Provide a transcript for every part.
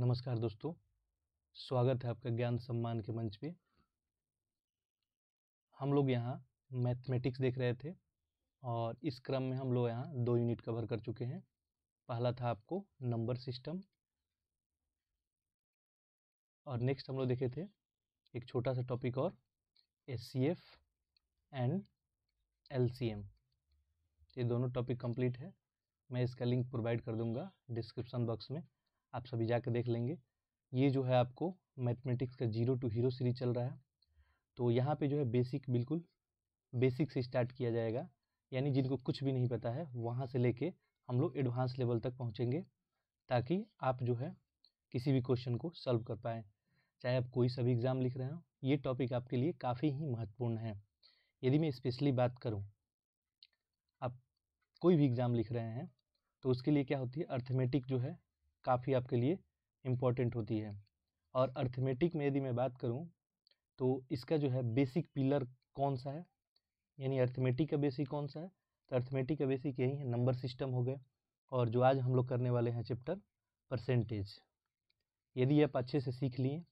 नमस्कार दोस्तों स्वागत है आपका ज्ञान सम्मान के मंच पे हम लोग यहाँ मैथमेटिक्स देख रहे थे और इस क्रम में हम लोग यहाँ दो यूनिट कवर कर चुके हैं पहला था आपको नंबर सिस्टम और नेक्स्ट हम लोग देखे थे एक छोटा सा टॉपिक और S C F and L C M ये दोनों टॉपिक कंप्लीट है मैं इसका लिंक प्रोवाइड कर दूंगा डिस्क्रिप्शन बॉक्स में आप सभी जाके देख लेंगे ये जो है आपको मैथमेटिक्स का जीरो टू हीरो सीरीज चल रहा है तो यहाँ पे जो है बेसिक बिल्कुल बेसिक से स्टार्ट किया जाएगा यानी जिनको कुछ भी नहीं पता है वहाँ से लेके हम लोग एडवांस लेवल तक पहुँचेंगे ताकि आप जो है किसी भी क्वेश्चन को सॉल्व कर पाएँ चाहे आप कोई सभी एग्ज़ाम लिख रहे हो ये टॉपिक आपके लिए काफ़ी ही महत्वपूर्ण है यदि मैं स्पेशली बात करूँ आप कोई भी एग्ज़ाम लिख रहे हैं तो उसके लिए क्या होती है अर्थमेटिक जो है काफ़ी आपके लिए इम्पॉर्टेंट होती है और अर्थमेटिक में यदि मैं बात करूँ तो इसका जो है बेसिक पिलर कौन सा है यानी अर्थमेटिक का बेसिक कौन सा है तो अर्थमेटिक का बेसिक यही है नंबर सिस्टम हो गए और जो आज हम लोग करने वाले हैं चैप्टर परसेंटेज यदि आप अच्छे से सीख लिए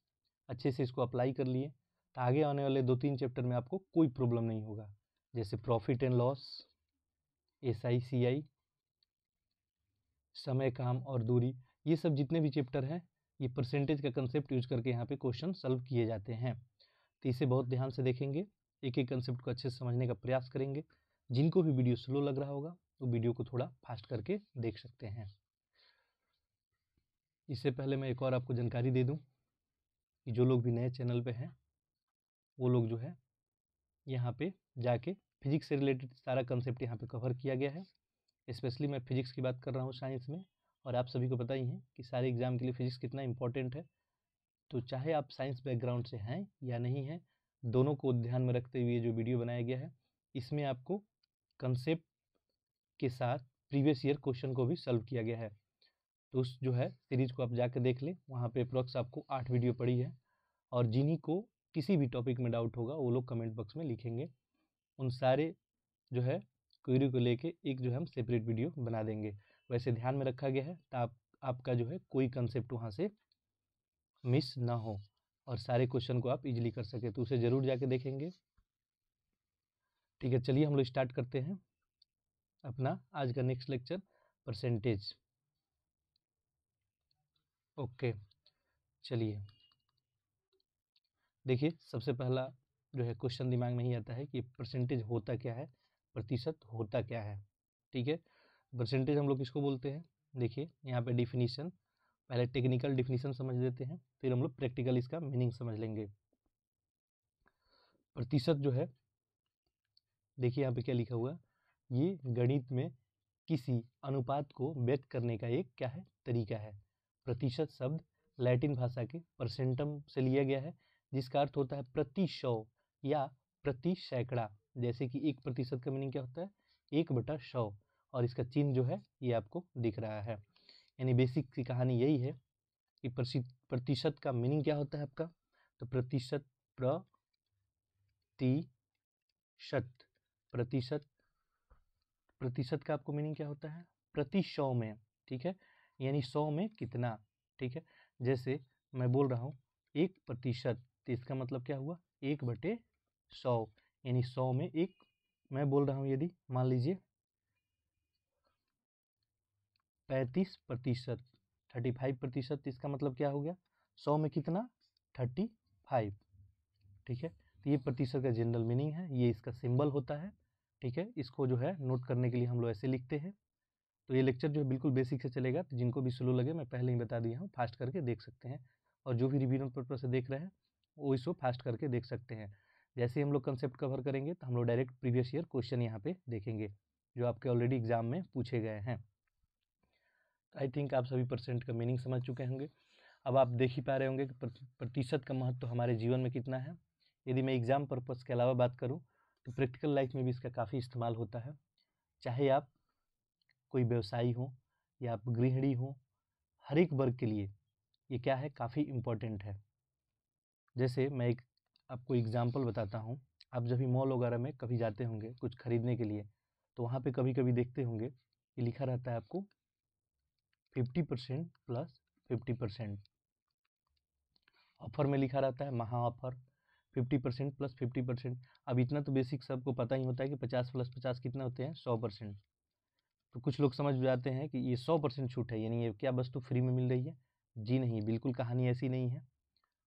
अच्छे से इसको अप्लाई कर लिए तो आगे आने वाले दो तीन चैप्टर में आपको कोई प्रॉब्लम नहीं होगा जैसे profit and loss S I C I समय काम और दूरी ये सब जितने भी चैप्टर हैं ये परसेंटेज का कंसेप्ट यूज करके यहाँ पे क्वेश्चन सॉल्व किए जाते हैं तो इसे बहुत ध्यान से देखेंगे एक एक कंसेप्ट को अच्छे से समझने का प्रयास करेंगे जिनको भी वीडियो स्लो लग रहा होगा वो वीडियो को थोड़ा फास्ट करके देख सकते हैं इससे पहले मैं एक और आपको जानकारी दे दूँ कि जो लोग भी नए चैनल पर हैं वो लोग जो है यहाँ पर जाके फिजिक्स से रिलेटेड सारा कंसेप्ट यहाँ पर कवर किया गया है स्पेशली मैं फिजिक्स की बात कर रहा हूँ साइंस में और आप सभी को पता ही है कि सारे एग्ज़ाम के लिए फिजिक्स कितना इंपॉर्टेंट है तो चाहे आप साइंस बैकग्राउंड से हैं या नहीं हैं दोनों को ध्यान में रखते हुए जो वीडियो बनाया गया है इसमें आपको कंसेप्ट के साथ प्रीवियस ईयर क्वेश्चन को भी सॉल्व किया गया है तो उस जो है सीरीज को आप जाकर देख लें वहाँ पे अप्रॉक्स आपको आठ वीडियो पड़ी है और जिन्हीं को किसी भी टॉपिक में डाउट होगा वो लोग कमेंट बॉक्स में लिखेंगे उन सारे जो है क्वेरी को लेके एक जो है हम सेपरेट वीडियो बना देंगे वैसे ध्यान में रखा गया है तो आपका जो है कोई कंसेप्ट वहाँ से मिस ना हो और सारे क्वेश्चन को आप इजीली कर सके तो उसे ज़रूर जाके देखेंगे ठीक है चलिए हम लोग स्टार्ट करते हैं अपना आज का नेक्स्ट लेक्चर परसेंटेज ओके चलिए देखिए सबसे पहला जो है क्वेश्चन दिमाग में ही आता है कि परसेंटेज होता क्या है प्रतिशत होता क्या है ठीक है परसेंटेज हम लोग किसको बोलते हैं देखिए यहाँ पे डिफिनीशन पहले टेक्निकल डिफिनीशन समझ लेते हैं फिर हम लोग प्रैक्टिकल इसका मीनिंग समझ लेंगे प्रतिशत जो है देखिए यहाँ पे क्या लिखा हुआ ये गणित में किसी अनुपात को व्यक्त करने का एक क्या है तरीका है प्रतिशत शब्द लैटिन भाषा के परसेंटम से लिया गया है जिसका अर्थ होता है प्रति सौ या प्रति सैकड़ा जैसे कि एक प्रतिशत का मीनिंग क्या होता है एक बटा सौ और इसका चिन्ह जो है ये आपको दिख रहा है यानी बेसिक की कहानी यही है कि प्रतिशत का मीनिंग क्या होता है आपका तो प्रतिशत प्रतिशत प्रतिशत प्रतिशत का आपको मीनिंग क्या होता है प्रति सौ में ठीक है यानी सौ में कितना ठीक है जैसे मैं बोल रहा हूँ एक प्रतिशत तो इसका मतलब क्या हुआ एक बटे सौ यानी सौ में एक मैं बोल रहा हूँ यदि मान लीजिए पैंतीस प्रतिशत थर्टी फाइव प्रतिशत इसका मतलब क्या हो गया सौ में कितना थर्टी फाइव ठीक है तो ये प्रतिशत का जनरल मीनिंग है ये इसका सिंबल होता है ठीक है इसको जो है नोट करने के लिए हम लोग ऐसे लिखते हैं तो ये लेक्चर जो है बिल्कुल बेसिक से चलेगा तो जिनको भी स्लो लगे मैं पहले ही बता दिया हूँ फास्ट करके देख सकते हैं और जो भी नोट पेपर से देख रहे हैं वो इसको फास्ट करके देख सकते हैं जैसे हम लोग कंसेप्ट कवर करेंगे तो हम लोग डायरेक्ट प्रीवियस ईयर क्वेश्चन यहाँ पे देखेंगे जो आपके ऑलरेडी एग्जाम में पूछे गए हैं आई थिंक आप सभी परसेंट का मीनिंग समझ चुके होंगे अब आप देख ही पा रहे होंगे कि प्रतिशत का महत्व तो हमारे जीवन में कितना है यदि मैं एग्ज़ाम पर्पज़ के अलावा बात करूँ तो प्रैक्टिकल लाइफ में भी इसका काफ़ी इस्तेमाल होता है चाहे आप कोई व्यवसायी हो या आप गृहिणी हो हर एक वर्ग के लिए ये क्या है काफ़ी इम्पोर्टेंट है जैसे मैं एक आपको एग्ज़ाम्पल बताता हूँ आप जब भी मॉल वगैरह में कभी जाते होंगे कुछ ख़रीदने के लिए तो वहाँ पे कभी कभी देखते होंगे कि लिखा रहता है आपको fifty percent plus fifty percent offer में लिखा रहता है महा offer fifty percent plus fifty percent अब इतना तो बेसिक सबको पता ही होता है कि पचास प्लस पचास कितना होते हैं सौ परसेंट तो कुछ लोग समझ जाते हैं कि ये सौ परसेंट छूट है यानी ये क्या वस्तु फ्री में मिल रही है जी नहीं बिल्कुल कहानी ऐसी नहीं है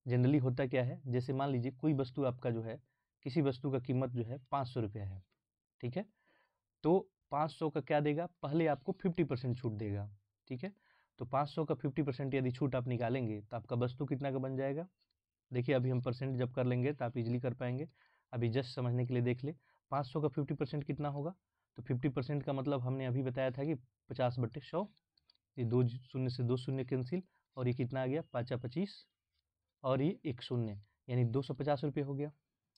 जनरली होता क्या है जैसे मान लीजिए कोई वस्तु आपका जो है किसी वस्तु का कीमत जो है पाँच सौ रुपया है ठीक है तो पाँच सौ का क्या देगा पहले आपको फिफ्टी परसेंट छूट देगा ठीक है तो 500 का 50 परसेंट यदि छूट आप निकालेंगे तो आपका वस्तु तो कितना का बन जाएगा देखिए अभी हम परसेंट जब कर लेंगे तो आप इजिली कर पाएंगे अभी जस्ट समझने के लिए देख ले 500 का 50 परसेंट कितना होगा तो 50 परसेंट का मतलब हमने अभी बताया था कि पचास बटे सौ ये दो शून्य से दो शून्य कैंसिल और ये कितना आ गया पाँचा पच्चीस और ये एक शून्य यानी दो सौ पचास रुपये हो गया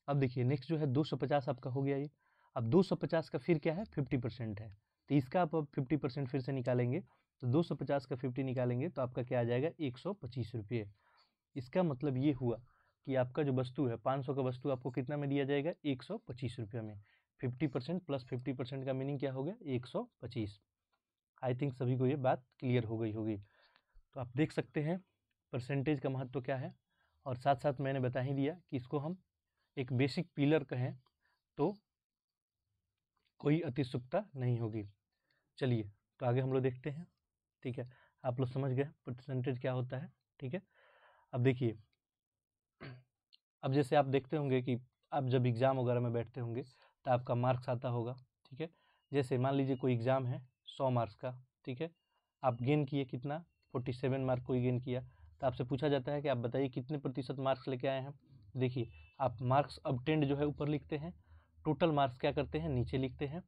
अब देखिए नेक्स्ट जो है दो सौ पचास आपका हो गया ये अब दो सौ पचास का फिर क्या है फिफ्टी परसेंट है तो इसका आप फिफ्टी परसेंट फिर से निकालेंगे तो 250 का 50 निकालेंगे तो आपका क्या आ जाएगा एक सौ इसका मतलब ये हुआ कि आपका जो वस्तु है 500 का वस्तु आपको कितना में दिया जाएगा एक सौ में 50 परसेंट प्लस फिफ्टी परसेंट का मीनिंग क्या हो गया एक सौ पच्चीस आई थिंक सभी को ये बात क्लियर हो गई होगी तो आप देख सकते हैं परसेंटेज का महत्व तो क्या है और साथ साथ मैंने बता ही दिया कि इसको हम एक बेसिक पिलर कहें तो कोई अतिसुकता नहीं होगी चलिए तो आगे हम लोग देखते हैं ठीक है आप लोग समझ गए परसेंटेज क्या होता है ठीक है अब देखिए अब जैसे आप देखते होंगे कि आप जब एग्ज़ाम वगैरह में बैठते होंगे तो आपका मार्क्स आता होगा ठीक है जैसे मान लीजिए कोई एग्ज़ाम है सौ मार्क्स का ठीक है आप गेन किए कितना फोर्टी सेवन मार्क कोई गेन किया तो आपसे पूछा जाता है कि आप बताइए कितने प्रतिशत मार्क्स लेके आए हैं देखिए आप मार्क्स अब टेंड जो है ऊपर लिखते हैं टोटल मार्क्स क्या करते हैं नीचे लिखते हैं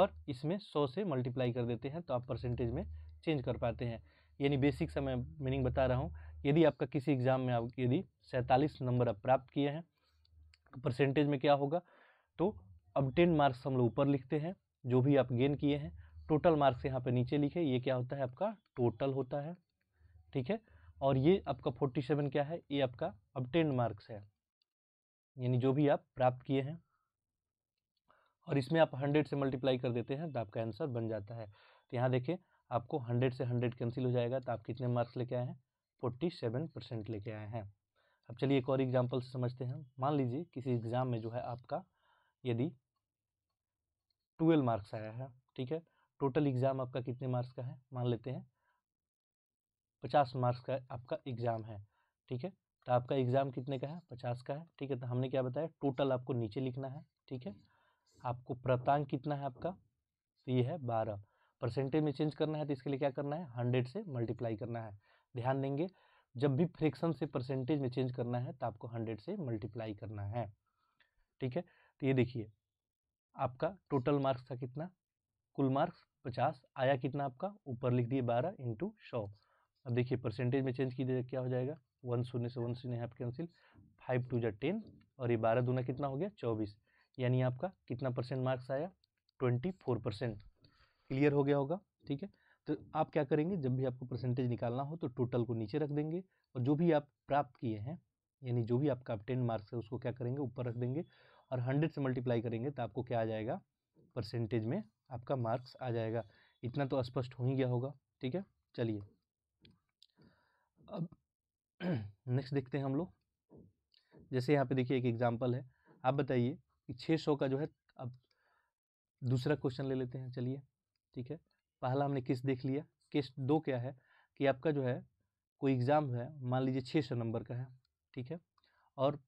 और इसमें सौ से मल्टीप्लाई कर देते हैं तो आप परसेंटेज में चेंज कर पाते हैं यानी बेसिक से मैं मीनिंग बता रहा हूँ यदि आपका किसी एग्ज़ाम में आप यदि सैंतालीस नंबर आप प्राप्त किए हैं तो परसेंटेज में क्या होगा तो अब टेन मार्क्स हम लोग ऊपर लिखते हैं जो भी आप गेन किए हैं टोटल मार्क्स यहाँ पे नीचे लिखे ये क्या होता है आपका टोटल होता है ठीक है और ये आपका फोर्टी सेवन क्या है ये आपका अब टेन मार्क्स है यानी जो भी आप प्राप्त किए हैं और इसमें आप हंड्रेड से मल्टीप्लाई कर देते हैं तो आपका आंसर बन जाता है तो यहाँ देखें आपको हंड्रेड से हंड्रेड कैंसिल हो जाएगा तो आप कितने मार्क्स लेके आए हैं फोर्टी सेवन परसेंट लेके आए हैं अब चलिए एक और एग्जाम्पल से समझते हैं मान लीजिए किसी एग्ज़ाम में जो है आपका यदि ट्वेल्व मार्क्स आया है ठीक है टोटल एग्ज़ाम आपका कितने मार्क्स का है मान लेते हैं पचास मार्क्स का आपका एग्ज़ाम है ठीक है तो आपका एग्ज़ाम कितने का है पचास का है ठीक है तो हमने क्या बताया टोटल आपको नीचे लिखना है ठीक है आपको प्राप्तांक कितना है आपका तो ये है बारह परसेंटेज में चेंज करना है तो इसके लिए क्या करना है हंड्रेड से मल्टीप्लाई करना है ध्यान देंगे जब भी फ्रैक्शन से परसेंटेज में चेंज करना है तो आपको हंड्रेड से मल्टीप्लाई करना है ठीक है तो ये देखिए आपका टोटल मार्क्स था कितना कुल मार्क्स पचास आया कितना आपका ऊपर लिख दिए बारह इंटू सौ अब देखिए परसेंटेज में चेंज कीजिए क्या हो जाएगा वन शून्य से वन शून्य यहाँ कैंसिल फाइव टू जै टेन और ये बारह दूना कितना हो गया चौबीस यानी आपका कितना परसेंट मार्क्स आया ट्वेंटी फोर परसेंट क्लियर हो गया होगा ठीक है तो आप क्या करेंगे जब भी आपको परसेंटेज निकालना हो तो टोटल को नीचे रख देंगे और जो भी आप प्राप्त किए हैं यानी जो भी आपका टेन मार्क्स है उसको क्या करेंगे ऊपर रख देंगे और हंड्रेड से मल्टीप्लाई करेंगे तो आपको क्या आ जाएगा परसेंटेज में आपका मार्क्स आ जाएगा इतना तो स्पष्ट हो ही गया होगा ठीक है चलिए अब नेक्स्ट देखते हैं हम लोग जैसे यहाँ पे देखिए एक एग्जांपल है आप बताइए कि 600 का जो है अब दूसरा क्वेश्चन ले लेते हैं चलिए ठीक है पहला हमने किस देख लिया केस दो क्या है कि आपका जो है कोई एग्ज़ाम है मान लीजिए छः सौ नंबर का है ठीक है और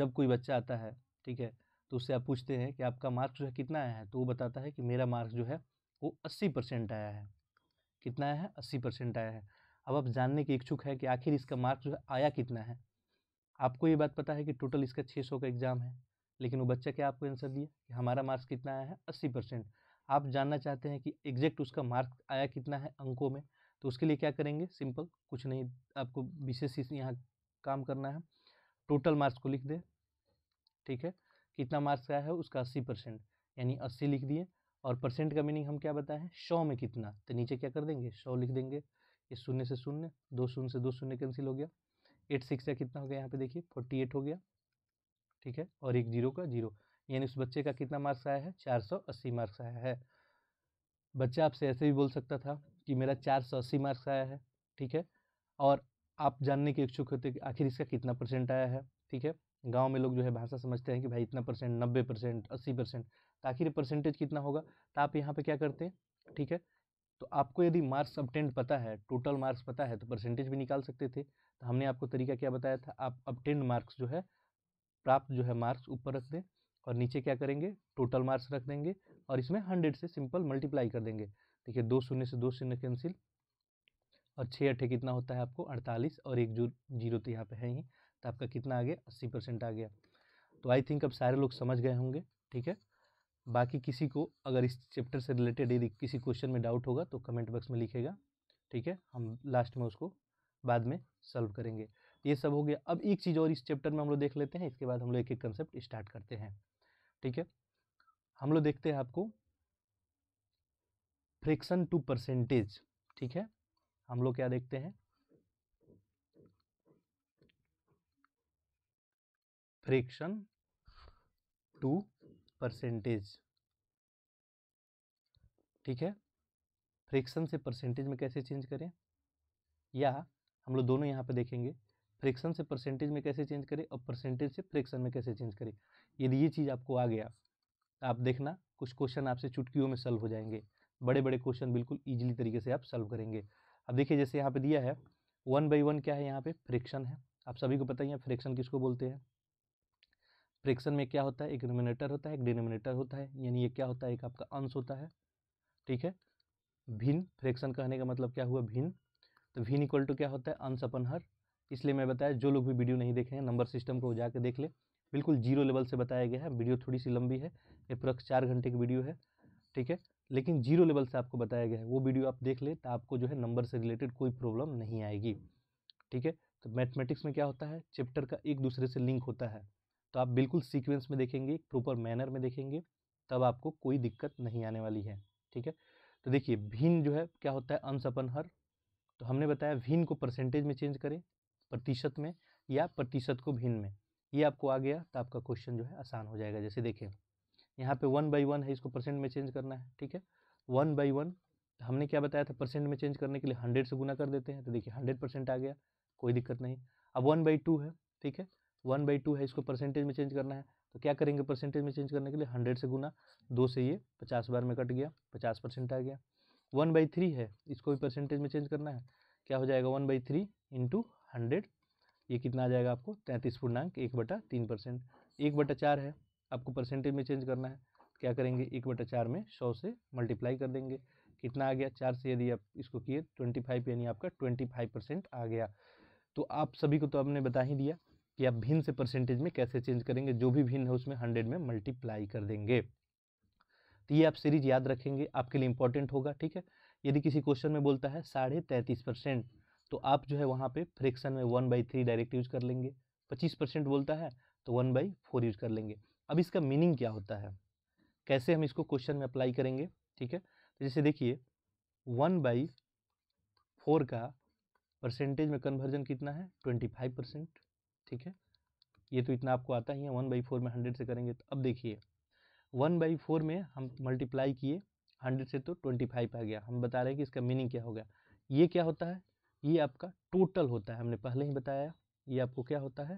जब कोई बच्चा आता है ठीक है तो उससे आप पूछते हैं कि आपका मार्क्स जो है कितना आया है तो वो बताता है कि मेरा मार्क्स जो है वो अस्सी परसेंट आया है कितना आया है अस्सी परसेंट आया है अब आप जानने के इच्छुक है कि आखिर इसका मार्क्स जो है आया कितना है आपको ये बात पता है कि टोटल इसका छः सौ का एग्ज़ाम है लेकिन वो बच्चा क्या आपको आंसर दिया कि हमारा मार्क्स कितना आया है अस्सी परसेंट आप जानना चाहते हैं कि एग्जैक्ट उसका मार्क आया कितना है अंकों में तो उसके लिए क्या करेंगे सिंपल कुछ नहीं आपको विशेष यहाँ काम करना है टोटल मार्क्स को लिख दें ठीक है कितना मार्क्स आया है उसका अस्सी परसेंट यानी अस्सी लिख दिए और परसेंट का मीनिंग हम क्या बताएं सौ में कितना तो नीचे क्या कर देंगे सौ लिख देंगे ये शून्य से शून्य दो शून्य से दो शून्य कैंसिल हो गया एट सिक्स का कितना हो गया यहाँ पे देखिए फोर्टी एट हो गया ठीक है और एक जीरो का जीरो यानी उस बच्चे का कितना मार्क्स आया है 480 मार्क्स आया है बच्चा आपसे ऐसे भी बोल सकता था कि मेरा 480 मार्क्स आया है ठीक है और आप जानने के इच्छुक होते कि आखिर इसका कितना परसेंट आया है ठीक है गांव में लोग जो है भाषा समझते हैं कि भाई इतना परसेंट नब्बे परसेंट अस्सी परसेंट तो आखिर परसेंटेज कितना होगा तो आप यहाँ पर क्या करते हैं ठीक है तो आपको यदि मार्क्स अपटेंट पता है टोटल मार्क्स पता है तो परसेंटेज भी निकाल सकते थे तो हमने आपको तरीका क्या बताया था आप अपटेंट मार्क्स जो है प्राप्त जो है मार्क्स ऊपर रख दें और नीचे क्या करेंगे टोटल मार्क्स रख देंगे और इसमें हंड्रेड से सिंपल मल्टीप्लाई कर देंगे देखिए दो शून्य से दो शून्य कैंसिल और छः अट्ठे कितना होता है आपको अड़तालीस और एक जो जीरो तो यहाँ पे है ही तो आपका कितना आ गया अस्सी परसेंट आ गया तो आई थिंक अब सारे लोग समझ गए होंगे ठीक है बाकी किसी को अगर इस चैप्टर से रिलेटेड यदि किसी क्वेश्चन में डाउट होगा तो कमेंट बॉक्स में लिखेगा ठीक है हम लास्ट में उसको बाद में सॉल्व करेंगे ये सब हो गया अब एक चीज़ और इस चैप्टर में हम लोग देख लेते हैं इसके बाद हम लोग एक एक कंसेप्ट स्टार्ट करते हैं ठीक है हम लोग देखते हैं आपको फ्रिक्शन टू परसेंटेज ठीक है हम लोग क्या देखते हैं फ्रिक्शन टू परसेंटेज ठीक है फ्रिक्शन से परसेंटेज में कैसे चेंज करें या हम लोग दोनों यहां पे देखेंगे फ्रिक्शन से परसेंटेज में कैसे चेंज करें और परसेंटेज से फ्रिक्शन में कैसे चेंज करें यदि ये चीज़ आपको आ गया तो आप देखना कुछ क्वेश्चन आपसे चुटकियों में सल्व हो जाएंगे बड़े बड़े क्वेश्चन बिल्कुल ईजिली तरीके से आप सल्व करेंगे अब देखिए जैसे यहाँ पे दिया है वन बाई वन क्या है यहाँ पे फ्रिक्शन है आप सभी को पता ही है फ्रिक्शन किसको बोलते हैं फ्रिक्शन में क्या होता है एक नोमिनेटर होता है एक डिनोमिनेटर होता है यानी ये क्या होता है एक आपका अंश होता है ठीक है भिन्न फ्रिक्शन कहने का मतलब क्या हुआ भिन्न तो भिन्न इक्वल टू क्या होता है अंश अपन हर इसलिए मैं बताया जो लोग भी वीडियो नहीं देखे हैं नंबर सिस्टम को जाकर देख ले बिल्कुल जीरो लेवल से बताया गया है वीडियो थोड़ी सी लंबी है ये पूरा चार घंटे की वीडियो है ठीक है लेकिन जीरो लेवल से आपको बताया गया है वो वीडियो आप देख ले तो आपको जो है नंबर से रिलेटेड कोई प्रॉब्लम नहीं आएगी ठीक है तो मैथमेटिक्स में क्या होता है चैप्टर का एक दूसरे से लिंक होता है तो आप बिल्कुल सीक्वेंस में देखेंगे प्रॉपर मैनर में देखेंगे तब आपको कोई दिक्कत नहीं आने वाली है ठीक है तो देखिए भिन्न जो है क्या होता है अंश अपन हर तो हमने बताया भिन्न को परसेंटेज में चेंज करें प्रतिशत में या प्रतिशत को भिन्न में ये आपको आ गया तो आपका क्वेश्चन जो है आसान हो जाएगा जैसे देखें यहाँ पे वन बाई वन है इसको परसेंट में चेंज करना है ठीक है वन बाई वन हमने क्या बताया था परसेंट में चेंज करने के लिए हंड्रेड से गुना कर देते हैं तो देखिए हंड्रेड परसेंट आ गया कोई दिक्कत नहीं अब वन बाई टू है ठीक है वन बाई टू है इसको परसेंटेज में चेंज करना है तो क्या करेंगे परसेंटेज में चेंज करने के लिए हंड्रेड से गुना दो से ये पचास बार में कट गया पचास परसेंट आ गया वन बाई थ्री है इसको भी परसेंटेज में चेंज करना है क्या हो जाएगा one by three into hundred ये कितना आ जाएगा आपको तैंतीस पूर्णांक एक बटा तीन परसेंट एक बटा चार है आपको परसेंटेज में चेंज करना है क्या करेंगे एक बटा चार में सौ से मल्टीप्लाई कर देंगे कितना आ गया चार से यदि आप इसको किए ट्वेंटी फाइव यानी आपका ट्वेंटी फाइव परसेंट आ गया तो आप सभी को तो आपने बता ही दिया कि आप भिन्न से परसेंटेज में कैसे चेंज करेंगे जो भी भिन्न है उसमें हंड्रेड में मल्टीप्लाई कर देंगे तो ये आप सीरीज याद रखेंगे आपके लिए इंपॉर्टेंट होगा ठीक है यदि किसी क्वेश्चन में बोलता है साढ़े तैंतीस परसेंट तो आप जो है वहाँ पे फ्रैक्शन में one by three direct use कर लेंगे पच्चीस परसेंट बोलता है तो वन बाई फोर यूज कर लेंगे अब इसका मीनिंग क्या होता है कैसे हम इसको क्वेश्चन में अप्लाई करेंगे ठीक है तो जैसे देखिए वन बाई फोर का परसेंटेज में कन्वर्जन कितना है ट्वेंटी फाइव परसेंट ठीक है ये तो इतना आपको आता ही है वन बाई फोर में हंड्रेड से करेंगे तो अब देखिए वन बाई फोर में हम मल्टीप्लाई किए हंड्रेड से तो ट्वेंटी फाइव आ गया हम बता रहे हैं कि इसका मीनिंग क्या होगा ये क्या होता है ये आपका टोटल होता है हमने पहले ही बताया ये आपको क्या होता है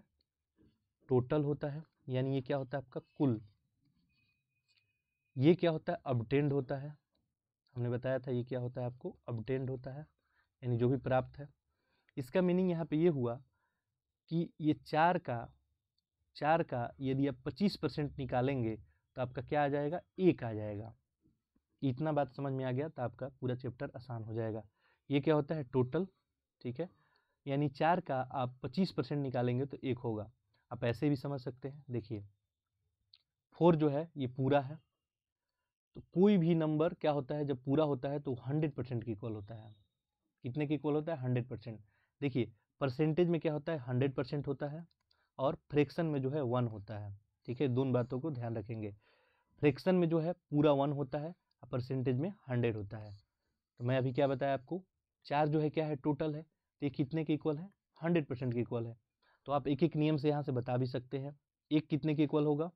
टोटल होता है यानी ये क्या होता है आपका कुल ये क्या होता है अपटेंड होता है हमने बताया था ये क्या होता है आपको अपटेंड होता है यानी जो भी प्राप्त है इसका मीनिंग यहाँ पे ये हुआ कि ये चार का चार का यदि आप पच्चीस परसेंट निकालेंगे तो आपका क्या आ जाएगा एक आ जाएगा इतना बात समझ में आ गया तो आपका पूरा चैप्टर आसान हो जाएगा ये क्या होता है टोटल ठीक है यानी चार का आप पच्चीस परसेंट निकालेंगे तो एक होगा आप ऐसे भी समझ सकते हैं देखिए फोर जो है ये पूरा है तो कोई भी नंबर क्या होता है जब पूरा होता है तो हंड्रेड परसेंट की इक्वल होता है कितने की इक्वल होता है हंड्रेड परसेंट देखिए परसेंटेज में क्या होता है हंड्रेड परसेंट होता है और फ्रैक्शन में जो है वन होता है ठीक है दोनों बातों को ध्यान रखेंगे फ्रैक्शन में जो है पूरा वन होता है और परसेंटेज में हंड्रेड होता है तो मैं अभी क्या बताया आपको चार जो है क्या है टोटल है तो ये कितने के इक्वल है हंड्रेड परसेंट के इक्वल है तो आप एक एक नियम से यहाँ से बता भी सकते हैं एक कितने के इक्वल होगा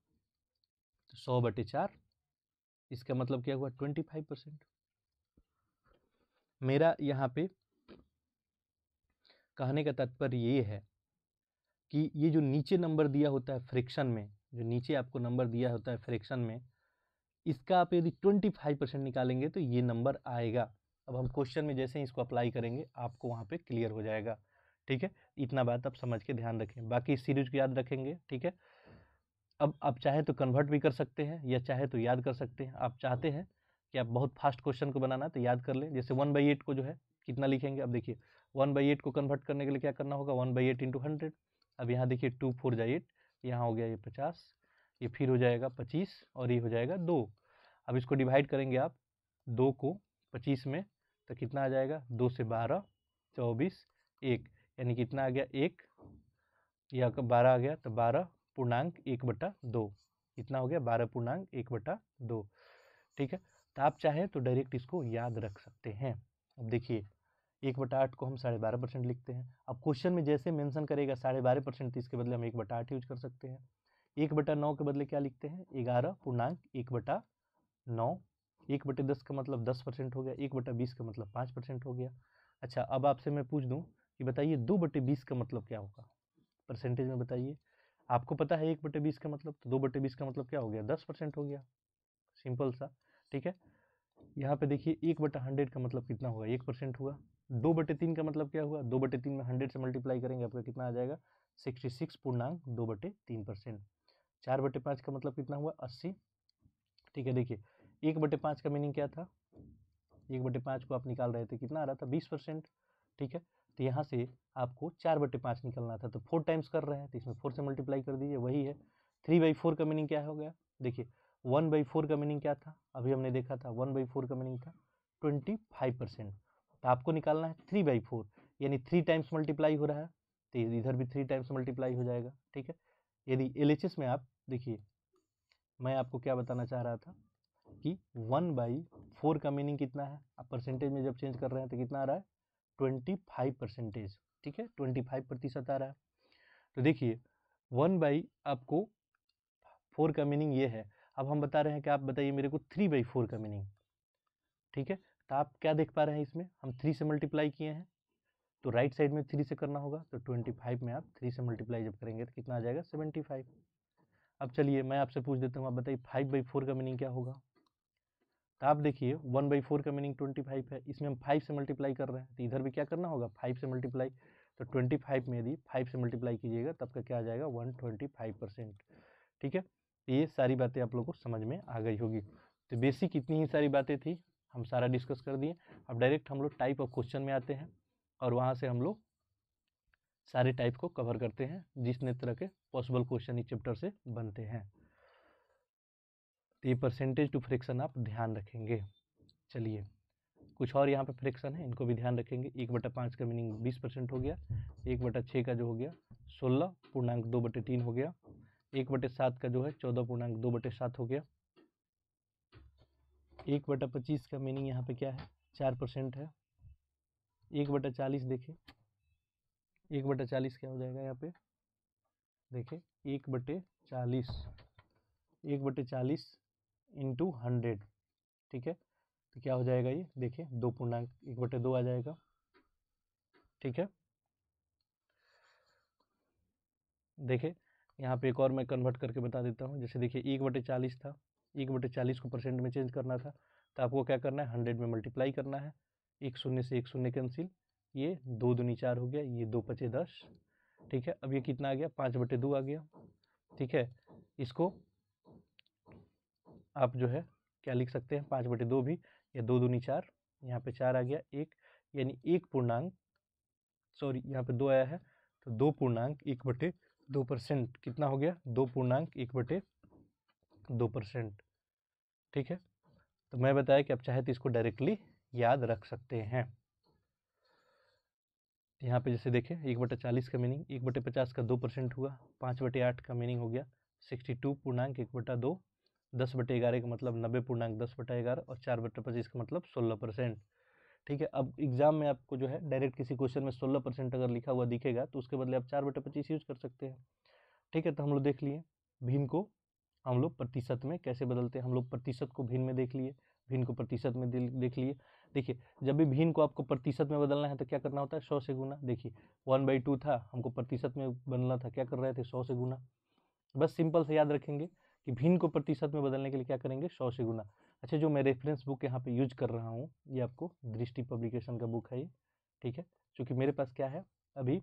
तो सौ बटे चार इसका मतलब क्या हुआ ट्वेंटी फाइव परसेंट मेरा यहाँ पे कहने का तात्पर्य ये है कि ये जो नीचे नंबर दिया होता है फ्रिक्शन में जो नीचे आपको नंबर दिया होता है फ्रिक्शन में इसका आप यदि ट्वेंटी फाइव परसेंट निकालेंगे तो ये नंबर आएगा अब हम क्वेश्चन में जैसे ही इसको अप्लाई करेंगे आपको वहाँ पे क्लियर हो जाएगा ठीक है इतना बात आप समझ के ध्यान रखें बाकी इस सीरीज को याद रखेंगे ठीक है अब आप चाहे तो कन्वर्ट भी कर सकते हैं या चाहे तो याद कर सकते हैं आप चाहते हैं कि आप बहुत फास्ट क्वेश्चन को बनाना तो याद कर लें जैसे वन बाई एट को जो है कितना लिखेंगे अब देखिए वन बाई एट को कन्वर्ट करने के लिए क्या करना होगा one by eight into hundred अब यहाँ देखिए टू फोर जा एट यहाँ हो गया ये पचास ये फिर हो जाएगा पच्चीस और ये हो जाएगा दो अब इसको डिवाइड करेंगे आप दो को पच्चीस में तो कितना आ जाएगा दो से बारह चौबीस एक यानी कितना आ गया एक या बारह आ गया तो बारह पूर्णांक एक बटा दो कितना हो गया बारह पूर्णांक एक बटा दो ठीक है तो आप चाहें तो डायरेक्ट इसको याद रख सकते हैं अब देखिए एक बटा आठ को हम साढ़े बारह परसेंट लिखते हैं अब क्वेश्चन में जैसे मेंशन करेगा साढ़े बारह परसेंट तो इसके बदले हम एक बटा आठ यूज कर सकते हैं एक बटा नौ के बदले क्या लिखते हैं ग्यारह पूर्णांक एक बटा नौ एक बटे दस का मतलब दस परसेंट हो गया एक बटा बीस का मतलब पाँच परसेंट हो गया अच्छा अब आपसे मैं पूछ दूँ कि बताइए दो बटे बीस का मतलब क्या होगा परसेंटेज में बताइए आपको पता है एक बटे बीस का मतलब तो दो बटे बीस का मतलब क्या हो गया दस परसेंट हो गया सिंपल सा ठीक है यहाँ पे देखिए एक बटा हंड्रेड का मतलब कितना होगा एक परसेंट हुआ दो बटे तीन का मतलब क्या हुआ दो बटे तीन में हंड्रेड से मल्टीप्लाई करेंगे आपका कितना आ जाएगा सिक्सटी सिक्स पूर्णांक दो बटे तीन परसेंट चार बटे पाँच का मतलब कितना हुआ अस्सी ठीक है देखिए एक बटे पाँच का मीनिंग क्या था एक बटे पाँच को आप निकाल रहे थे कितना आ रहा था बीस परसेंट ठीक है तो यहाँ से आपको चार बटे पाँच निकलना था तो फोर टाइम्स कर रहे हैं तो इसमें फोर से मल्टीप्लाई कर दीजिए वही है थ्री बाई फोर का मीनिंग क्या हो गया देखिए वन बाई फोर का मीनिंग क्या था अभी हमने देखा था वन बाई फोर का मीनिंग था ट्वेंटी फाइव परसेंट तो आपको निकालना है थ्री बाई फोर यानी थ्री टाइम्स मल्टीप्लाई हो रहा है तो इधर भी थ्री टाइम्स मल्टीप्लाई हो जाएगा ठीक है यदि एल में आप देखिए मैं आपको क्या बताना चाह रहा था कि वन बाई फोर का मीनिंग कितना है आप परसेंटेज में जब चेंज कर रहे हैं तो कितना आ रहा है ट्वेंटी फाइव परसेंटेज ठीक है ट्वेंटी फाइव प्रतिशत आ रहा है तो देखिए वन बाई आपको फोर का मीनिंग ये है अब हम बता रहे हैं कि आप बताइए मेरे को थ्री बाई फोर का मीनिंग ठीक है तो आप क्या देख पा रहे हैं इसमें हम थ्री से मल्टीप्लाई किए हैं तो राइट right साइड में थ्री से करना होगा तो ट्वेंटी फाइव में आप थ्री से मल्टीप्लाई जब करेंगे तो कितना आ जाएगा सेवेंटी फाइव अब चलिए मैं आपसे पूछ देता हूँ आप बताइए फाइव बाई फोर का मीनिंग क्या होगा तो आप देखिए वन बाई फोर का मीनिंग ट्वेंटी फाइव है इसमें हम फाइव से मल्टीप्लाई कर रहे हैं तो इधर भी क्या करना होगा फाइव से मल्टीप्लाई तो ट्वेंटी फाइव में यदि फाइव से मल्टीप्लाई कीजिएगा तब का क्या आ जाएगा वन ट्वेंटी फाइव परसेंट ठीक है तो ये सारी बातें आप लोग को समझ में आ गई होगी तो बेसिक इतनी ही सारी बातें थी हम सारा डिस्कस कर दिए अब डायरेक्ट हम लोग टाइप ऑफ क्वेश्चन में आते हैं और वहाँ से हम लोग सारे टाइप को कवर करते हैं जिसने तरह के पॉसिबल क्वेश्चन इस चैप्टर से बनते हैं तो ये परसेंटेज टू फ्रिक्शन आप ध्यान रखेंगे चलिए कुछ और यहाँ पे फ्रिक्शन है इनको भी ध्यान रखेंगे एक बटा पाँच का मीनिंग बीस परसेंट हो गया एक बटा छः का जो हो गया सोलह पूर्णांक दो बटे तीन हो गया एक बटे सात का जो है चौदह पूर्णांक दो बटे सात हो गया एक बटा पच्चीस का मीनिंग यहाँ पे क्या है चार परसेंट है एक बटा चालीस देखिए एक बटा चालीस क्या हो जाएगा यहाँ पे देखिए एक बटे चालीस एक बटे चालीस इंटू हंड्रेड ठीक है तो क्या हो जाएगा ये देखिए दो पूर्णांक एक बटे दो आ जाएगा ठीक है देखिए यहाँ पे एक और मैं कन्वर्ट करके बता देता हूँ जैसे देखिए एक बटे चालीस था एक बटे चालीस को परसेंट में चेंज करना था तो आपको क्या करना है हंड्रेड में मल्टीप्लाई करना है एक शून्य से एक शून्य कैंसिल ये दो दूनी चार हो गया ये दो पचे दस ठीक है अब ये कितना आ गया पाँच बटे दो आ गया ठीक है इसको आप जो है क्या लिख सकते हैं पाँच बटे दो भी या दो दूनी चार यहाँ पे चार आ गया एक यानी एक पूर्णांक सॉरी यहाँ पे दो आया है तो दो पूर्णांक एक बटे दो परसेंट कितना हो गया दो पूर्णांक एक बटे दो परसेंट ठीक है तो मैं बताया कि आप चाहे तो इसको डायरेक्टली याद रख सकते हैं यहाँ पे जैसे देखें एक बटे चालीस का मीनिंग एक बटे पचास का दो परसेंट हुआ पाँच बटे आठ का मीनिंग हो गया सिक्सटी टू पूर्णांक एक बटा दो दस बटे ग्यारह का मतलब नब्बे पूर्णांक दस बटा ग्यारह और चार बटे पच्चीस का मतलब सोलह परसेंट ठीक है अब एग्जाम में आपको जो है डायरेक्ट किसी क्वेश्चन में सोलह परसेंट अगर लिखा हुआ दिखेगा तो उसके बदले आप चार बटे पच्चीस यूज कर सकते हैं ठीक है तो हम लोग देख लिए भिन्न को हम लोग प्रतिशत में कैसे बदलते हैं हम लोग प्रतिशत को भिन्न में देख लिए भिन्न को प्रतिशत में देख लिए देखिए जब भी भिन्न को आपको प्रतिशत में बदलना है तो क्या करना होता है सौ से गुना देखिए वन बाई टू था हमको प्रतिशत में बदलना था क्या कर रहे थे सौ से गुना बस सिंपल से याद रखेंगे कि भिन्न को प्रतिशत में बदलने के लिए क्या करेंगे सौ से गुना अच्छा जो मैं रेफरेंस बुक यहाँ पे यूज कर रहा हूँ ये आपको दृष्टि पब्लिकेशन का बुक है ये ठीक है चूँकि मेरे पास क्या है अभी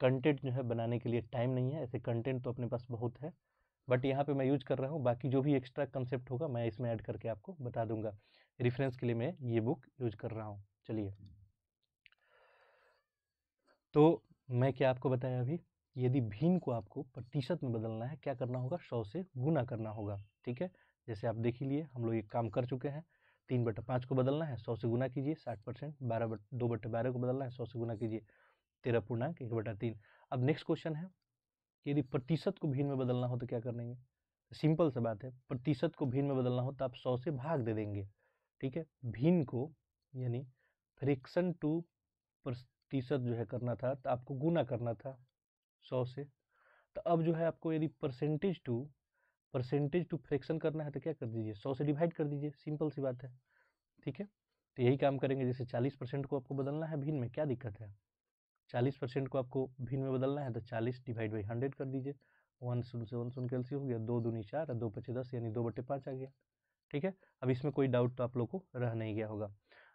कंटेंट जो है बनाने के लिए टाइम नहीं है ऐसे कंटेंट तो अपने पास बहुत है बट यहाँ पे मैं यूज कर रहा हूँ बाकी जो भी एक्स्ट्रा कंसेप्ट होगा मैं इसमें ऐड करके आपको बता दूंगा रेफरेंस के लिए मैं ये बुक यूज कर रहा हूँ चलिए तो मैं क्या आपको बताया अभी यदि भिन्न को आपको प्रतिशत में बदलना है क्या करना होगा सौ से गुना करना होगा ठीक है जैसे आप देख ही लिए हम लोग ये काम कर चुके हैं तीन बटे पाँच को बदलना है सौ से गुना कीजिए साठ परसेंट बारह बट दो बटे बारह को बदलना है सौ से गुना कीजिए तेरह पूर्णांक एक बटा तीन अब नेक्स्ट क्वेश्चन है यदि प्रतिशत को भिन्न में बदलना हो तो क्या करेंगे सिंपल सा बात है प्रतिशत को भिन्न में बदलना हो तो आप सौ से भाग दे देंगे ठीक है भिन्न को यानी फ्रिक्शन टू प्रतिशत जो है करना था तो आपको गुना करना था सौ से तो अब जो है आपको यदि percentage to percentage to fraction करना है तो क्या कर दीजिए सौ से डिवाइड कर दीजिए सिंपल सी बात है ठीक है तो यही काम करेंगे जैसे चालीस परसेंट को आपको बदलना है भिन्न में क्या दिक्कत है चालीस परसेंट को आपको भिन्न में बदलना है तो चालीस डिवाइड बाई हंड्रेड कर दीजिए वन सुन से वन सुन कैलसी हो गया दो दूनी चार दो पचे दस यानी दो बटे पाँच आ गया ठीक है अब इसमें कोई डाउट तो आप लोग को रह नहीं गया होगा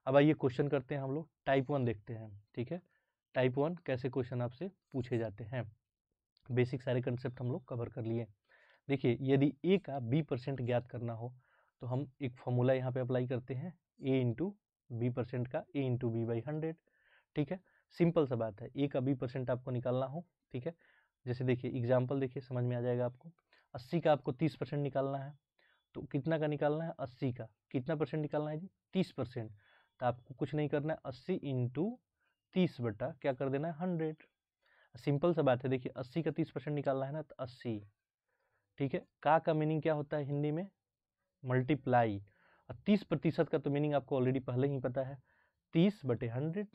अब आइए क्वेश्चन करते हैं हम लोग टाइप वन देखते हैं ठीक है टाइप वन कैसे क्वेश्चन आपसे पूछे जाते हैं बेसिक सारे कंसेप्ट हम लोग कवर कर लिए देखिए यदि ए का बी परसेंट ज्ञात करना हो तो हम एक फॉर्मूला यहाँ पे अप्लाई करते हैं ए इंटू बी परसेंट का A into B by hundred ठीक है सिंपल सा बात है ए का बी परसेंट आपको निकालना हो ठीक है जैसे देखिए एग्जाम्पल देखिए समझ में आ जाएगा आपको अस्सी का आपको तीस परसेंट निकालना है तो कितना का निकालना है अस्सी का कितना परसेंट निकालना है जी तीस परसेंट तो आपको कुछ नहीं करना है अस्सी इंटू तीस बटा क्या कर देना है हंड्रेड सिंपल सा बात है देखिए अस्सी का तीस परसेंट निकालना है ना तो अस्सी ठीक है का का मीनिंग क्या होता है हिंदी में मल्टीप्लाई और तीस प्रतिशत का तो मीनिंग आपको ऑलरेडी पहले ही पता है तीस बटे हंड्रेड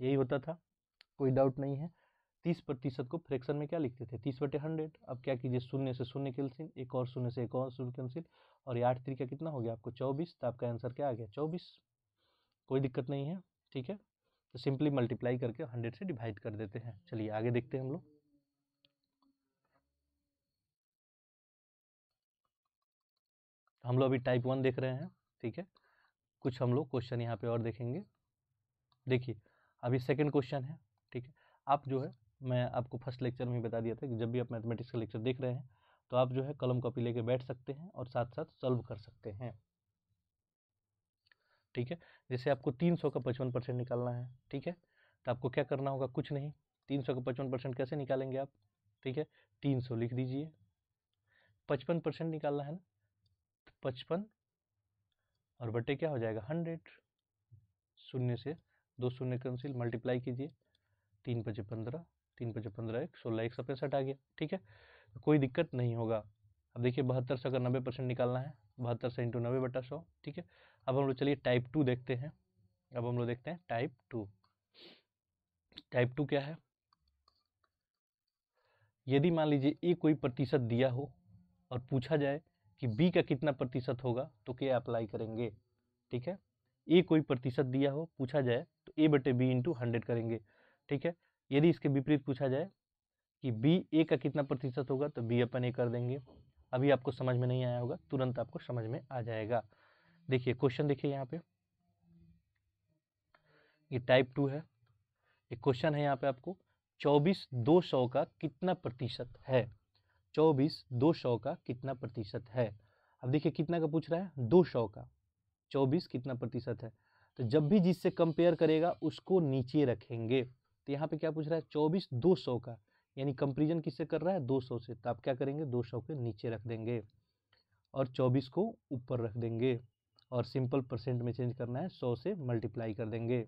यही होता था कोई डाउट नहीं है तीस प्रतिशत को फ्रैक्शन में क्या लिखते थे तीस बटे हंड्रेड अब क्या कीजिए शून्य से शून्य कैंसिल एक और शून्य से एक और शून्य कैंसिल और ये आठ तरीका कितना हो गया आपको चौबीस तो आपका आंसर क्या आ गया चौबीस कोई दिक्कत नहीं है ठीक है तो सिंपली मल्टीप्लाई करके हंड्रेड से डिवाइड कर देते हैं चलिए आगे देखते हैं हम लोग हम लोग अभी टाइप वन देख रहे हैं ठीक है कुछ हम लोग क्वेश्चन यहाँ पे और देखेंगे देखिए अभी सेकंड क्वेश्चन है ठीक है आप जो है मैं आपको फर्स्ट लेक्चर में बता दिया था कि जब भी आप मैथमेटिक्स का लेक्चर देख रहे हैं तो आप जो है कलम कॉपी लेके बैठ सकते हैं और साथ साथ सॉल्व कर सकते हैं ठीक है जैसे आपको तीन सौ का पचपन परसेंट निकालना है ठीक है तो आपको क्या करना होगा कुछ नहीं तीन सौ का पचपन परसेंट कैसे निकालेंगे आप ठीक है तीन सौ लिख दीजिए पचपन परसेंट निकालना है ना तो पचपन और बटे क्या हो जाएगा हंड्रेड शून्य से दो शून्य कंसिल मल्टीप्लाई कीजिए तीन पचे पंद्रह तीन पचे पंद्रह एक सोलह एक सौ पैंसठ आ गया ठीक है तो कोई दिक्कत नहीं होगा अब देखिए बहत्तर सौ का नब्बे परसेंट निकालना है बहत्तर सौ इंटू नब्बे बटा सौ ठीक है अब हम लोग चलिए टाइप टू देखते हैं अब हम लोग देखते हैं टाइप टू टाइप टू क्या है यदि मान लीजिए ए कोई प्रतिशत दिया हो और पूछा जाए कि बी का कितना प्रतिशत होगा तो क्या अप्लाई करेंगे ठीक है ए कोई प्रतिशत दिया हो पूछा जाए तो ए बटे बी इंटू हंड्रेड करेंगे ठीक है यदि इसके विपरीत पूछा जाए कि बी ए का कितना प्रतिशत होगा तो बी अपन ए कर देंगे अभी आपको समझ में नहीं आया होगा तुरंत आपको समझ में आ जाएगा देखिए क्वेश्चन देखिए यहाँ पे ये टाइप टू है ये क्वेश्चन है यहाँ पे आपको चौबीस दो सौ का कितना प्रतिशत है चौबीस दो सौ का कितना प्रतिशत है अब देखिए कितना का पूछ रहा है दो सौ का चौबीस कितना प्रतिशत है तो जब भी जिससे कंपेयर करेगा उसको नीचे रखेंगे तो यहाँ पे क्या पूछ रहा है चौबीस दो सौ का यानी कंपेरिजन किससे कर रहा है दो सौ से तो आप क्या करेंगे दो सौ के नीचे रख देंगे और चौबीस को ऊपर रख देंगे और सिंपल परसेंट में चेंज करना है सौ से मल्टीप्लाई कर देंगे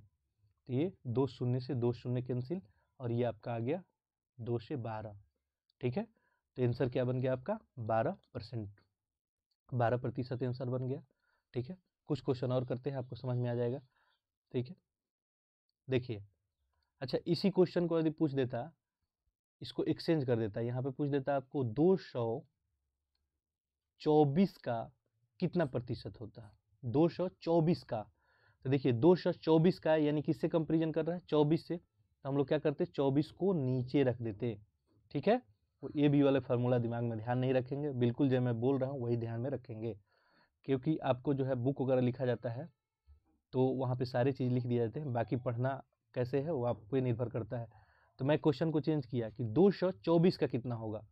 तो ये दो शून्य से दो शून्य कैंसिल और ये आपका आ गया दो से बारह ठीक है तो आंसर क्या बन गया आपका बारह परसेंट बारह प्रतिशत आंसर बन गया ठीक है कुछ क्वेश्चन और करते हैं आपको समझ में आ जाएगा ठीक है देखिए अच्छा इसी क्वेश्चन को यदि पूछ देता इसको एक्सचेंज कर देता यहाँ पे पूछ देता आपको दो सौ चौबीस का कितना प्रतिशत होता है चौबीस का तो देखिए चौबीस का है यानी किससे कंपेरिजन कर रहा है चौबीस से तो हम लोग क्या करते हैं को नीचे रख देते ठीक है वो ए बी वाले फार्मूला दिमाग में ध्यान नहीं रखेंगे बिल्कुल जो मैं बोल रहा हूँ वही ध्यान में रखेंगे क्योंकि आपको जो है बुक वगैरह लिखा जाता है तो वहाँ पे सारी चीज़ लिख दिए जाते हैं बाकी पढ़ना कैसे है वो आप पे निर्भर करता है तो मैं क्वेश्चन को चेंज किया कि चौबीस का कितना होगा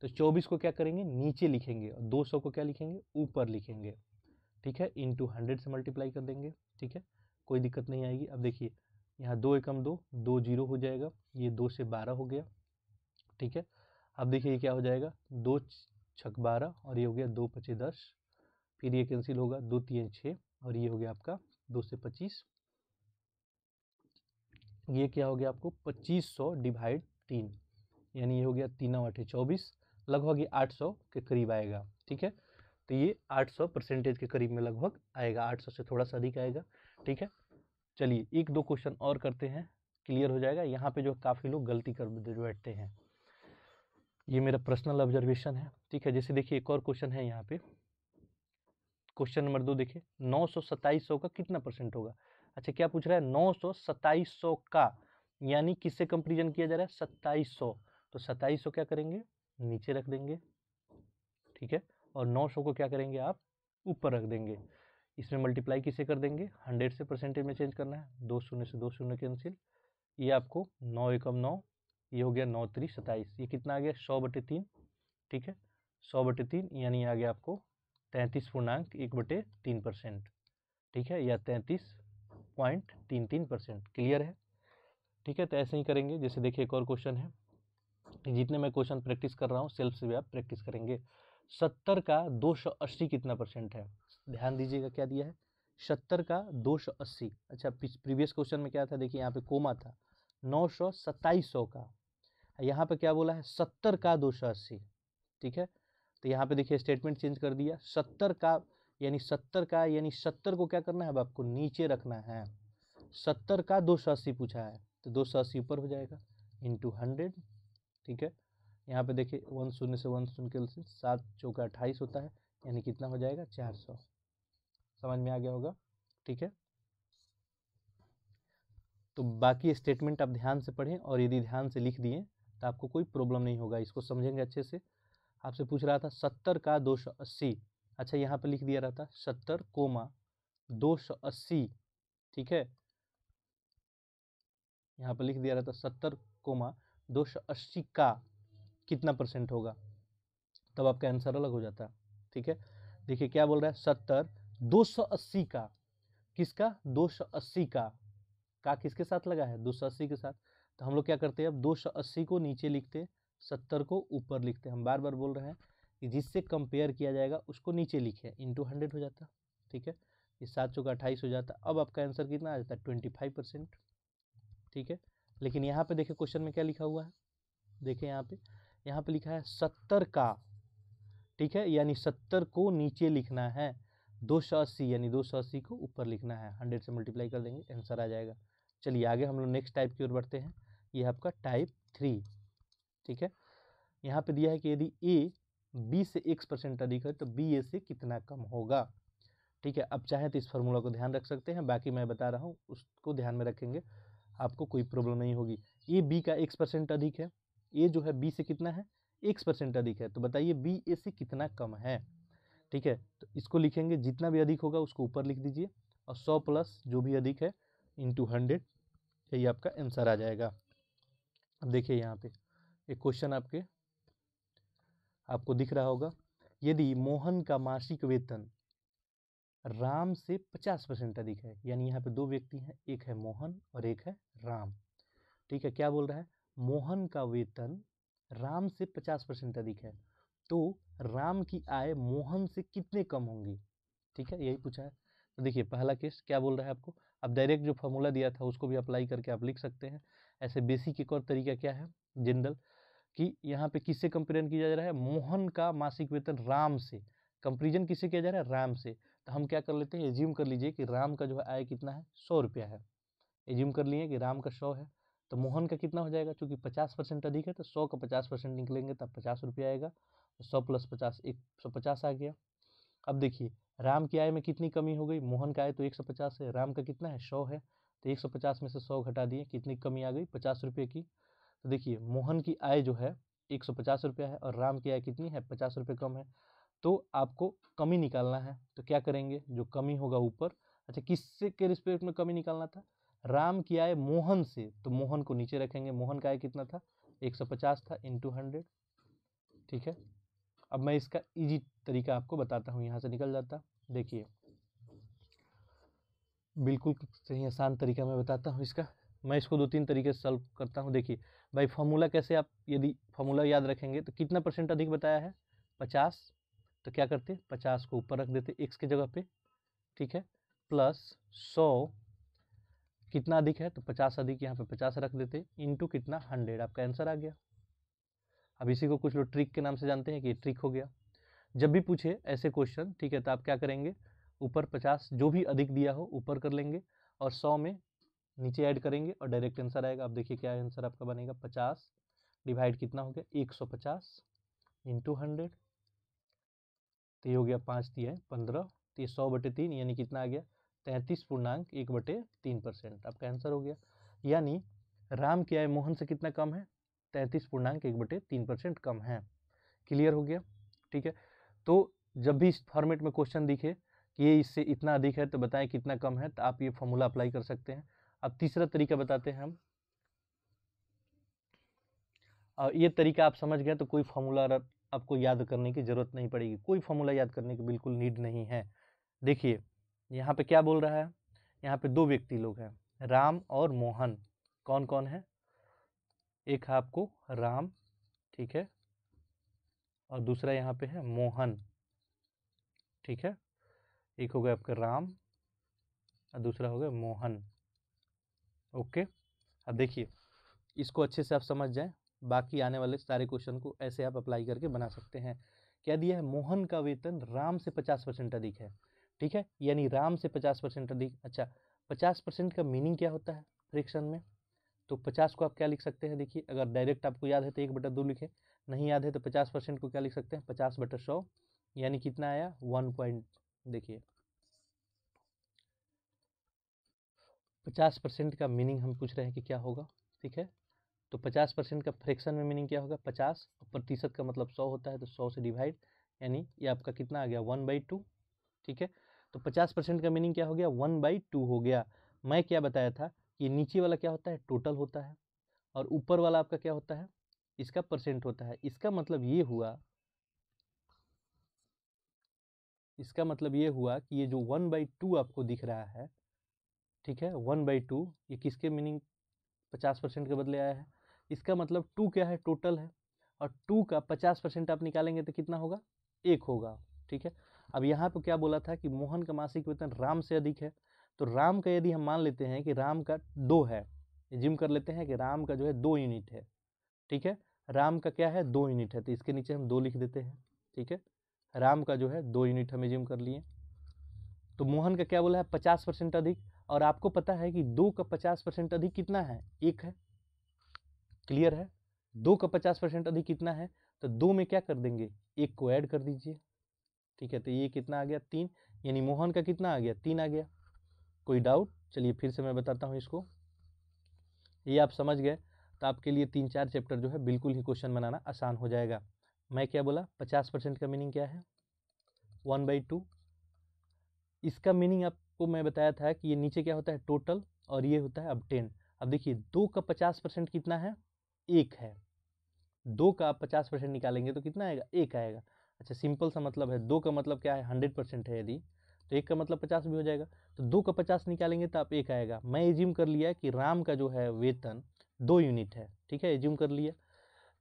तो चौबीस को क्या करेंगे नीचे लिखेंगे और सौ को क्या लिखेंगे ऊपर लिखेंगे ठीक है इन टू हंड्रेड से मल्टीप्लाई कर देंगे ठीक है कोई दिक्कत नहीं आएगी अब देखिए यहाँ दो एकम दो दो जीरो हो जाएगा ये दो से बारह हो गया ठीक है अब देखिए क्या हो जाएगा दो छक बारह और ये हो गया दो पचे दस फिर ये कैंसिल होगा दो तीन छः और ये हो गया आपका दो से पच्चीस ये क्या हो गया आपको पच्चीस सौ डिवाइड तीन यानी ये हो गया तीन आठ चौबीस लगभग ये आठ सौ के करीब आएगा ठीक है तो ये 800 परसेंटेज के करीब में लगभग आएगा 800 से थोड़ा सा अधिक आएगा ठीक है चलिए एक दो क्वेश्चन और करते हैं क्लियर हो जाएगा यहाँ पे जो काफ़ी लोग गलती कर बैठते हैं ये मेरा पर्सनल ऑब्जर्वेशन है ठीक है जैसे देखिए एक और क्वेश्चन है यहाँ पे क्वेश्चन नंबर दो देखिए नौ सौ सौ का कितना परसेंट होगा अच्छा क्या पूछ रहा है नौ सौ सौ का यानी किससे कंपेरिजन किया जा रहा है सत्ताईस सौ तो सत्ताईस सौ क्या करेंगे नीचे रख देंगे ठीक है और नौ सौ को क्या करेंगे आप ऊपर रख देंगे इसमें मल्टीप्लाई किसे कर देंगे हंड्रेड से परसेंटेज में चेंज करना है दो शून्य से दो शून्य कैंसिल ये आपको नौ एकम नौ ये हो गया नौ त्री सताइस ये कितना आ गया सौ बटे तीन ठीक है सौ बटे तीन यानी आ गया आपको तैंतीस पूर्णांक एक बटे तीन परसेंट ठीक है या तैंतीस पॉइंट तीन तीन परसेंट क्लियर है ठीक है तो ऐसे ही करेंगे जैसे देखिए एक और क्वेश्चन है जितने मैं क्वेश्चन प्रैक्टिस कर रहा हूँ सेल्फ से भी आप प्रैक्टिस करेंगे सत्तर का दो सौ अस्सी कितना परसेंट है ध्यान दीजिएगा क्या दिया है सत्तर का दो सौ अस्सी अच्छा प्रीवियस क्वेश्चन में क्या था देखिए यहाँ पे कोमा था नौ सौ सत्ताईस सौ का यहाँ पे क्या बोला है सत्तर का दो सौ अस्सी ठीक है तो यहाँ पे देखिए स्टेटमेंट चेंज कर दिया सत्तर का यानी सत्तर का यानी सत्तर को क्या करना है अब आपको नीचे रखना है सत्तर का दो सौ अस्सी पूछा है तो दो सौ अस्सी ऊपर हो जाएगा इंटू हंड्रेड ठीक है यहाँ पे देखिए वन शून्य से वन शून्य के सात चौका अट्ठाईस होता है यानी कितना हो जाएगा चार सौ समझ में आ गया होगा ठीक है तो बाकी स्टेटमेंट आप ध्यान से पढ़ें और यदि ध्यान से लिख दिए तो आपको कोई प्रॉब्लम नहीं होगा इसको समझेंगे अच्छे से आपसे पूछ रहा था सत्तर का दो सौ अस्सी अच्छा यहाँ पर लिख दिया रहा था सत्तर कोमा दो सौ अस्सी ठीक है यहाँ पर लिख दिया रहा था सत्तर कोमा दो सौ अस्सी का कितना परसेंट होगा तब आपका आंसर अलग हो जाता है ठीक है देखिए क्या बोल रहा है सत्तर दो सौ अस्सी का किसका दो सौ अस्सी का का किसके साथ लगा है दो सौ अस्सी के साथ तो हम लोग क्या करते हैं अब दो सौ अस्सी को नीचे लिखते सत्तर को ऊपर लिखते हम बार बार बोल रहे हैं कि जिससे कंपेयर किया जाएगा उसको नीचे लिखे इंटू हंड्रेड हो जाता ठीक है ये सात सौ का अट्ठाईस हो जाता अब आपका आंसर कितना आ जाता है ट्वेंटी फाइव परसेंट ठीक है लेकिन यहाँ पे देखिए क्वेश्चन में क्या लिखा हुआ है देखिए यहाँ पे यहाँ पे लिखा है सत्तर का ठीक है यानी सत्तर को नीचे लिखना है दो सौ अस्सी यानी दो सौ अस्सी को ऊपर लिखना है हंड्रेड से मल्टीप्लाई कर देंगे आंसर आ जाएगा चलिए आगे हम लोग नेक्स्ट टाइप की ओर बढ़ते हैं ये आपका टाइप थ्री ठीक है यहाँ पे दिया है कि यदि ए बी से एक परसेंट अधिक है तो बी ए से कितना कम होगा ठीक है अब चाहे तो इस फॉर्मूला को ध्यान रख सकते हैं बाकी मैं बता रहा हूँ उसको ध्यान में रखेंगे आपको कोई प्रॉब्लम नहीं होगी ए बी का एक्स परसेंट अधिक है ए जो है बी से कितना है एक्स परसेंट अधिक है तो बताइए बी ए से कितना कम है ठीक है तो इसको लिखेंगे जितना भी अधिक होगा उसको ऊपर लिख दीजिए और सौ प्लस जो भी अधिक है इंटू हंड्रेड यही आपका आंसर आ जाएगा अब देखिए यहाँ पे एक क्वेश्चन आपके आपको दिख रहा होगा यदि मोहन का मासिक वेतन राम से पचास परसेंट अधिक है यानी यहाँ पे दो व्यक्ति हैं एक है मोहन और एक है राम ठीक है क्या बोल रहा है मोहन का वेतन राम से पचास परसेंट अधिक है तो राम की आय मोहन से कितने कम होंगी ठीक है यही पूछा है तो देखिए पहला केस क्या बोल रहा है आपको अब डायरेक्ट जो फॉर्मूला दिया था उसको भी अप्लाई करके आप लिख सकते हैं ऐसे बेसिक एक और तरीका क्या है जनरल कि यहाँ पे किससे कंपेरिजन किया जा रहा है मोहन का मासिक वेतन राम से कंपेरिजन किससे किया जा रहा है राम से तो हम क्या कर लेते हैं एज्यूम कर लीजिए कि राम का जो है आय कितना है सौ रुपया है एज्यूम कर लिए कि राम का सौ है तो मोहन का कितना हो जाएगा चूँकि पचास परसेंट अधिक है तो सौ का पचास परसेंट निकलेंगे तब पचास रुपया आएगा तो सौ प्लस पचास एक सौ पचास आ गया अब देखिए राम की आय में कितनी कमी हो गई मोहन का आय तो एक सौ पचास है राम का कितना है सौ है तो एक सौ पचास में से सौ घटा दिए कितनी कमी आ गई पचास रुपये की तो देखिए मोहन की आय जो है एक सौ पचास रुपया है और राम की आय कितनी है पचास रुपये कम है तो आपको कमी निकालना है तो क्या करेंगे जो कमी होगा ऊपर अच्छा किससे के रिस्पेक्ट में कमी निकालना था राम की आय मोहन से तो मोहन को नीचे रखेंगे मोहन का आय कितना था 150 था टू हंड्रेड ठीक है अब मैं इसका इजी तरीका आपको बताता हूँ यहाँ से निकल जाता देखिए बिल्कुल सही आसान तरीका मैं बताता हूँ इसका मैं इसको दो तीन तरीके से सॉल्व करता हूँ देखिए भाई फॉर्मूला कैसे आप यदि फॉर्मूला याद रखेंगे तो कितना परसेंट अधिक बताया है पचास तो क्या करते पचास को ऊपर रख देते एक्स की जगह पे ठीक है प्लस सौ कितना अधिक है तो पचास अधिक यहाँ पे पचास रख देते इंटू कितना हंड्रेड आपका आंसर आ गया अब इसी को कुछ लोग ट्रिक के नाम से जानते हैं कि ये ट्रिक हो गया जब भी पूछे ऐसे क्वेश्चन ठीक है तो आप क्या करेंगे ऊपर पचास जो भी अधिक दिया हो ऊपर कर लेंगे और सौ में नीचे ऐड करेंगे और डायरेक्ट आंसर आएगा आप देखिए क्या आंसर आपका बनेगा पचास डिवाइड कितना हो गया एक सौ पचास इंटू हंड्रेड तो ये हो गया पाँच दिया तो है पंद्रह तो ये सौ बटे तीन यानी कितना आ गया तैंतीस पूर्णांक एक बटे तीन परसेंट आपका आंसर हो गया यानी राम की आय मोहन से कितना कम है तैंतीस पूर्णांक एक बटे तीन परसेंट कम है क्लियर हो गया ठीक है तो जब भी इस फॉर्मेट में क्वेश्चन दिखे कि ये इससे इतना अधिक है तो बताएं कितना कम है तो आप ये फॉर्मूला अप्लाई कर सकते हैं अब तीसरा तरीका बताते हैं हम और ये तरीका आप समझ गए तो कोई फॉर्मूला आपको याद करने की ज़रूरत नहीं पड़ेगी कोई फॉर्मूला याद करने की बिल्कुल नीड नहीं है देखिए यहाँ पे क्या बोल रहा है यहाँ पे दो व्यक्ति लोग हैं राम और मोहन कौन कौन है एक है आपको राम ठीक है और दूसरा यहाँ पे है मोहन ठीक है एक हो गया आपका राम और दूसरा हो गया मोहन ओके अब देखिए इसको अच्छे से आप समझ जाएं बाकी आने वाले सारे क्वेश्चन को ऐसे आप अप्लाई करके बना सकते हैं क्या दिया है मोहन का वेतन राम से पचास परसेंट अधिक है ठीक है यानी राम से पचास परसेंट अधिक अच्छा पचास परसेंट का मीनिंग क्या होता है फ्रिक्शन में तो पचास को आप क्या लिख सकते हैं देखिए अगर डायरेक्ट आपको याद है तो एक बटा दो लिखे नहीं याद है तो पचास परसेंट को क्या लिख सकते हैं पचास बटा सौ यानी कितना आया वन पॉइंट देखिए पचास परसेंट का मीनिंग हम पूछ रहे हैं कि क्या होगा ठीक है तो पचास परसेंट का फ्रैक्शन में मीनिंग क्या होगा पचास और प्रतिशत का मतलब सौ होता है तो सौ से डिवाइड यानी ये आपका कितना आ गया वन बाई टू ठीक है तो पचास परसेंट का मीनिंग क्या हो गया वन बाई टू हो गया मैं क्या बताया था कि नीचे वाला क्या होता है टोटल होता है और ऊपर वाला आपका क्या होता है इसका परसेंट होता है इसका मतलब ये हुआ इसका मतलब ये हुआ कि ये जो वन बाई टू आपको दिख रहा है ठीक है वन बाई टू ये किसके मीनिंग पचास परसेंट के बदले आया है इसका मतलब टू क्या है टोटल है और टू का पचास परसेंट आप निकालेंगे तो कितना होगा एक होगा ठीक है अब यहाँ पर क्या बोला था कि मोहन का मासिक वेतन राम से अधिक है तो राम का यदि हम मान लेते हैं कि राम का दो है जिम कर लेते हैं कि राम का जो है दो यूनिट है ठीक है राम का क्या है दो यूनिट है तो इसके नीचे हम दो लिख देते हैं ठीक है राम का जो है दो यूनिट हमें जिम कर लिए तो मोहन का क्या बोला है पचास परसेंट अधिक और आपको पता है कि दो का पचास परसेंट अधिक कितना है एक है क्लियर है दो का पचास परसेंट अधिक कितना है तो दो में क्या कर देंगे एक को ऐड कर दीजिए ठीक है तो ये कितना आ गया तीन यानी मोहन का कितना आ गया तीन आ गया कोई डाउट चलिए फिर से मैं बताता हूँ इसको ये आप समझ गए तो आपके लिए तीन चार चैप्टर जो है बिल्कुल ही क्वेश्चन बनाना आसान हो जाएगा मैं क्या बोला पचास परसेंट का मीनिंग क्या है वन बाई टू इसका मीनिंग आपको मैं बताया था कि ये नीचे क्या होता है टोटल और ये होता है अब टेन अब देखिए दो का पचास परसेंट कितना है एक है दो का आप पचास परसेंट निकालेंगे तो कितना आएगा एक आएगा अच्छा सिंपल सा मतलब है दो का मतलब क्या है हंड्रेड परसेंट है यदि तो एक का मतलब पचास भी हो जाएगा तो दो का पचास निकालेंगे तो आप एक आएगा मैं एज्यूम कर लिया कि राम का जो है वेतन दो यूनिट है ठीक है एज्यूम कर लिया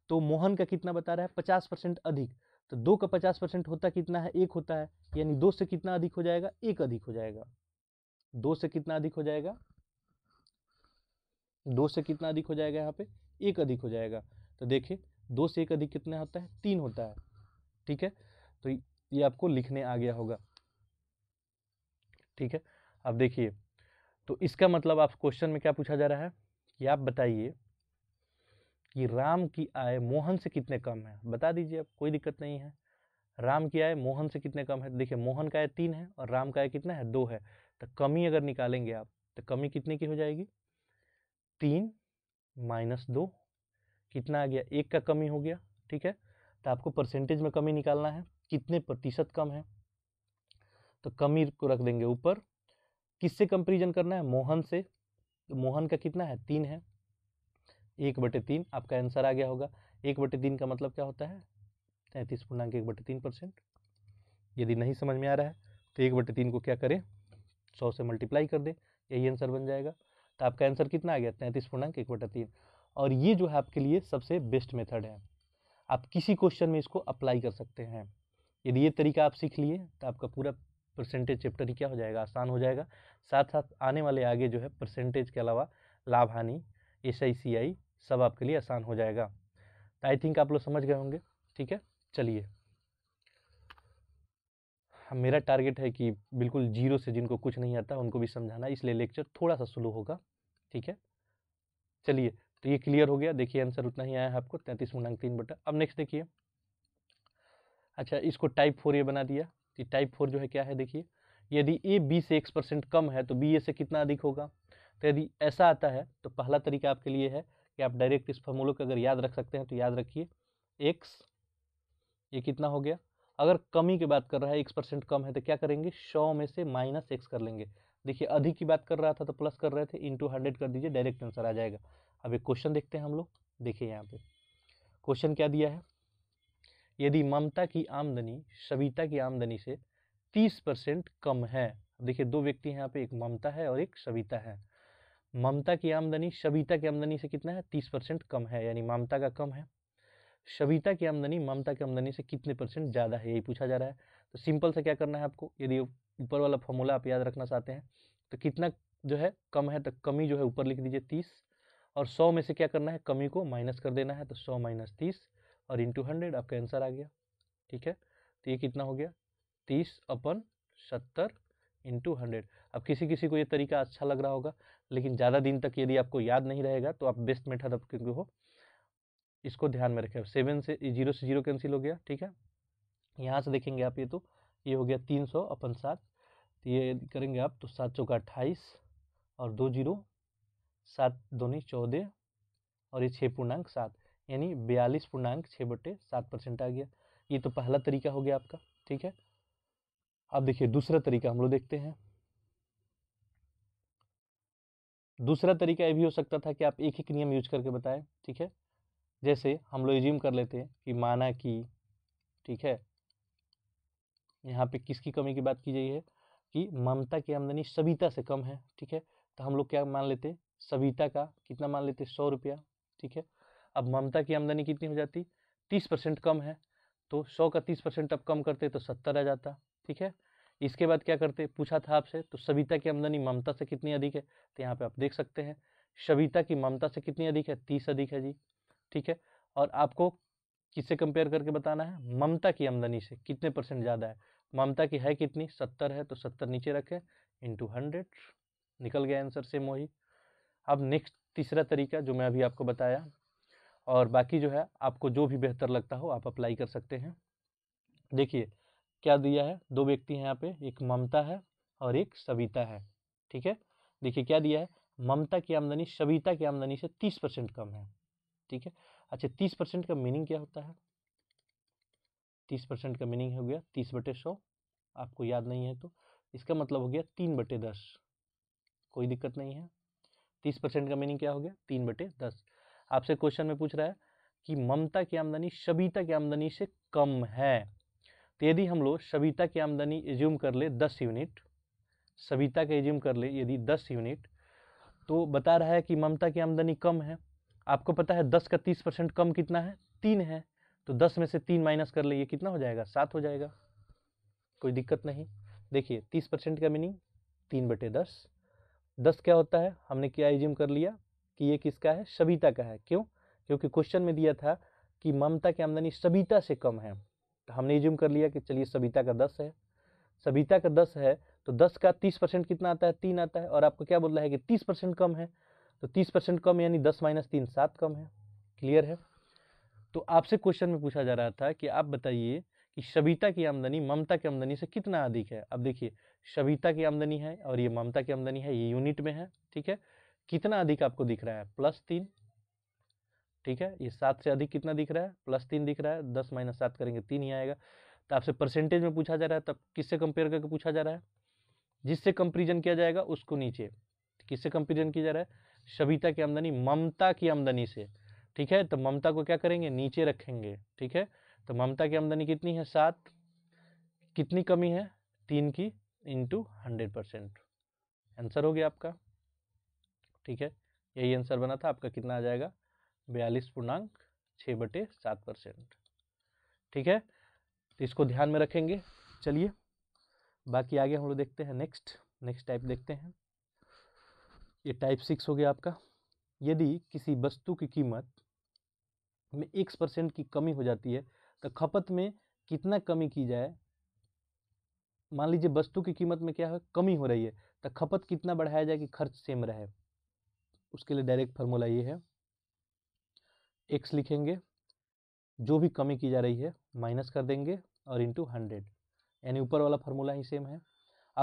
तो मोहन का कितना बता रहा है पचास परसेंट अधिक तो दो का पचास परसेंट होता कितना है एक होता है यानी दो से कितना अधिक हो जाएगा एक अधिक हो जाएगा दो से कितना अधिक हो जाएगा दो से कितना अधिक हो जाएगा यहाँ पे एक अधिक हो जाएगा तो देखिए दो से एक अधिक कितना होता है तीन होता है ठीक है तो ये आपको लिखने आ गया होगा ठीक है अब देखिए तो इसका मतलब आप क्वेश्चन में क्या पूछा जा रहा है कि आप बताइए कि राम की आय मोहन से कितने कम है बता दीजिए आप कोई दिक्कत नहीं है राम की आय मोहन से कितने कम है देखिए मोहन का आय तीन है और राम का आय कितना है दो है तो कमी अगर निकालेंगे आप तो कमी कितने की हो जाएगी तीन माइनस दो कितना आ गया एक का कमी हो गया ठीक है तो आपको परसेंटेज में कमी निकालना है कितने प्रतिशत कम है तो कमी को रख देंगे ऊपर किससे कंपेरिजन करना है मोहन से तो मोहन का कितना है तीन है एक बटे तीन आपका आंसर आ गया होगा एक बटे तीन का मतलब क्या होता है तैंतीस पूर्णांक एक बटे तीन परसेंट यदि नहीं समझ में आ रहा है तो एक बटे तीन को क्या करें सौ से मल्टीप्लाई कर दें यही आंसर बन जाएगा तो आपका आंसर कितना आ गया तैंतीस पूर्णांक एक बटे तीन और ये जो है आपके लिए सबसे बेस्ट मेथड है आप किसी क्वेश्चन में इसको अप्लाई कर सकते हैं यदि ये तरीका आप सीख लिए तो आपका पूरा परसेंटेज चैप्टर ही क्या हो जाएगा आसान हो जाएगा साथ साथ आने वाले आगे जो है परसेंटेज के अलावा लाभ हानि एस आई सी आई सब आपके लिए आसान हो जाएगा तो आई थिंक आप लोग समझ गए होंगे ठीक है चलिए मेरा टारगेट है कि बिल्कुल जीरो से जिनको कुछ नहीं आता उनको भी समझाना इसलिए लेक्चर थोड़ा सा स्लो होगा ठीक है चलिए तो ये क्लियर हो गया देखिए आंसर उतना ही आया है आपको तैंतीस गुणांक तीन बटा अब नेक्स्ट देखिए अच्छा इसको टाइप फोर ये बना दिया कि टाइप फोर जो है क्या है देखिए यदि ए बी से एक्स परसेंट कम है तो बी ए से कितना अधिक होगा तो यदि ऐसा आता है तो पहला तरीका आपके लिए है कि आप डायरेक्ट इस फॉर्मूलों को अगर याद रख सकते हैं तो याद रखिए एक्स ये कितना हो गया अगर कमी की बात कर रहा है एक्स परसेंट कम है तो क्या करेंगे सौ में से माइनस एक्स कर लेंगे देखिए अधिक की बात कर रहा था तो प्लस कर रहे थे इंटू हंड्रेड कर दीजिए डायरेक्ट आंसर आ जाएगा अब एक क्वेश्चन देखते हैं हम लोग देखिए यहाँ पे क्वेश्चन क्या दिया है यदि ममता की आमदनी सविता की आमदनी से तीस परसेंट कम है देखिए दो व्यक्ति यहाँ पे एक ममता है और एक सविता है ममता की आमदनी सविता की आमदनी से कितना है तीस परसेंट कम है यानी ममता का कम है सविता की आमदनी ममता की आमदनी से कितने परसेंट ज़्यादा है यही पूछा जा रहा है तो सिंपल से क्या करना है आपको यदि ऊपर वाला फॉर्मूला आप याद रखना चाहते हैं तो कितना जो है कम है तो कमी जो है ऊपर लिख दीजिए तीस और सौ में से क्या करना है कमी को माइनस कर देना है तो सौ माइनस तीस और इंटू हंड्रेड आपका आंसर आ गया ठीक है तो ये कितना हो गया तीस अपन सत्तर इंटू हंड्रेड अब किसी किसी को ये तरीका अच्छा लग रहा होगा लेकिन ज़्यादा दिन तक यदि आपको याद नहीं रहेगा तो आप बेस्ट मेथड क्योंकि हो इसको ध्यान में रखें सेवन से जीरो से जीरो कैंसिल हो गया ठीक है यहाँ से देखेंगे आप ये तो ये हो गया तीन सौ अपन सात तो ये करेंगे आप तो सात चौका अट्ठाईस और दो जीरो सात दोनी चौदह और ये छः पूर्णांक सात यानी बयालीस पूर्णांक छः बटे सात परसेंट आ गया ये तो पहला तरीका हो गया आपका ठीक है अब देखिए दूसरा तरीका हम लोग देखते हैं दूसरा तरीका ये भी हो सकता था कि आप एक एक नियम यूज करके बताएं ठीक है जैसे हम लोग एज्यूम कर लेते हैं कि माना कि ठीक है यहाँ पे किसकी कमी की बात की गई है कि ममता की आमदनी सविता से कम है ठीक है तो हम लोग क्या मान लेते हैं सविता का कितना मान लेते सौ रुपया ठीक है अब ममता की आमदनी कितनी हो जाती तीस परसेंट कम है तो सौ का तीस परसेंट अब कम करते तो सत्तर आ जाता ठीक है इसके बाद क्या करते पूछा था आपसे तो सविता की आमदनी ममता से कितनी अधिक है तो यहाँ पे आप देख सकते हैं सविता की ममता से कितनी अधिक है तीस अधिक है जी ठीक है और आपको किससे कंपेयर करके बताना है ममता की आमदनी से कितने परसेंट ज़्यादा है ममता की है कितनी सत्तर है तो सत्तर नीचे रखें इंटू हंड्रेड निकल गया आंसर सेम वही अब नेक्स्ट तीसरा तरीका जो मैं अभी आपको बताया और बाकी जो है आपको जो भी बेहतर लगता हो आप अप्लाई कर सकते हैं देखिए क्या दिया है दो व्यक्ति हैं यहाँ पे एक ममता है और एक सविता है ठीक है देखिए क्या दिया है ममता की आमदनी सविता की आमदनी से तीस परसेंट कम है ठीक है अच्छा तीस परसेंट का मीनिंग क्या होता है तीस परसेंट का मीनिंग हो गया तीस बटे सौ आपको याद नहीं है तो इसका मतलब हो गया तीन बटे दस कोई दिक्कत नहीं है तीस परसेंट का मीनिंग क्या हो गया तीन बटे दस आपसे क्वेश्चन में पूछ रहा है कि ममता की आमदनी शबीता की आमदनी से कम है तो यदि हम लोग सबिता की आमदनी एज्यूम कर ले दस यूनिट सविता का एज्यूम कर ले यदि दस यूनिट तो बता रहा है कि ममता की आमदनी कम है आपको पता है दस का तीस परसेंट कम कितना है तीन है तो दस में से तीन माइनस कर ले ये कितना हो जाएगा सात हो जाएगा कोई दिक्कत नहीं देखिए तीस परसेंट का मीनिंग तीन बटे दस दस क्या होता है हमने क्या एज्यूम कर लिया कि ये किसका है सबिता का है क्यों क्योंकि क्वेश्चन में दिया था कि ममता की आमदनी सबिता से कम है तो हमने एज्यूम कर लिया कि चलिए सबिता का दस है सबिता का दस है तो दस का तीस परसेंट कितना आता है तीन आता है और आपको क्या बोल रहा है कि तीस परसेंट कम है तो तीस परसेंट कम यानी दस माइनस तीन सात कम है क्लियर है तो आपसे क्वेश्चन में पूछा जा रहा था कि आप बताइए कि सबिता की आमदनी ममता की आमदनी से कितना अधिक है अब देखिए सविता की आमदनी है और ये ममता की आमदनी है ये यूनिट में है ठीक है कितना अधिक आपको दिख रहा है प्लस तीन ठीक है ये सात से अधिक कितना दिख रहा है प्लस तीन दिख रहा है दस माइनस सात करेंगे तीन ही आएगा तो आपसे परसेंटेज में पूछा जा रहा है तब किससे कंपेयर करके पूछा जा रहा है जिससे कंपेरिजन किया जाएगा उसको नीचे किससे कंपेरिजन किया जा रहा है सविता की आमदनी ममता की आमदनी से ठीक है तो ममता को क्या करेंगे नीचे रखेंगे ठीक है तो ममता की आमदनी कितनी है सात कितनी कमी है तीन की इंटू हंड्रेड परसेंट आंसर हो गया आपका ठीक है यही आंसर बना था आपका कितना आ जाएगा बयालीस पूर्णांक छः बटे सात परसेंट ठीक है तो इसको ध्यान में रखेंगे चलिए बाकी आगे हम लोग देखते हैं नेक्स्ट नेक्स्ट टाइप देखते हैं ये टाइप सिक्स हो गया आपका यदि किसी वस्तु की कीमत में एक परसेंट की कमी हो जाती है तो खपत में कितना कमी की जाए मान लीजिए वस्तु की कीमत में क्या है कमी हो रही है तो खपत कितना बढ़ाया जाए कि खर्च सेम रहे उसके लिए डायरेक्ट फार्मूला ये है एक्स लिखेंगे जो भी कमी की जा रही है माइनस कर देंगे और इंटू हंड्रेड यानी ऊपर वाला फार्मूला ही सेम है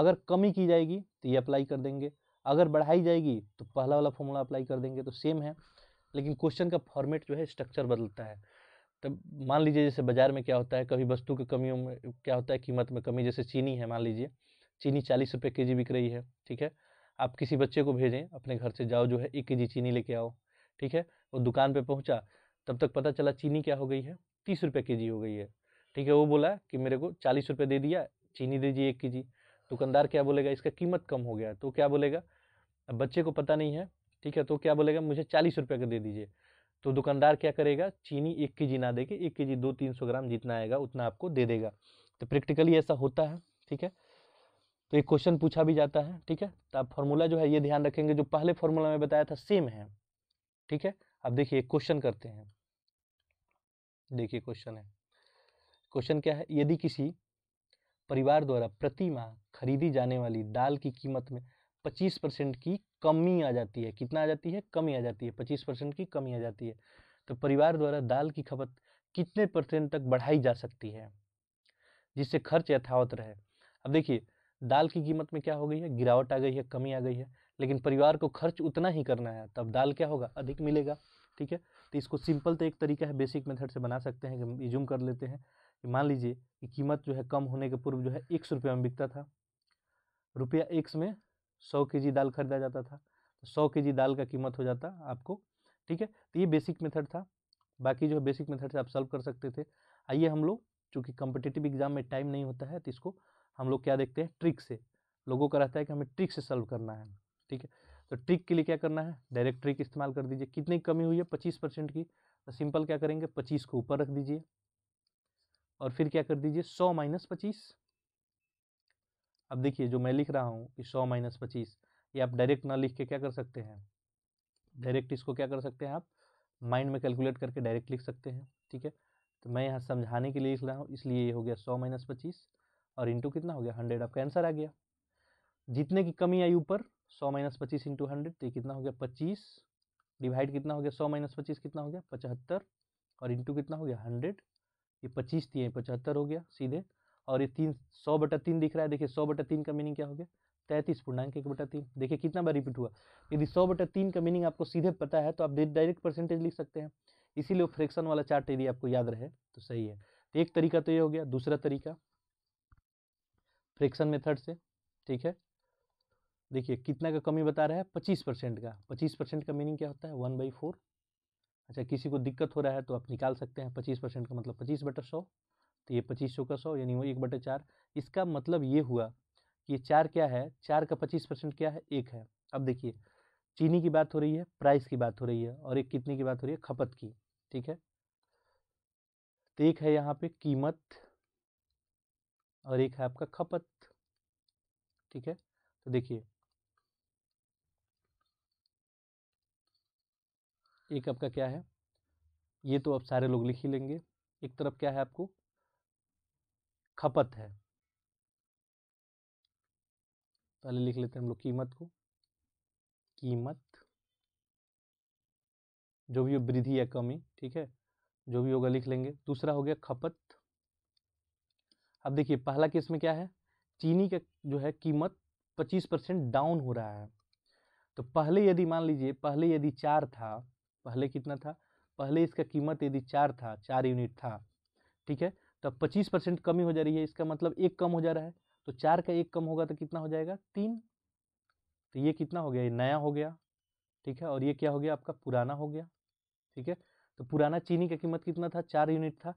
अगर कमी की जाएगी तो ये अप्लाई कर देंगे अगर बढ़ाई जाएगी तो पहला वाला फॉर्मूला अप्लाई कर देंगे तो सेम है लेकिन क्वेश्चन का फॉर्मेट जो है स्ट्रक्चर बदलता है तब तो मान लीजिए जैसे बाजार में क्या होता है कभी वस्तु की कमियों में क्या होता है कीमत में कमी जैसे चीनी है मान लीजिए चीनी चालीस रुपये के जी बिक रही है ठीक है आप किसी बच्चे को भेजें अपने घर से जाओ जो है एक के जी चीनी लेके आओ ठीक है वो दुकान पर पहुँचा तब तक पता चला चीनी क्या हो गई है तीस रुपये के जी हो गई है ठीक है वो बोला कि मेरे को चालीस रुपये दे दिया चीनी दे दीजिए एक के जी दुकानदार क्या बोलेगा इसका कीमत कम हो गया तो क्या बोलेगा अब बच्चे को पता नहीं है ठीक है तो क्या बोलेगा मुझे चालीस रुपये का दे दीजिए तो दुकानदार क्या करेगा चीनी एक के जी ना देके एक के जी दो तीन सौ ग्राम जितना आएगा उतना आपको दे देगा तो प्रैक्टिकली ऐसा होता है ठीक है तो एक क्वेश्चन पूछा भी जाता है ठीक है तो आप फॉर्मूला जो है ये ध्यान रखेंगे जो पहले फॉर्मूला में बताया था सेम है ठीक है अब देखिए क्वेश्चन करते हैं देखिए क्वेश्चन है क्वेश्चन क्या है यदि किसी परिवार द्वारा प्रति माह खरीदी जाने वाली दाल की कीमत में पच्चीस परसेंट की कमी आ जाती है कितना आ जाती है कमी आ जाती है पच्चीस परसेंट की कमी आ जाती है तो परिवार द्वारा दाल की खपत कितने परसेंट तक बढ़ाई जा सकती है जिससे खर्च यथावत रहे अब देखिए दाल की कीमत में क्या हो गई है गिरावट आ गई है कमी आ गई है लेकिन परिवार को खर्च उतना ही करना है तब दाल क्या होगा अधिक मिलेगा ठीक है तो इसको सिंपल तो एक तरीका है बेसिक मेथड से बना सकते हैं कि जूम कर लेते हैं कि मान लीजिए कि कीमत जो है कम होने के पूर्व जो है एक सौ रुपये में बिकता था रुपया एक में सौ के जी दाल खरीदा जाता था तो सौ के जी दाल का कीमत हो जाता आपको ठीक है तो ये बेसिक मेथड था बाकी जो बेसिक मेथड से आप सॉल्व कर सकते थे आइए हम लोग चूँकि कम्पिटेटिव एग्जाम में टाइम नहीं होता है तो इसको हम लोग क्या देखते हैं ट्रिक से लोगों का रहता है कि हमें ट्रिक से सॉल्व करना है ठीक है तो ट्रिक के लिए क्या करना है डायरेक्ट ट्रिक इस्तेमाल कर दीजिए कितनी कमी हुई है पच्चीस परसेंट की तो सिंपल क्या करेंगे पच्चीस को ऊपर रख दीजिए और फिर क्या कर दीजिए सौ माइनस पच्चीस अब देखिए जो मैं लिख रहा हूँ कि सौ माइनस पच्चीस ये आप डायरेक्ट ना लिख के क्या कर सकते हैं डायरेक्ट इसको क्या कर सकते हैं आप माइंड में कैलकुलेट करके डायरेक्ट लिख सकते हैं ठीक है तो मैं यहाँ समझाने के लिए लिख रहा हूँ इसलिए ये हो गया सौ माइनस पच्चीस और इंटू कितना हो गया हंड्रेड आपका आंसर आ गया जितने की कमी आई ऊपर सौ माइनस पच्चीस इंटू हंड्रेड तो ये कितना हो गया पच्चीस डिवाइड कितना हो गया सौ माइनस पच्चीस कितना हो गया पचहत्तर और इंटू कितना हो गया हंड्रेड ये पच्चीस थी पचहत्तर हो गया सीधे और ये तीन सौ बटा तीन दिख रहा है देखिए सौ बटा तीन का मीनिंग क्या हो गया तैंतीस पूर्णांक एक बटा तीन देखिए कितना बार रिपीट हुआ यदि सौ बटा तीन का मीनिंग आपको सीधे पता है तो आप डायरेक्ट परसेंटेज लिख सकते हैं इसीलिए फ्रैक्शन वाला चार्ट यदि आपको याद रहे तो सही है तो एक तरीका तो ये हो गया दूसरा तरीका फ्रैक्शन मेथड से ठीक है देखिए कितना का कमी बता रहा है पच्चीस परसेंट का पच्चीस परसेंट का मीनिंग क्या होता है वन बाई फोर अच्छा किसी को दिक्कत हो रहा है तो आप निकाल सकते हैं पच्चीस परसेंट का मतलब पच्चीस बटा सौ तो ये पच्चीस सौ का सौ यानी वो एक बटे चार इसका मतलब ये हुआ कि ये चार क्या है चार का पच्चीस परसेंट क्या है एक है अब देखिए चीनी की बात हो रही है प्राइस की बात हो रही है और एक कितने की बात हो रही है खपत की ठीक है तो एक है यहाँ पे कीमत और एक है आपका खपत ठीक है तो देखिए एक आपका क्या है ये तो आप सारे लोग लिख ही लेंगे एक तरफ क्या है आपको खपत है पहले लिख लेते हैं हम लोग कीमत को कीमत जो भी हो वृद्धि या कमी ठीक है जो भी होगा लिख लेंगे दूसरा हो गया खपत अब देखिए पहला केस में क्या है चीनी का जो है कीमत 25 परसेंट डाउन हो रहा है तो पहले यदि मान लीजिए पहले यदि चार था पहले कितना था पहले इसका कीमत यदि चार था चार यूनिट था ठीक है तब पच्चीस परसेंट कमी हो जा रही है इसका मतलब एक कम हो जा रहा है तो चार का एक कम होगा तो कितना हो जाएगा तीन तो ये कितना हो गया ये नया हो गया ठीक है और ये क्या हो गया आपका पुराना हो गया ठीक है तो पुराना चीनी का कीमत कितना था चार यूनिट था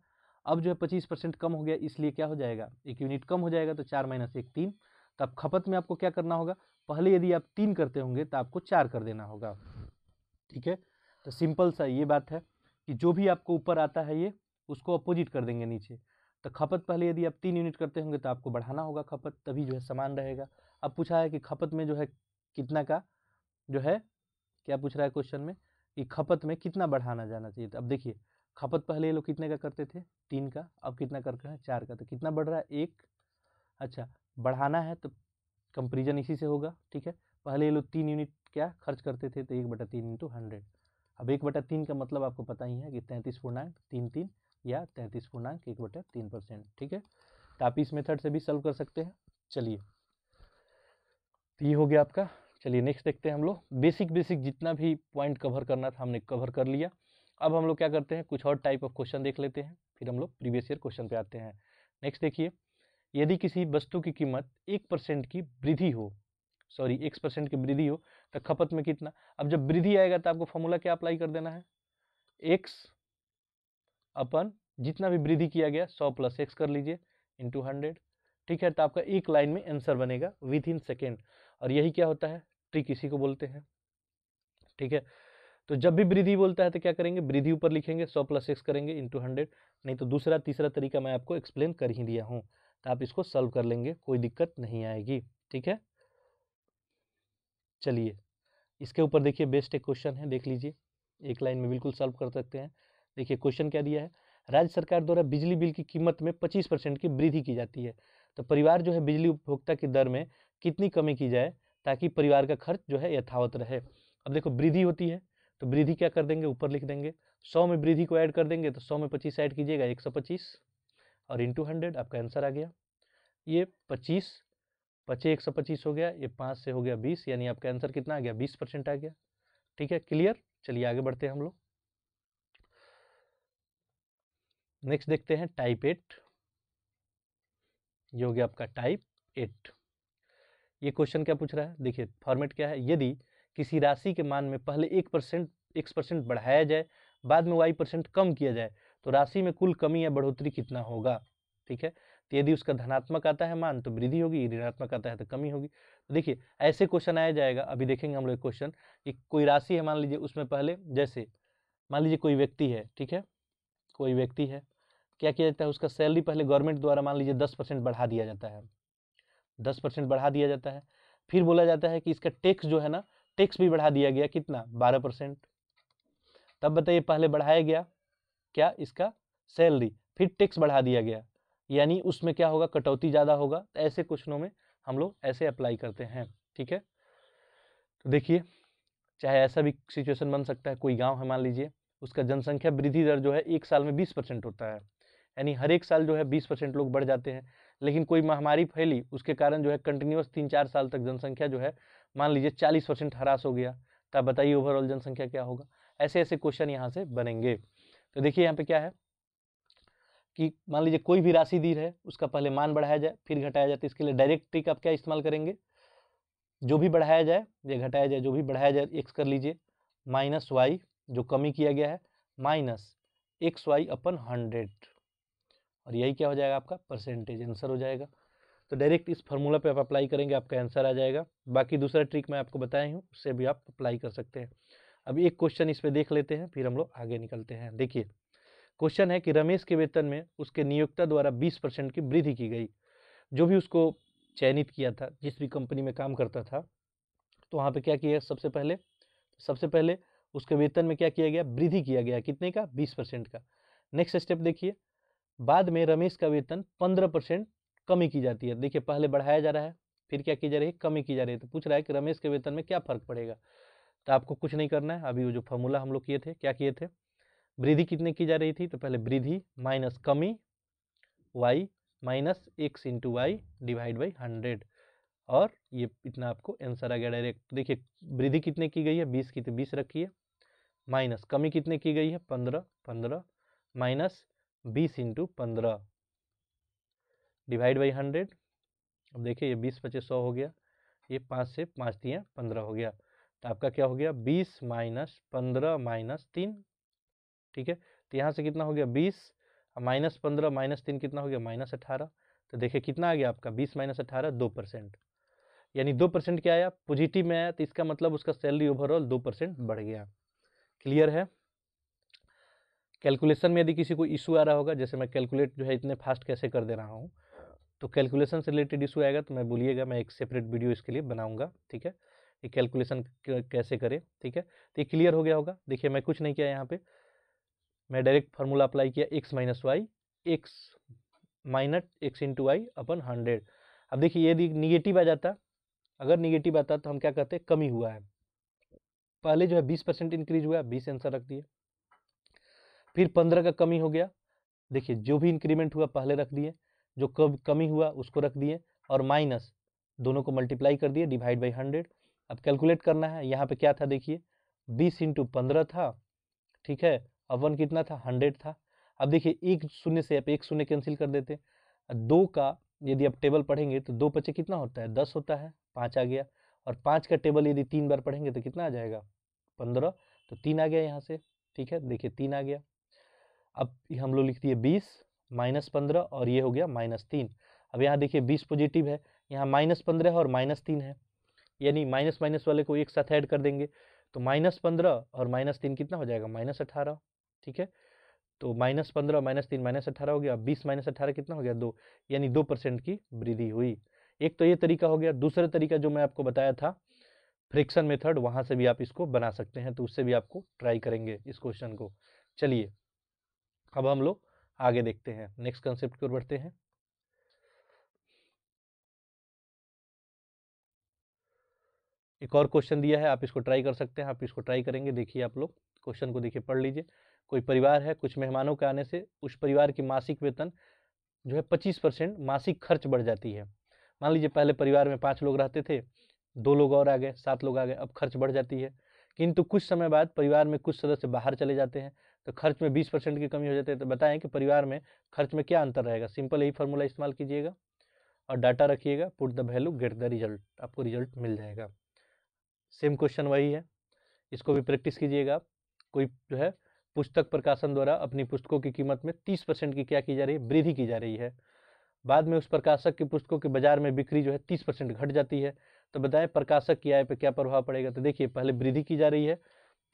अब जो है पच्चीस परसेंट कम हो गया इसलिए क्या हो जाएगा एक यूनिट कम हो जाएगा तो चार माइनस एक तीन तो अब खपत में आपको क्या करना होगा पहले यदि आप तीन करते होंगे तो आपको चार कर देना होगा ठीक है तो सिंपल सा ये बात है कि जो भी आपको ऊपर आता है ये उसको अपोजिट कर देंगे नीचे तो खपत पहले यदि आप तीन यूनिट करते होंगे तो आपको बढ़ाना होगा खपत तभी जो है समान रहेगा अब पूछा है कि खपत में जो है कितना का जो है क्या पूछ रहा है क्वेश्चन में कि खपत में कितना बढ़ाना जाना चाहिए तो अब देखिए खपत पहले ये लोग कितने का करते थे तीन का अब कितना कर रहे हैं चार का तो कितना बढ़ रहा है एक अच्छा बढ़ाना है तो कंपेरिजन इसी से होगा ठीक है पहले ये लोग तीन यूनिट क्या खर्च करते थे तो एक बटा तीन इंटू हंड्रेड अब एक बटा तीन का मतलब आपको पता ही है कि तैंतीस पूर्णांक तीन तीन या तैंतीस पूर्णांक एक बटे तीन परसेंट ठीक है तो आप इस मेथड से भी सॉल्व कर सकते हैं चलिए तो ये हो गया आपका चलिए नेक्स्ट देखते हैं हम लोग बेसिक बेसिक जितना भी पॉइंट कवर करना था हमने कवर कर लिया अब हम लोग क्या करते हैं कुछ और टाइप ऑफ क्वेश्चन देख लेते हैं फिर हम लोग प्रीवियस ईयर क्वेश्चन पे आते हैं नेक्स्ट देखिए यदि किसी वस्तु की कीमत एक परसेंट की वृद्धि हो सॉरी एक परसेंट की वृद्धि हो तो खपत में कितना अब जब वृद्धि आएगा तो आपको फॉर्मूला क्या अप्लाई कर देना है एक्स अपन जितना भी वृद्धि किया गया सौ प्लस एक्स कर लीजिए टू हंड्रेड ठीक है तो आपका एक लाइन में आंसर बनेगा विद इन सेकेंड और यही क्या होता है ट्रिक इसी को बोलते हैं ठीक है तो जब भी वृद्धि बोलता है तो क्या करेंगे वृद्धि ऊपर लिखेंगे सौ प्लस एक्स करेंगे टू हंड्रेड नहीं तो दूसरा तीसरा तरीका मैं आपको एक्सप्लेन कर ही दिया हूँ तो आप इसको सॉल्व कर लेंगे कोई दिक्कत नहीं आएगी ठीक है चलिए इसके ऊपर देखिए बेस्ट एक क्वेश्चन है देख लीजिए एक लाइन में बिल्कुल सॉल्व कर सकते हैं देखिए क्वेश्चन क्या दिया है राज्य सरकार द्वारा बिजली बिल की कीमत में 25 परसेंट की वृद्धि की जाती है तो परिवार जो है बिजली उपभोक्ता की दर में कितनी कमी की जाए ताकि परिवार का खर्च जो है यथावत रहे अब देखो वृद्धि होती है तो वृद्धि क्या कर देंगे ऊपर लिख देंगे सौ में वृद्धि को ऐड कर देंगे तो सौ में पच्चीस ऐड कीजिएगा एक सौ पच्चीस और इंटू हंड्रेड आपका आंसर आ गया ये पच्चीस पच्चीस एक सौ पच्चीस हो गया ये पाँच से हो गया बीस यानी आपका आंसर कितना आ गया बीस परसेंट आ गया ठीक है क्लियर चलिए आगे बढ़ते हैं हम लोग नेक्स्ट देखते हैं टाइप एट ये हो गया आपका टाइप एट ये क्वेश्चन क्या पूछ रहा है देखिए फॉर्मेट क्या है यदि किसी राशि के मान में पहले एक परसेंट एक परसेंट बढ़ाया जाए बाद में वाई परसेंट कम किया जाए तो राशि में कुल कमी या बढ़ोतरी कितना होगा ठीक है तो यदि उसका धनात्मक आता है मान तो वृद्धि होगी ऋणात्मक आता है तो कमी होगी तो देखिए ऐसे क्वेश्चन आया जाएगा अभी देखेंगे हम लोग क्वेश्चन कि कोई राशि है मान लीजिए उसमें पहले जैसे मान लीजिए कोई व्यक्ति है ठीक है कोई व्यक्ति है क्या किया जाता है उसका सैलरी पहले गवर्नमेंट द्वारा मान लीजिए दस परसेंट बढ़ा दिया जाता है दस परसेंट बढ़ा दिया जाता है फिर बोला जाता है कि इसका टैक्स जो है ना टैक्स भी बढ़ा दिया गया कितना बारह परसेंट तब बताइए पहले बढ़ाया गया क्या इसका सैलरी फिर टैक्स बढ़ा दिया गया यानी उसमें क्या होगा कटौती ज़्यादा होगा तो ऐसे क्वेश्चनों में हम लोग ऐसे अप्लाई करते हैं ठीक है तो देखिए चाहे ऐसा भी सिचुएशन बन सकता है कोई गाँव है मान लीजिए उसका जनसंख्या वृद्धि दर जो है एक साल में बीस परसेंट होता है यानी हर एक साल जो है बीस परसेंट लोग बढ़ जाते हैं लेकिन कोई महामारी फैली उसके कारण जो है कंटिन्यूस तीन चार साल तक जनसंख्या जो है मान लीजिए चालीस परसेंट हरास हो गया तब तो बताइए ओवरऑल जनसंख्या क्या होगा ऐसे ऐसे क्वेश्चन यहाँ से बनेंगे तो देखिए यहाँ पे क्या है कि मान लीजिए कोई भी राशि दी है उसका पहले मान बढ़ाया जाए फिर घटाया जाए तो इसके लिए डायरेक्ट ट्रिक आप क्या इस्तेमाल करेंगे जो भी बढ़ाया जाए या घटाया जाए जो भी बढ़ाया जाए एक्स कर लीजिए माइनस वाई जो कमी किया गया है minus x Y upon hundred और यही क्या हो जाएगा आपका परसेंटेज आंसर हो जाएगा तो डायरेक्ट इस फार्मूला पे आप अप्लाई करेंगे आपका आंसर आ जाएगा बाकी दूसरा ट्रिक मैं आपको बताया हूँ उससे भी आप अप्लाई कर सकते हैं अब एक क्वेश्चन इस पर देख लेते हैं फिर हम लोग आगे निकलते हैं देखिए क्वेश्चन है कि रमेश के वेतन में उसके नियोक्ता द्वारा बीस परसेंट की वृद्धि की गई जो भी उसको चयनित किया था जिस भी कंपनी में काम करता था तो वहाँ पर क्या किया सबसे पहले सबसे पहले उसके वेतन में क्या किया गया वृद्धि किया गया कितने का बीस परसेंट का नेक्स्ट स्टेप देखिए बाद में रमेश का वेतन पंद्रह परसेंट कमी की जाती है देखिए पहले बढ़ाया जा रहा है फिर क्या की जा रही है कमी की जा रही है तो पूछ रहा है कि रमेश के वेतन में क्या फर्क पड़ेगा तो आपको कुछ नहीं करना है अभी वो जो फॉर्मूला हम लोग किए थे क्या किए थे वृद्धि कितने की जा रही थी तो पहले वृद्धि माइनस कमी Y minus X into Y divide by hundred और ये इतना आपको आंसर आ गया डायरेक्ट देखिए वृद्धि कितने की गई है बीस की तो बीस रखिए माइनस कमी कितने की गई है पंद्रह पंद्रह माइनस बीस इंटू पंद्रह डिवाइड बाई हंड्रेड अब देखिए ये बीस पच्चीस सौ हो गया ये पाँच से पाँच दिया पंद्रह हो गया तो आपका क्या हो गया बीस माइनस पंद्रह माइनस तीन ठीक है तो यहाँ से कितना हो गया बीस माइनस पंद्रह माइनस तीन कितना हो गया माइनस अठारह तो देखिए कितना आ गया आपका बीस माइनस अठारह दो परसेंट यानी दो परसेंट क्या आया पॉजिटिव में आया तो इसका मतलब उसका सैलरी ओवरऑल दो परसेंट बढ़ गया क्लियर है कैलकुलेशन में यदि किसी को इशू आ रहा होगा जैसे मैं कैलकुलेट जो है इतने फास्ट कैसे कर दे रहा हूँ तो कैलकुलेशन से रिलेटेड इशू आएगा तो मैं बोलिएगा मैं एक सेपरेट वीडियो इसके लिए बनाऊँगा ठीक है कि कैलकुलेशन कैसे करें ठीक है तो ये क्लियर हो गया होगा देखिए मैं कुछ नहीं किया यहाँ पे मैं डायरेक्ट फार्मूला अप्लाई किया X minus Y X minus X into Y upon hundred अब देखिए यदि निगेटिव आ जाता अगर निगेटिव आता तो हम क्या कहते हैं कमी हुआ है पहले जो है बीस परसेंट इंक्रीज हुआ बीस आंसर रख दिए फिर पंद्रह का कमी हो गया देखिए जो भी इंक्रीमेंट हुआ पहले रख दिए जो कब कमी हुआ उसको रख दिए और माइनस दोनों को मल्टीप्लाई कर दिए डिवाइड बाई हंड्रेड अब कैलकुलेट करना है यहाँ पे क्या था देखिए बीस इंटू पंद्रह था ठीक है अब वन कितना था हंड्रेड था अब देखिए एक शून्य से आप एक शून्य कैंसिल कर देते दो का यदि आप टेबल पढ़ेंगे तो दो पचे कितना होता है दस होता है पाँच आ गया और पाँच का टेबल यदि तीन बार पढ़ेंगे तो कितना आ जाएगा पंद्रह तो तीन आ गया यहाँ से ठीक है देखिए तीन आ गया अब हम लोग लिख दिए बीस माइनस पंद्रह और ये हो गया माइनस तीन अब यहाँ देखिए बीस पॉजिटिव है यहाँ माइनस पंद्रह और माइनस तीन है यानी माइनस माइनस वाले को एक साथ ऐड कर देंगे तो माइनस पंद्रह और माइनस तीन कितना हो जाएगा माइनस अठारह ठीक है तो माइनस पंद्रह माइनस तीन माइनस अठारह हो गया अब बीस माइनस अठारह कितना हो गया दो यानी दो परसेंट की वृद्धि हुई एक तो ये तरीका हो गया दूसरा तरीका जो मैं आपको बताया था फ्रिक्शन मेथड वहाँ से भी आप इसको बना सकते हैं तो उससे भी आपको ट्राई करेंगे इस क्वेश्चन को चलिए अब हम लोग आगे देखते हैं नेक्स्ट कंसेप्ट की ओर बढ़ते हैं एक और क्वेश्चन दिया है आप इसको ट्राई कर सकते हैं आप इसको ट्राई करेंगे देखिए आप लोग क्वेश्चन को देखिए पढ़ लीजिए कोई परिवार है कुछ मेहमानों के आने से उस परिवार की मासिक वेतन जो है पच्चीस परसेंट मासिक खर्च बढ़ जाती है मान लीजिए पहले परिवार में पांच लोग रहते थे दो लोग और आ गए सात लोग आ गए अब खर्च बढ़ जाती है किंतु कुछ समय बाद परिवार में कुछ सदस्य बाहर चले जाते हैं तो खर्च में बीस परसेंट की कमी हो जाती है तो बताएं कि परिवार में खर्च में क्या अंतर रहेगा सिंपल यही फॉर्मूला इस्तेमाल कीजिएगा और डाटा रखिएगा put the value get the result आपको रिजल्ट मिल जाएगा सेम क्वेश्चन वही है इसको भी प्रैक्टिस कीजिएगा आप कोई जो है पुस्तक प्रकाशन द्वारा अपनी पुस्तकों की कीमत में तीस परसेंट की क्या की जा रही है वृद्धि की जा रही है बाद में उस प्रकाशक की पुस्तकों की बाजार में बिक्री जो है तीस परसेंट घट जाती है तो बताएं प्रकाशक की आय पर क्या प्रभाव पड़ेगा तो देखिए पहले वृद्धि की जा रही है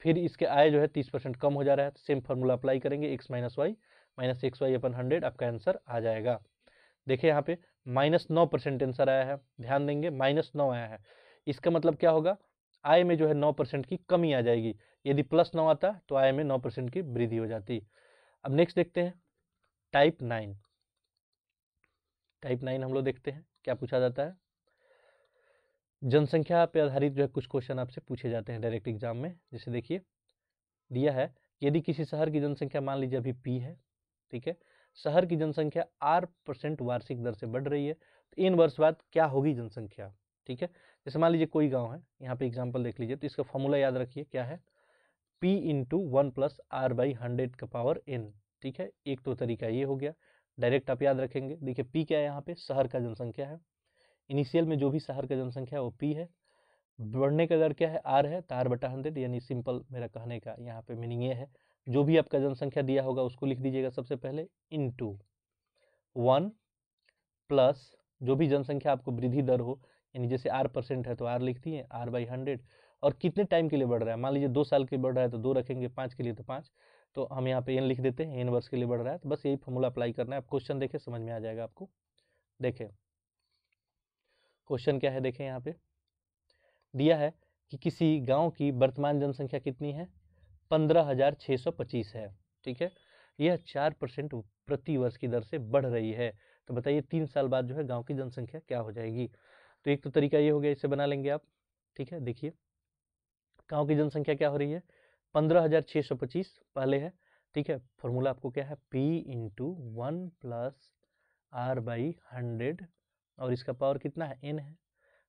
फिर इसके आय जो है तीस परसेंट कम हो जा रहा है सेम फॉर्मूला अप्लाई करेंगे x minus y minus x Y upon hundred आपका आंसर आ जाएगा देखिए यहाँ पे माइनस नौ परसेंट आंसर आया है ध्यान देंगे माइनस नौ आया है इसका मतलब क्या होगा आय में जो है नौ परसेंट की कमी आ जाएगी यदि प्लस नौ आता तो आय में नौ परसेंट की वृद्धि हो जाती अब नेक्स्ट देखते हैं टाइप नाइन टाइप नाइन हम लोग देखते हैं क्या पूछा जाता है जनसंख्या पर आधारित जो है कुछ क्वेश्चन आपसे पूछे जाते हैं डायरेक्ट एग्जाम में जैसे देखिए दिया है यदि किसी शहर की जनसंख्या मान लीजिए अभी पी है ठीक है शहर की जनसंख्या आर परसेंट वार्षिक दर से बढ़ रही है तो इन वर्ष बाद क्या होगी जनसंख्या ठीक है जैसे मान लीजिए कोई गांव है यहाँ पे एग्जांपल देख लीजिए तो इसका फॉर्मूला याद रखिए क्या है P into one plus r by hundred का पावर एन ठीक है एक तो तरीका ये हो गया डायरेक्ट आप याद रखेंगे देखिए पी क्या है यहाँ पे शहर का जनसंख्या है इनिशियल में जो भी शहर का जनसंख्या है वो पी है बढ़ने का दर क्या है आर है तो आर बटा हंड्रेड यानी सिंपल मेरा कहने का यहाँ पे मीनिंग ये है जो भी आपका जनसंख्या दिया होगा उसको लिख दीजिएगा सबसे पहले इन टू वन प्लस जो भी जनसंख्या आपको वृद्धि दर हो यानी जैसे आर परसेंट है तो आर लिख दिए आर बाई हंड्रेड और कितने टाइम के लिए बढ़ रहा है मान लीजिए दो साल के लिए बढ़ रहा है तो दो रखेंगे पाँच के लिए तो पाँच तो हम यहाँ पे एन लिख देते हैं एन वर्ष के लिए बढ़ रहा है तो बस यही फॉर्मूला अप्लाई करना है आप क्वेश्चन देखें समझ में आ जाएगा आपको देखें क्वेश्चन क्या है देखें यहाँ पे दिया है कि किसी गांव की वर्तमान जनसंख्या कितनी है पंद्रह हजार छः सौ पच्चीस है ठीक है यह चार परसेंट प्रति वर्ष की दर से बढ़ रही है तो बताइए तीन साल बाद जो है गांव की जनसंख्या क्या हो जाएगी तो एक तो तरीका ये हो गया इसे बना लेंगे आप ठीक है देखिए गाँव की जनसंख्या क्या हो रही है पंद्रह हजार सौ पच्चीस पहले है ठीक है फॉर्मूला आपको क्या है P into one plus r by hundred और इसका पावर कितना है एन है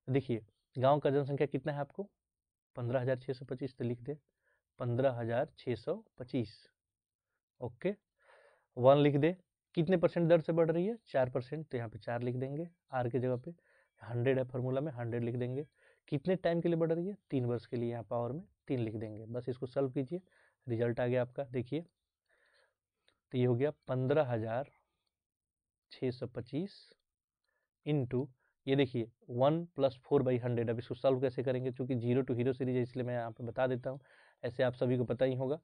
तो देखिए गाँव का जनसंख्या कितना है आपको पंद्रह हज़ार छः सौ पच्चीस तो लिख दे पंद्रह हज़ार छः सौ पच्चीस ओके वन लिख दे कितने परसेंट दर से बढ़ रही है चार परसेंट तो यहाँ पे चार लिख देंगे आर के जगह पे हंड्रेड है फॉर्मूला में हंड्रेड लिख देंगे कितने टाइम के लिए बढ़ रही है तीन वर्ष के लिए यहाँ पावर में तीन लिख देंगे बस इसको सॉल्व कीजिए रिजल्ट आ गया आपका देखिए तो ये हो गया पंद्रह हज़ार छः सौ पच्चीस इंटू ये देखिए one plus four by hundred अब इसको सॉल्व कैसे करेंगे चूँकि जीरो टू हीरो सीरीज है इसलिए मैं यहाँ पे बता देता हूँ ऐसे आप सभी को पता ही होगा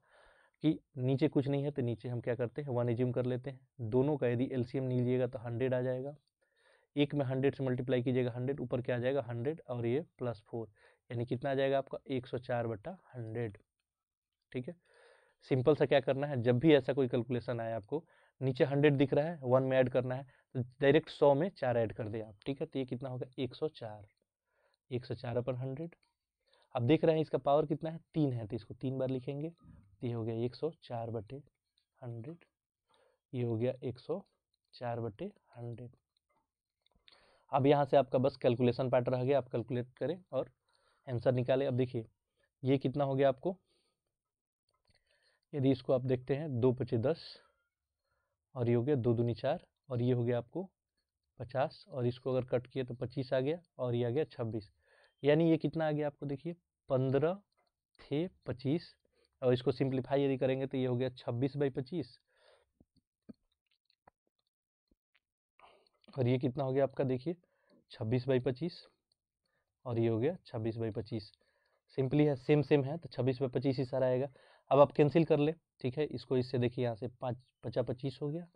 कि नीचे कुछ नहीं है तो नीचे हम क्या करते हैं वन एज्यूम कर लेते हैं दोनों का यदि एलसीएम लीजिएगा तो हंड्रेड आ जाएगा एक में हंड्रेड से मल्टीप्लाई कीजिएगा हंड्रेड ऊपर क्या आ जाएगा हंड्रेड और ये प्लस फोर यानी कितना आ जाएगा आपका एक सौ चार बटा हंड्रेड ठीक है सिंपल सा क्या करना है जब भी ऐसा कोई कैलकुलेशन आए आपको नीचे हंड्रेड दिख रहा है वन में ऐड करना है तो डायरेक्ट सौ में चार ऐड कर दिया आप ठीक है तो ये कितना होगा एक सौ चार एक सौ चार अपन हंड्रेड अब देख रहे हैं इसका पावर कितना है तीन है तो इसको तीन बार लिखेंगे तो ये हो गया एक सौ चार बटे हंड्रेड ये हो गया एक सौ चार बटे हंड्रेड अब यहाँ से आपका बस कैलकुलेशन पार्ट रह गया आप कैलकुलेट करें और आंसर निकालें अब देखिए ये कितना हो गया आपको यदि इसको आप देखते हैं दो पचे दस और ये हो गया दो दूनी चार और ये हो गया आपको पचास और इसको अगर कट किए तो पच्चीस आ गया और ये आ गया छब्बीस यानी ये कितना आ गया आपको देखिए पंद्रह थे पच्चीस और इसको सिंप्लीफाई यदि करेंगे तो ये हो गया छब्बीस बाई पच्चीस और ये कितना हो गया आपका देखिए छब्बीस बाई पच्चीस और ये हो गया छब्बीस बाई पच्चीस सिंपली है सेम सेम है तो छब्बीस बाई पच्चीस ही सारा आएगा अब आप कैंसिल कर ले ठीक है इसको इससे देखिए यहाँ से पाँच पचा पच्चीस हो गया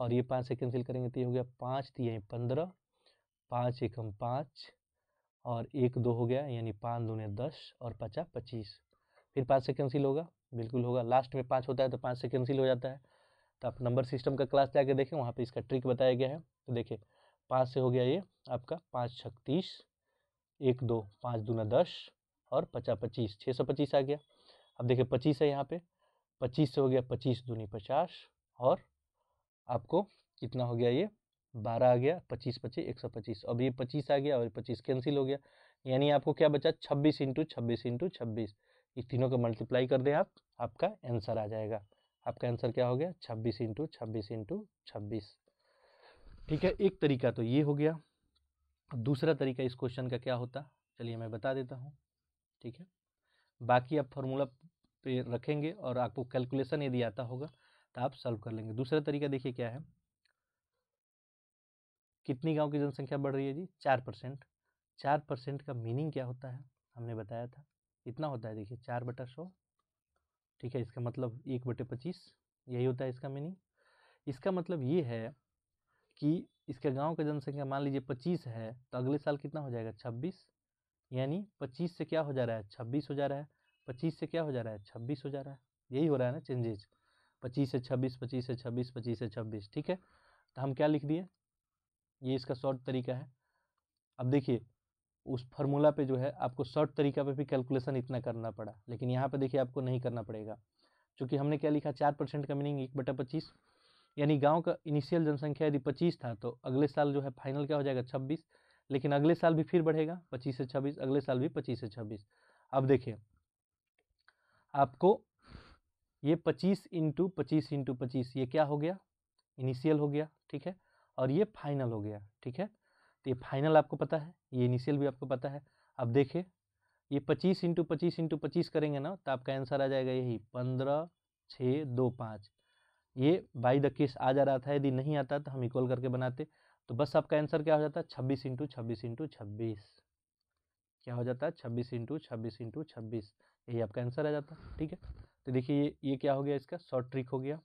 और ये पाँच से कैंसिल करेंगे तो ये हो गया पाँच तो पंद्रह पाँच एकम पाँच और एक दो हो गया यानी पाँच दूने दस और पचा पच्चीस फिर पाँच से कैंसिल होगा बिल्कुल होगा लास्ट में पाँच होता है तो पाँच से कैंसिल हो जाता है तो आप नंबर सिस्टम का क्लास जाके देखें वहाँ पे इसका ट्रिक बताया गया है तो देखिए पाँच से हो गया ये आपका पाँच छत्तीस एक दो पाँच दो दस और पचा पच्चीस छः सौ पच्चीस आ गया अब देखिए पच्चीस है यहाँ पे पच्चीस से हो गया पच्चीस दूनी पचास और आपको कितना हो गया ये बारह आ गया पच्चीस पच्चीस एक सौ पच्चीस अब ये पच्चीस आ गया और पच्चीस कैंसिल हो गया यानी आपको क्या बचा छब्बीस इंटू छब्बीस इंटू छब्बीस ये तीनों का मल्टीप्लाई कर दें आप आपका आंसर आ जाएगा आपका आंसर क्या हो गया छब्बीस इंटू छब्बीस इंटू छब्बीस ठीक है एक तरीका तो ये हो गया दूसरा तरीका इस क्वेश्चन का क्या होता चलिए मैं बता देता हूँ ठीक है बाकी आप फॉर्मूला पे रखेंगे और आपको कैलकुलेशन यदि आता होगा तो आप सॉल्व कर लेंगे दूसरा तरीका देखिए क्या है कितनी गांव की जनसंख्या बढ़ रही है जी चार परसेंट चार परसेंट का मीनिंग क्या होता है हमने बताया था इतना होता है देखिए चार बटा सौ ठीक है इसका मतलब एक बटे पच्चीस यही होता है इसका मीनिंग इसका मतलब ये है कि इसके गांव का जनसंख्या मान लीजिए पच्चीस है तो अगले साल कितना हो जाएगा छब्बीस यानी पच्चीस से क्या हो जा रहा है छब्बीस हो जा रहा है पच्चीस से क्या हो जा रहा है छब्बीस हो जा रहा है यही हो रहा है ना चेंजेज पच्चीस से छब्बीस पच्चीस से छब्बीस पच्चीस से छब्बीस ठीक है तो हम क्या लिख दिए ये इसका शॉर्ट तरीका है अब देखिए उस फार्मूला पे जो है आपको शॉर्ट तरीका पे भी कैलकुलेशन इतना करना पड़ा लेकिन यहाँ पे देखिए आपको नहीं करना पड़ेगा क्योंकि हमने क्या लिखा चार परसेंट का मीनिंग एक बटा पच्चीस यानी गांव का इनिशियल जनसंख्या यदि पच्चीस था तो अगले साल जो है फाइनल क्या हो जाएगा छब्बीस लेकिन अगले साल भी फिर बढ़ेगा पच्चीस से छब्बीस अगले साल भी पच्चीस से छब्बीस अब देखिए आपको ये पच्चीस इंटू पच्चीस इंटू पच्चीस ये क्या हो गया इनिशियल हो गया ठीक है और ये फाइनल हो गया ठीक है तो ये फाइनल आपको पता है ये इनिशियल भी आपको पता है अब देखिए ये पच्चीस इंटू पच्चीस इंटू पच्चीस करेंगे ना तो आपका आंसर आ जाएगा यही पंद्रह छः दो पाँच ये बाई द केस आ जा रहा था यदि नहीं आता तो हम इक्वल करके बनाते तो बस आपका आंसर क्या हो जाता है छब्बीस इंटू छब्बीस इंटू छब्बीस क्या हो जाता है छब्बीस इंटू छब्बीस इंटू छब्बीस यही आपका आंसर आ जाता है ठीक है तो देखिए ये ये क्या हो गया इसका शॉर्ट ट्रिक हो गया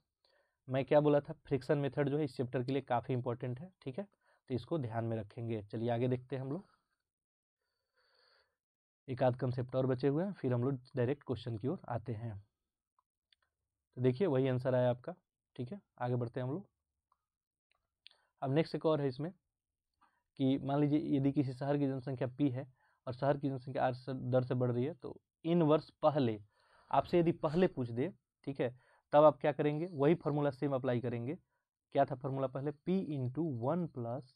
मैं क्या बोला था फ्रिक्शन मेथड जो है इस चैप्टर के लिए काफ़ी इंपॉर्टेंट है ठीक है तो इसको ध्यान में रखेंगे चलिए आगे देखते हैं हम लोग एक आध कंसेप्ट और बचे हुए हैं फिर हम लोग डायरेक्ट क्वेश्चन की ओर आते हैं तो देखिए वही आंसर आया आपका ठीक है आगे बढ़ते हैं हम लोग अब नेक्स्ट एक और है इसमें कि मान लीजिए यदि किसी शहर की जनसंख्या पी है और शहर की जनसंख्या आर दर से बढ़ रही है तो इन वर्ष पहले आपसे यदि पहले पूछ दे ठीक है तब आप क्या करेंगे वही फार्मूला सेम अप्लाई करेंगे क्या था फार्मूला पहले P into one plus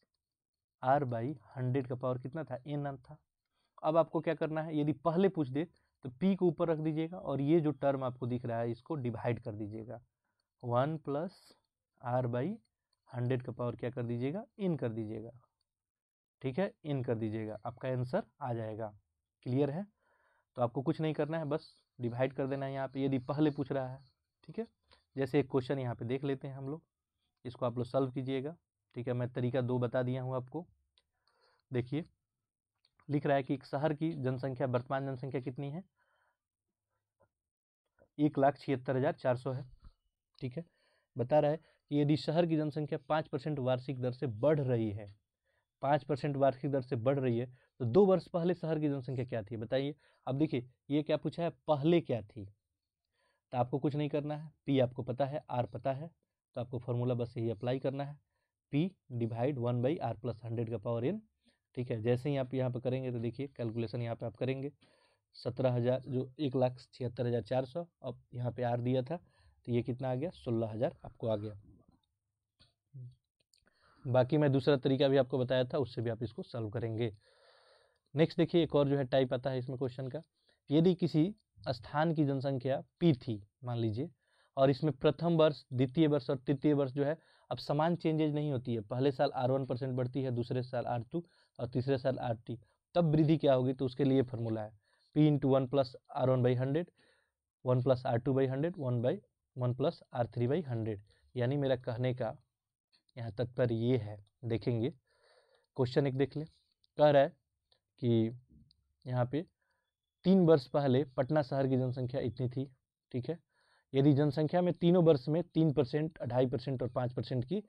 r by hundred का पावर कितना था n एन था अब आपको क्या करना है यदि पहले पूछ दे तो पी को ऊपर रख दीजिएगा और ये जो टर्म आपको दिख रहा है इसको डिवाइड कर दीजिएगा one plus r by hundred का पावर क्या कर दीजिएगा इन कर दीजिएगा ठीक है इन कर दीजिएगा आपका आंसर आ जाएगा क्लियर है तो आपको कुछ नहीं करना है बस डिवाइड कर देना है यहाँ पे यदि पहले पूछ रहा है ठीक है जैसे एक क्वेश्चन यहाँ पे देख लेते हैं हम लोग इसको आप लोग सॉल्व कीजिएगा ठीक है मैं तरीका दो बता दिया हूँ आपको देखिए लिख रहा है कि एक शहर की जनसंख्या वर्तमान जनसंख्या कितनी है एक लाख छिहत्तर हज़ार चार सौ है ठीक है बता रहा है कि यदि शहर की जनसंख्या पाँच परसेंट वार्षिक दर से बढ़ रही है पाँच परसेंट वार्षिक दर से बढ़ रही है तो दो वर्ष पहले शहर की जनसंख्या क्या थी बताइए अब देखिए ये क्या पूछा है पहले क्या थी तो आपको कुछ नहीं करना है पी आपको पता है आर पता है तो आपको फॉर्मूला बस यही अप्लाई करना है P divide one by r plus hundred का पावर एन ठीक है जैसे ही आप यहाँ पर करेंगे तो देखिए कैलकुलेशन यहाँ पर आप करेंगे सत्रह हज़ार जो एक लाख छिहत्तर हज़ार चार सौ अब यहाँ पे आर दिया था तो ये कितना आ गया सोलह हज़ार आपको आ गया बाकी मैं दूसरा तरीका भी आपको बताया था उससे भी आप इसको सॉल्व करेंगे नेक्स्ट देखिए एक और जो है टाइप आता है इसमें क्वेश्चन का यदि किसी स्थान की जनसंख्या पी थी मान लीजिए और इसमें प्रथम वर्ष द्वितीय वर्ष और तृतीय वर्ष जो है अब समान चेंजेज नहीं होती है पहले साल आर वन परसेंट बढ़ती है दूसरे साल आर टू और तीसरे साल आर टी तब वृद्धि क्या होगी तो उसके लिए फॉर्मूला है P into one plus r one by hundred one plus r two by hundred one by one plus r three by hundred यानी मेरा कहने का यहाँ तत्पर ये है देखेंगे क्वेश्चन एक देख लें कह रहा है कि यहाँ पे तीन वर्ष पहले पटना शहर की जनसंख्या इतनी थी ठीक है यदि जनसंख्या में तीनों वर्ष में तीन परसेंट अढ़ाई परसेंट और पाँच परसेंट की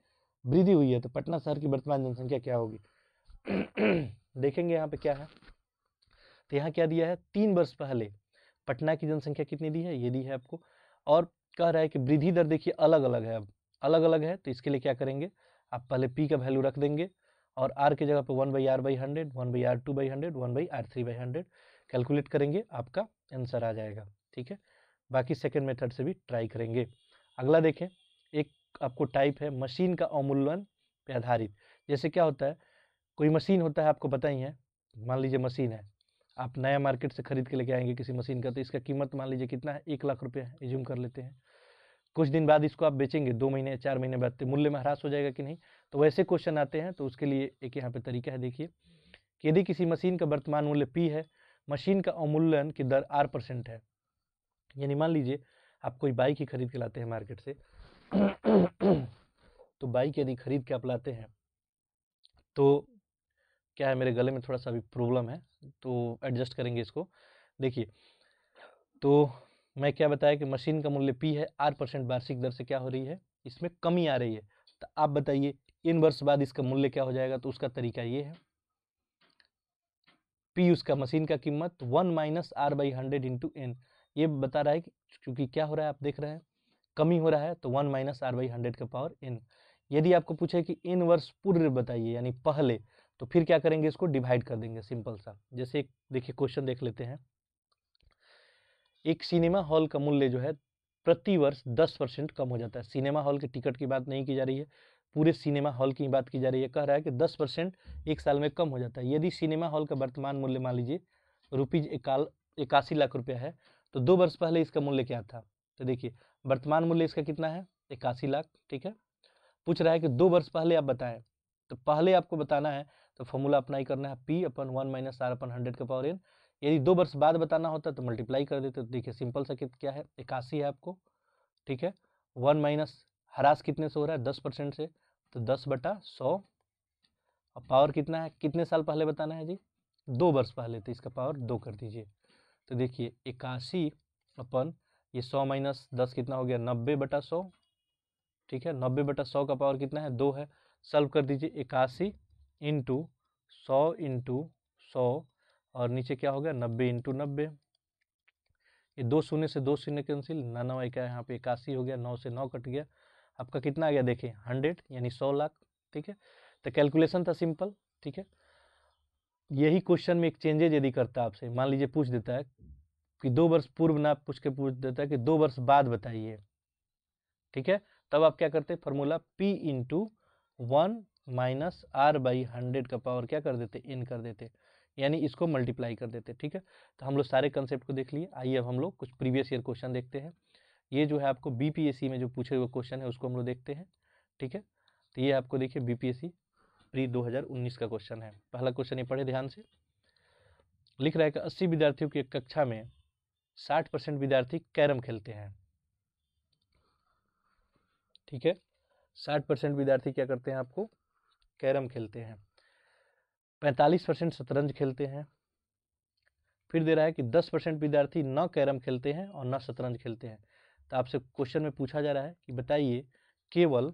वृद्धि हुई है तो पटना शहर की वर्तमान जनसंख्या क्या होगी देखेंगे यहाँ पे क्या है तो यहाँ क्या दिया है तीन वर्ष पहले पटना की जनसंख्या कितनी दी है ये दी है आपको और कह रहा है कि वृद्धि दर देखिए अलग अलग है अब अलग अलग है तो इसके लिए क्या करेंगे आप पहले पी का वैल्यू रख देंगे और आर की जगह पे one by r by hundred one by r two by hundred one by r three by hundred calculate करेंगे आपका आंसर आ जाएगा ठीक है बाकी सेकेंड मेथड से भी ट्राई करेंगे अगला देखें एक आपको टाइप है मशीन का अवमूल्यन पर आधारित जैसे क्या होता है कोई मशीन होता है आपको पता ही है मान लीजिए मशीन है आप नया मार्केट से खरीद के लेके आएंगे किसी मशीन का तो इसका कीमत मान लीजिए कितना है एक लाख रुपये है एज्यूम कर लेते हैं कुछ दिन बाद इसको आप बेचेंगे दो महीने चार महीने बाद तो मूल्य में ह्रास हो जाएगा कि नहीं तो वैसे क्वेश्चन आते हैं तो उसके लिए एक यहाँ पे तरीका है देखिए कि यदि किसी मशीन का वर्तमान मूल्य पी है मशीन का अवमूल्यन की दर आर परसेंट है यानी मान लीजिए आप कोई बाइक ही खरीद के लाते हैं मार्केट से तो बाइक यदि खरीद के आप लाते हैं तो क्या है मेरे गले में थोड़ा सा अभी प्रॉब्लम है तो एडजस्ट करेंगे इसको देखिए तो मैं क्या बताया कि मशीन का मूल्य पी है आर परसेंट वार्षिक दर से क्या हो रही है इसमें कमी आ रही है तो आप बताइए इन वर्ष बाद इसका मूल्य क्या हो जाएगा तो उसका तरीका ये है पी उसका मशीन का कीमत one minus r by hundred into n ये बता रहा है कि क्योंकि क्या हो रहा है आप देख रहे हैं कमी हो रहा है तो one minus r by hundred का पावर एन यदि आपको पूछे कि एन वर्ष पूर्व बताइए यानी पहले तो फिर क्या करेंगे इसको डिवाइड कर देंगे सिंपल सा जैसे देखिए क्वेश्चन देख लेते हैं एक सिनेमा हॉल का मूल्य जो है प्रति वर्ष दस परसेंट कम हो जाता है सिनेमा हॉल के टिकट की बात नहीं की जा रही है पूरे सिनेमा हॉल की बात की जा रही है कह रहा है कि दस परसेंट एक साल में कम हो जाता है यदि सिनेमा हॉल का वर्तमान मूल्य मान लीजिए रुपीज एकाल इक्यासी लाख रुपया है तो दो वर्ष पहले इसका मूल्य क्या था तो देखिए वर्तमान मूल्य इसका कितना है इक्यासी लाख ठीक है पूछ रहा है कि दो वर्ष पहले आप बताएं तो पहले आपको बताना है तो फॉर्मूला ही करना है P upon one minus r upon hundred का पावर एन यदि दो वर्ष बाद बताना होता तो मल्टीप्लाई कर देते तो देखिए सिंपल सा कित क्या है इक्यासी है आपको ठीक है वन माइनस हरास कितने से हो रहा है दस परसेंट से तो दस बटा सौ और पावर कितना है कितने साल पहले बताना है जी दो वर्ष पहले तो इसका पावर दो कर दीजिए तो देखिए इक्यासी अपन ये सौ माइनस दस कितना हो गया नब्बे बटा सौ ठीक है नब्बे बटा सौ का पावर कितना है दो है सल्व कर दीजिए इक्यासी इंटू सौ इंटू सौ और नीचे क्या हो गया नब्बे इंटू नब्बे ये दो शून्य से दो शून्य कैंसिल नानावाई का यहाँ पे इक्यासी हो गया नौ से नौ कट गया आपका कितना आ गया देखिए हंड्रेड यानी सौ लाख ठीक है तो कैलकुलेशन था सिंपल ठीक है यही क्वेश्चन में एक चेंजेज यदि करता है आपसे मान लीजिए पूछ देता है कि दो वर्ष पूर्व ना पूछ के पूछ देता है कि दो वर्ष बाद बताइए ठीक है तब आप क्या करते formula P into one minus r by hundred का पावर क्या कर देते इन कर देते यानी इसको मल्टीप्लाई कर देते ठीक है तो हम लोग सारे कंसेप्ट को देख लिए आइए अब हम लोग कुछ प्रीवियस ईयर क्वेश्चन देखते हैं ये जो है आपको बीपीएससी में जो पूछे हुए क्वेश्चन है उसको हम लोग देखते हैं ठीक है तो ये आपको देखिए बीपीएससी प्री 2019 का क्वेश्चन है पहला क्वेश्चन ये पढ़े ध्यान से लिख रहा है कि अस्सी विद्यार्थियों की कक्षा में साठ परसेंट विद्यार्थी कैरम खेलते हैं ठीक है साठ परसेंट विद्यार्थी क्या करते हैं आपको कैरम खेलते हैं पैंतालीस परसेंट शतरंज खेलते हैं फिर दे रहा है कि दस परसेंट विद्यार्थी न कैरम खेलते हैं और न शतरंज खेलते हैं तो आपसे क्वेश्चन में पूछा जा रहा है कि बताइए केवल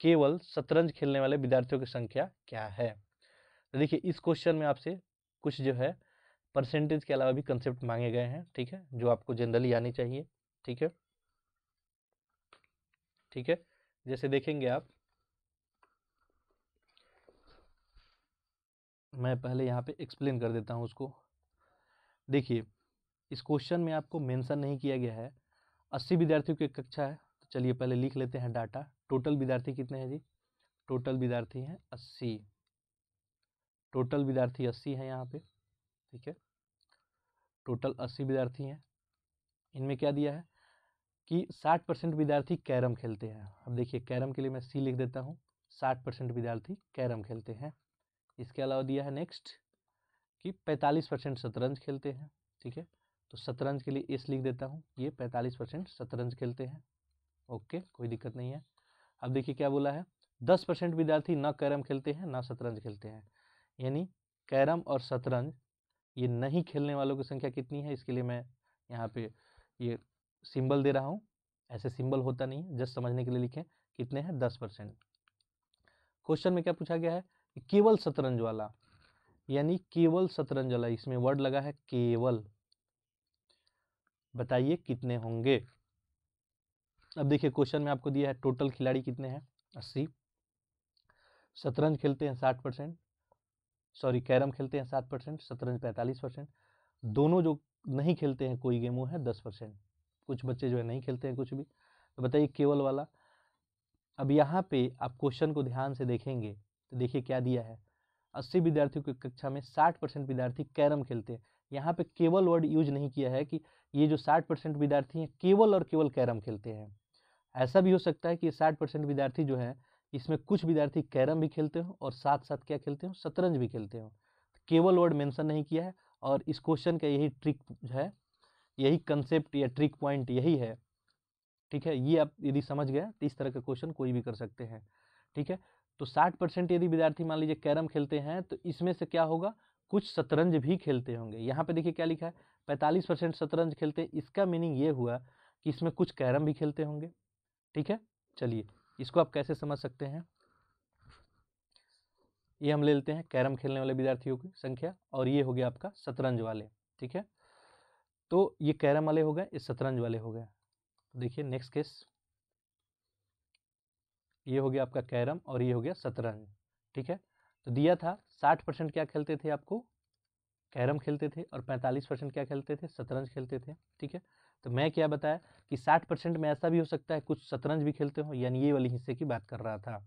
केवल शतरंज खेलने वाले विद्यार्थियों की संख्या क्या है तो देखिए इस क्वेश्चन में आपसे कुछ जो है परसेंटेज के अलावा भी कंसेप्ट मांगे गए हैं ठीक है जो आपको जनरली आनी चाहिए ठीक है ठीक है जैसे देखेंगे आप मैं पहले यहाँ पे एक्सप्लेन कर देता हूँ उसको देखिए इस क्वेश्चन में आपको मेंशन नहीं किया गया है अस्सी विद्यार्थियों की कक्षा है तो चलिए पहले लिख लेते हैं डाटा टोटल विद्यार्थी कितने हैं जी टोटल विद्यार्थी हैं अस्सी टोटल विद्यार्थी अस्सी हैं यहाँ पे ठीक है टोटल अस्सी विद्यार्थी हैं इनमें क्या दिया है कि साठ परसेंट विद्यार्थी कैरम खेलते हैं अब देखिए कैरम के लिए मैं सी लिख देता हूँ साठ परसेंट विद्यार्थी कैरम खेलते हैं इसके अलावा दिया है नेक्स्ट कि 45 परसेंट शतरंज खेलते हैं ठीक है तो शतरंज के लिए एस लिख देता हूँ ये 45 परसेंट शतरंज खेलते हैं ओके कोई दिक्कत नहीं है अब देखिए क्या बोला है दस परसेंट विद्यार्थी ना कैरम खेलते हैं ना शतरंज खेलते हैं यानी कैरम और शतरंज ये नहीं खेलने वालों की संख्या कितनी है इसके लिए मैं यहाँ पे ये सिम्बल दे रहा हूँ ऐसे सिंबल होता नहीं है जस्ट समझने के लिए लिखें कितने हैं दस परसेंट क्वेश्चन में क्या पूछा गया है केवल शतरंज वाला यानी केवल शतरंज वाला इसमें वर्ड लगा है केवल बताइए कितने होंगे अब देखिए क्वेश्चन में आपको दिया है टोटल खिलाड़ी कितने हैं अस्सी शतरंज खेलते हैं साठ परसेंट सॉरी कैरम खेलते हैं सात परसेंट शतरंज पैंतालीस परसेंट दोनों जो नहीं खेलते हैं कोई गेम वो है दस परसेंट कुछ बच्चे जो है नहीं खेलते हैं कुछ भी तो बताइए केवल वाला अब यहाँ पे आप क्वेश्चन को ध्यान से देखेंगे तो देखिए क्या दिया है अस्सी विद्यार्थियों की कक्षा में साठ परसेंट विद्यार्थी कैरम खेलते हैं यहाँ पे केवल वर्ड यूज नहीं किया है कि ये जो साठ परसेंट विद्यार्थी हैं केवल और केवल कैरम खेलते हैं ऐसा भी हो सकता है कि ये साठ परसेंट विद्यार्थी जो है इसमें कुछ विद्यार्थी कैरम भी खेलते हो और साथ साथ क्या खेलते हो शतरंज भी खेलते हो केवल वर्ड मैंसन नहीं किया है और इस क्वेश्चन का यही ट्रिक है यही कंसेप्ट या ट्रिक पॉइंट यही है ठीक है ये आप यदि समझ गए तो इस तरह का क्वेश्चन कोई भी कर सकते हैं ठीक है तो 60 परसेंट यदि विद्यार्थी मान लीजिए कैरम खेलते हैं तो इसमें से क्या होगा कुछ शतरंज भी खेलते होंगे यहाँ पे देखिए क्या लिखा है पैंतालीस परसेंट शतरंज खेलते हैं इसका मीनिंग ये हुआ कि इसमें कुछ कैरम भी खेलते होंगे ठीक है चलिए इसको आप कैसे समझ सकते हैं ये हम ले लेते हैं कैरम खेलने वाले विद्यार्थियों की संख्या और ये हो गया आपका शतरंज वाले ठीक है तो ये कैरम वाले हो गए ये शतरंज वाले हो गए तो देखिए नेक्स्ट केस ये हो गया आपका कैरम और ये हो गया शतरंज ठीक है तो दिया था साठ परसेंट क्या खेलते थे आपको कैरम खेलते थे और पैंतालीस परसेंट क्या खेलते थे शतरंज खेलते थे ठीक है तो मैं क्या बताया कि साठ परसेंट में ऐसा भी हो सकता है कुछ शतरंज भी खेलते हो यानी ये वाले हिस्से की बात कर रहा था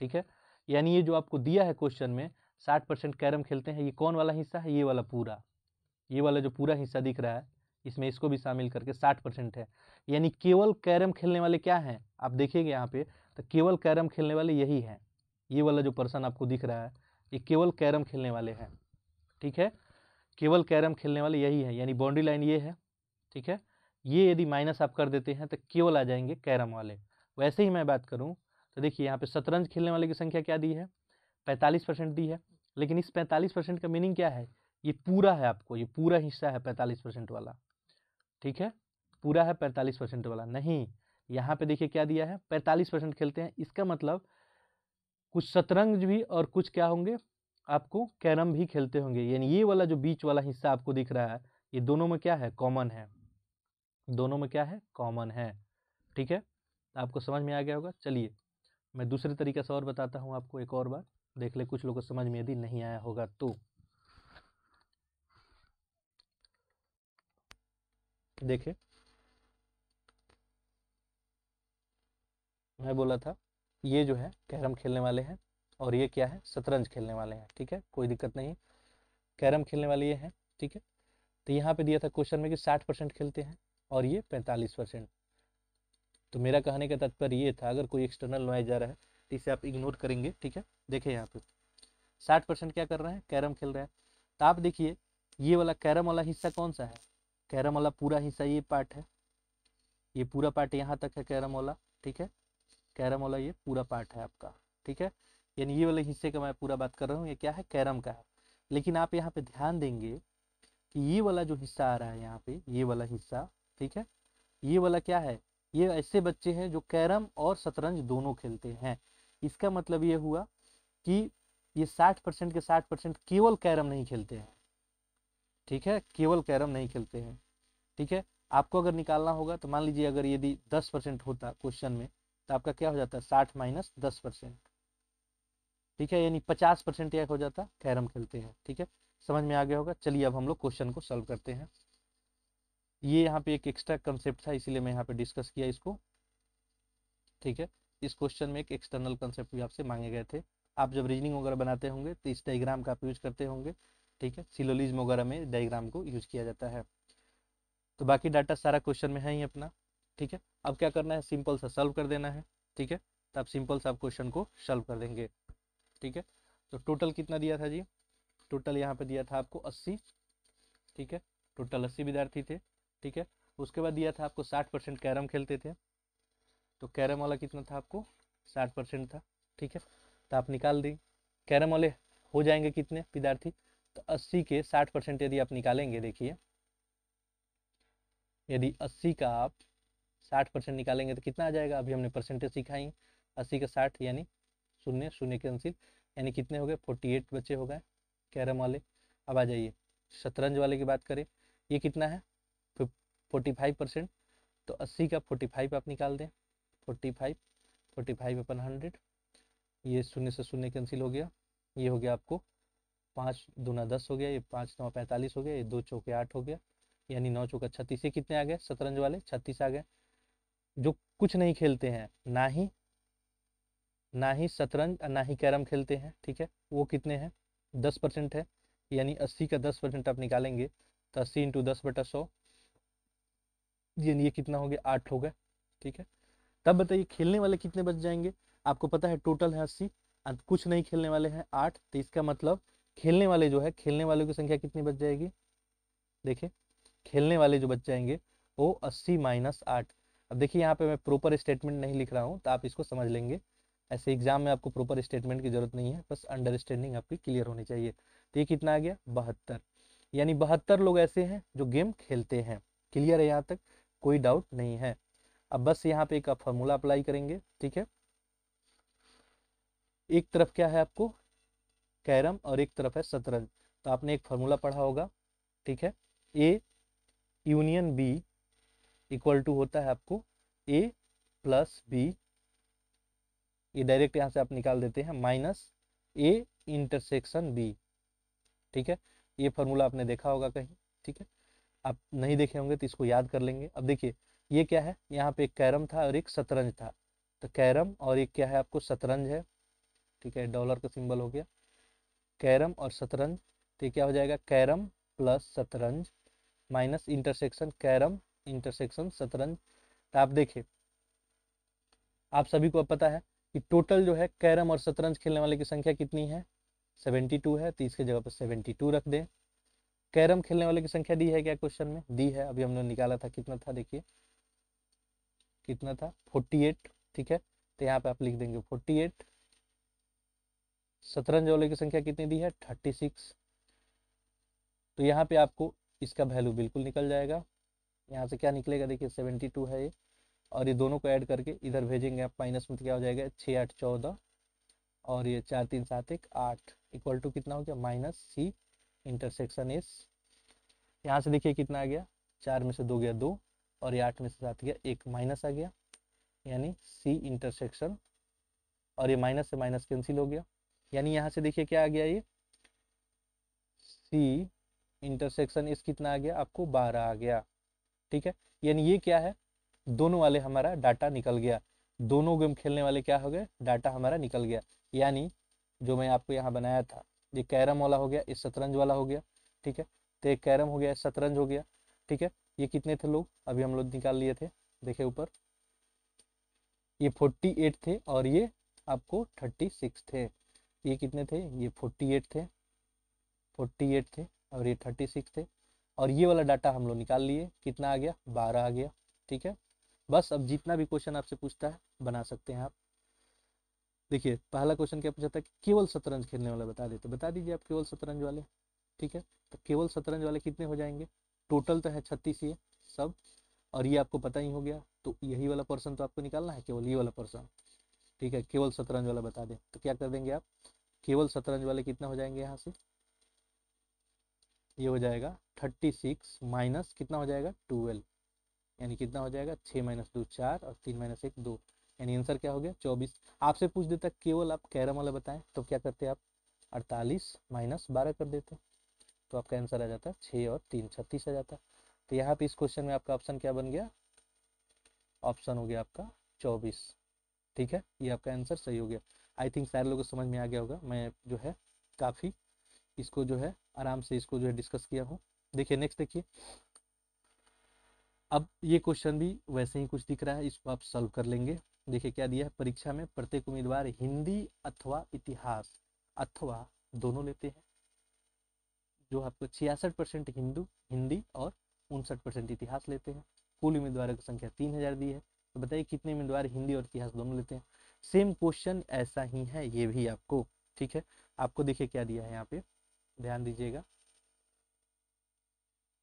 ठीक है यानी ये जो आपको दिया है क्वेश्चन में साठ परसेंट कैरम खेलते हैं ये कौन वाला हिस्सा है ये वाला पूरा ये वाला जो पूरा हिस्सा दिख रहा है इसमें इसको भी शामिल करके साठ परसेंट है यानी केवल कैरम खेलने वाले क्या हैं आप देखेंगे यहाँ पे तो केवल कैरम खेलने वाले यही हैं ये वाला जो पर्सन आपको दिख रहा है ये केवल कैरम खेलने वाले हैं ठीक है केवल कैरम खेलने वाले यही हैं यानी बाउंड्री लाइन ये है ठीक है ये यदि माइनस आप कर देते हैं तो केवल आ जाएंगे कैरम वाले वैसे ही मैं बात करूँ तो देखिए यहाँ पे शतरंज खेलने वाले की संख्या क्या दी है पैंतालीस परसेंट दी है लेकिन इस पैंतालीस परसेंट का मीनिंग क्या है ये पूरा है आपको ये पूरा हिस्सा है पैंतालीस परसेंट वाला ठीक है पूरा है पैंतालीस परसेंट वाला नहीं यहाँ पे देखिए क्या दिया है पैंतालीस परसेंट खेलते हैं इसका मतलब कुछ शतरंज भी और कुछ क्या होंगे आपको कैरम भी खेलते होंगे यानी ये वाला जो बीच वाला हिस्सा आपको दिख रहा है ये दोनों में क्या है कॉमन है दोनों में क्या है कॉमन है ठीक है आपको समझ में आ गया होगा चलिए मैं दूसरे तरीके से और बताता हूँ आपको एक और बार देख ले कुछ लोगों को समझ में यदि नहीं आया होगा तो देखे मैं बोला था ये जो है कैरम खेलने वाले हैं और ये क्या है शतरंज खेलने वाले हैं ठीक है कोई दिक्कत नहीं कैरम खेलने वाले ये हैं ठीक है तो यहाँ पे दिया था क्वेश्चन में कि साठ परसेंट खेलते हैं और ये पैंतालीस परसेंट तो मेरा कहने का तात्पर्य ये था अगर कोई एक्सटर्नल नॉइज आ रहा है तो इसे आप इग्नोर करेंगे ठीक है देखे यहाँ पे साठ क्या कर रहे हैं कैरम खेल रहे हैं तो आप देखिए ये वाला कैरम वाला हिस्सा कौन सा है कैरम वाला पूरा हिस्सा ये पार्ट है ये पूरा पार्ट यहाँ तक है कैरम वाला ठीक है कैरम वाला ये पूरा पार्ट है आपका ठीक है यानी ये वाले हिस्से का मैं पूरा बात कर रहा हूँ ये क्या है कैरम का है लेकिन आप यहाँ पे ध्यान देंगे कि ये वाला जो हिस्सा आ रहा है यहाँ पे ये वाला हिस्सा ठीक है ये वाला क्या है ये ऐसे बच्चे हैं जो कैरम और शतरंज दोनों खेलते हैं इसका मतलब ये हुआ कि ये साठ परसेंट के साठ परसेंट केवल कैरम नहीं खेलते हैं ठीक है केवल कैरम नहीं खेलते हैं ठीक है आपको अगर निकालना होगा तो मान लीजिए अगर यदि दस परसेंट होता क्वेश्चन में तो आपका क्या हो जाता है साठ माइनस दस परसेंट ठीक है यानी पचास परसेंट यह हो जाता है कैरम खेलते हैं ठीक है समझ में आ गया होगा चलिए अब हम लोग क्वेश्चन को सॉल्व करते हैं ये यहाँ पे एक एक्स्ट्रा कंसेप्ट था इसीलिए मैं यहाँ पे डिस्कस किया इसको ठीक है इस क्वेश्चन में एक एक्सटर्नल कंसेप्ट भी आपसे मांगे गए थे आप जब रीजनिंग वगैरह बनाते होंगे तो इस डायग्राम का आप यूज करते होंगे ठीक है सिलोलिज्म वगैरह में डायग्राम को यूज किया जाता है तो बाकी डाटा सारा क्वेश्चन में है ही अपना ठीक है अब क्या करना है सिंपल सा सॉल्व कर देना है ठीक है तो आप सिंपल सा आप क्वेश्चन को सॉल्व कर देंगे ठीक है तो टोटल कितना दिया था जी टोटल यहाँ पे दिया था आपको अस्सी ठीक है टोटल अस्सी विद्यार्थी थे ठीक है उसके बाद दिया था आपको साठ परसेंट कैरम खेलते थे तो कैरम वाला कितना था आपको साठ परसेंट था ठीक है तो आप निकाल दें कैरम वाले हो जाएंगे कितने विद्यार्थी तो अस्सी के साठ परसेंट यदि आप निकालेंगे देखिए यदि अस्सी का आप साठ परसेंट निकालेंगे तो कितना आ जाएगा अभी हमने परसेंटेज सिखाई अस्सी का साठ यानी शून्य शून्य कैंसिल यानी कितने हो गए फोर्टी एट बच्चे हो गए कैरम वाले अब आ जाइए शतरंज वाले की बात करें ये कितना है फोर्टी फाइव परसेंट तो अस्सी का फोर्टी फाइव आप निकाल दें forty five forty five upon hundred ये शून्य से शून्य कैंसिल हो गया ये हो गया आपको पाँच दूना दस हो गया ये पाँच नौ पैंतालीस हो गया ये दो चौके आठ हो गया यानी नौ चौका छत्तीस ये कितने आ गए शतरंज वाले छत्तीस आ गए जो कुछ नहीं खेलते हैं ना ही ना ही शतरंज ना ही कैरम खेलते हैं ठीक है वो कितने हैं दस परसेंट है यानी अस्सी का दस परसेंट आप निकालेंगे तो अस्सी इंटू दस बटा सौ यानी ये कितना हो गया आठ हो गए ठीक है तब बताइए खेलने वाले कितने बच जाएंगे आपको पता है टोटल है अस्सी कुछ नहीं खेलने वाले हैं आठ तो इसका मतलब खेलने वाले जो है खेलने वालों की संख्या कितनी बच जाएगी देखिए खेलने वाले जो बच जाएंगे वो अस्सी माइनस आठ अब देखिए यहाँ पे मैं प्रॉपर स्टेटमेंट नहीं लिख रहा हूँ तो आप इसको समझ लेंगे ऐसे एग्जाम में आपको प्रॉपर स्टेटमेंट की जरूरत नहीं है बस अंडरस्टैंडिंग आपकी क्लियर होनी चाहिए तो ये कितना आ गया बहत्तर यानी बहत्तर लोग ऐसे हैं जो गेम खेलते हैं क्लियर है यहाँ तक कोई डाउट नहीं है अब बस यहाँ पे एक फॉर्मूला अप्लाई करेंगे ठीक है एक तरफ क्या है आपको कैरम और एक तरफ है शतरंज तो आपने एक फॉर्मूला पढ़ा होगा ठीक है A union B equal to होता है आपको ए प्लस बी ये डायरेक्ट यहाँ से आप निकाल देते हैं माइनस ए इंटरसेक्शन बी ठीक है ये फॉर्मूला आपने देखा होगा कहीं ठीक है आप नहीं देखे होंगे तो इसको याद कर लेंगे अब देखिए ये क्या है यहाँ पे एक कैरम था और एक शतरंज था तो कैरम और एक क्या है आपको शतरंज है ठीक है डॉलर का सिंबल हो गया कैरम और शतरंज तो क्या हो जाएगा कैरम प्लस शतरंज माइनस इंटरसेक्शन कैरम इंटरसेक्शन शतरंज तो आप देखिए आप सभी को अब पता है कि टोटल जो है कैरम और शतरंज खेलने वाले की संख्या कितनी है 72 है तो इसके जगह पर 72 रख दें कैरम खेलने वाले की संख्या दी है क्या क्वेश्चन में दी है अभी हमने निकाला था कितना था देखिए कितना था 48 ठीक है तो यहाँ पे आप लिख देंगे 48 शतरंज वाले की संख्या कितनी दी है 36 तो यहाँ पे आपको इसका वैल्यू बिल्कुल निकल जाएगा यहाँ से क्या निकलेगा देखिए सेवेंटी टू है ये और ये दोनों को ऐड करके इधर भेजेंगे आप माइनस में तो क्या हो जाएगा छः आठ चौदह और ये चार तीन सात एक आठ इक्वल टू कितना हो गया माइनस सी इंटरसेक्शन एस यहाँ से देखिए कितना आ गया चार में से दो गया दो और ये आठ में से सात गया एक माइनस आ गया यानी सी इंटरसेक्शन और ये माइनस से माइनस कैंसिल हो गया यानी यहाँ से देखिए क्या आ गया ये सी इंटरसेक्शन एस कितना आ गया आपको बारह आ गया ठीक है यानी ये क्या है दोनों वाले हमारा डाटा निकल गया दोनों गेम खेलने वाले क्या हो गए डाटा हमारा निकल गया यानी जो मैं आपको यहाँ बनाया था ये कैरम वाला हो गया ये शतरंज वाला हो गया ठीक है तो एक कैरम हो गया शतरंज हो गया ठीक है ये कितने थे लोग अभी हम लोग निकाल लिए थे देखे ऊपर ये फोर्टी एट थे और ये आपको थर्टी सिक्स थे ये कितने थे ये फोर्टी एट थे फोर्टी एट थे और ये थर्टी सिक्स थे और ये वाला डाटा हम लोग निकाल लिए कितना आ गया बारह आ गया ठीक है बस अब जितना भी क्वेश्चन आपसे पूछता है बना सकते हैं आप देखिए पहला क्वेश्चन क्या पूछा था केवल शतरंज खेलने वाला बता दे तो बता दीजिए आप केवल शतरंज वाले ठीक है तो केवल शतरंज वाले कितने हो जाएंगे टोटल तो है छत्तीस ये सब और ये आपको पता ही हो गया तो यही वाला पर्सन तो आपको निकालना है केवल ये वाला पर्सन ठीक है केवल शतरंज वाला बता दें तो क्या कर देंगे आप केवल शतरंज वाले कितना हो जाएंगे यहाँ से ये हो जाएगा थर्टी सिक्स माइनस कितना हो जाएगा ट्वेल्व यानी कितना हो जाएगा छः माइनस दो चार और तीन माइनस एक दो यानी आंसर क्या हो गया चौबीस आपसे पूछ देता केवल आप कैरम वाला बताएं तो क्या करते आप अड़तालीस माइनस बारह कर देते तो आपका आंसर आ जाता है छः और तीन छत्तीस आ जाता तो यहाँ पे इस क्वेश्चन में आपका ऑप्शन क्या बन गया ऑप्शन हो गया आपका चौबीस ठीक है ये आपका आंसर सही हो गया आई थिंक सारे लोगों को समझ में आ गया होगा मैं जो है काफ़ी इसको जो है आराम से इसको जो है डिस्कस किया हूँ देखिए नेक्स्ट देखिए अब ये क्वेश्चन भी वैसे ही कुछ दिख रहा है इसको आप सॉल्व कर लेंगे देखिए क्या दिया है परीक्षा में प्रत्येक उम्मीदवार हिंदी अथवा इतिहास अथवा दोनों लेते हैं जो आपको छियासठ परसेंट हिंदू हिंदी और उनसठ परसेंट इतिहास लेते हैं कुल उम्मीदवारों की संख्या तीन हजार दी है तो बताइए कितने उम्मीदवार हिंदी और इतिहास दोनों लेते हैं सेम क्वेश्चन ऐसा ही है ये भी आपको ठीक है आपको देखिए क्या दिया है यहाँ पे ध्यान दीजिएगा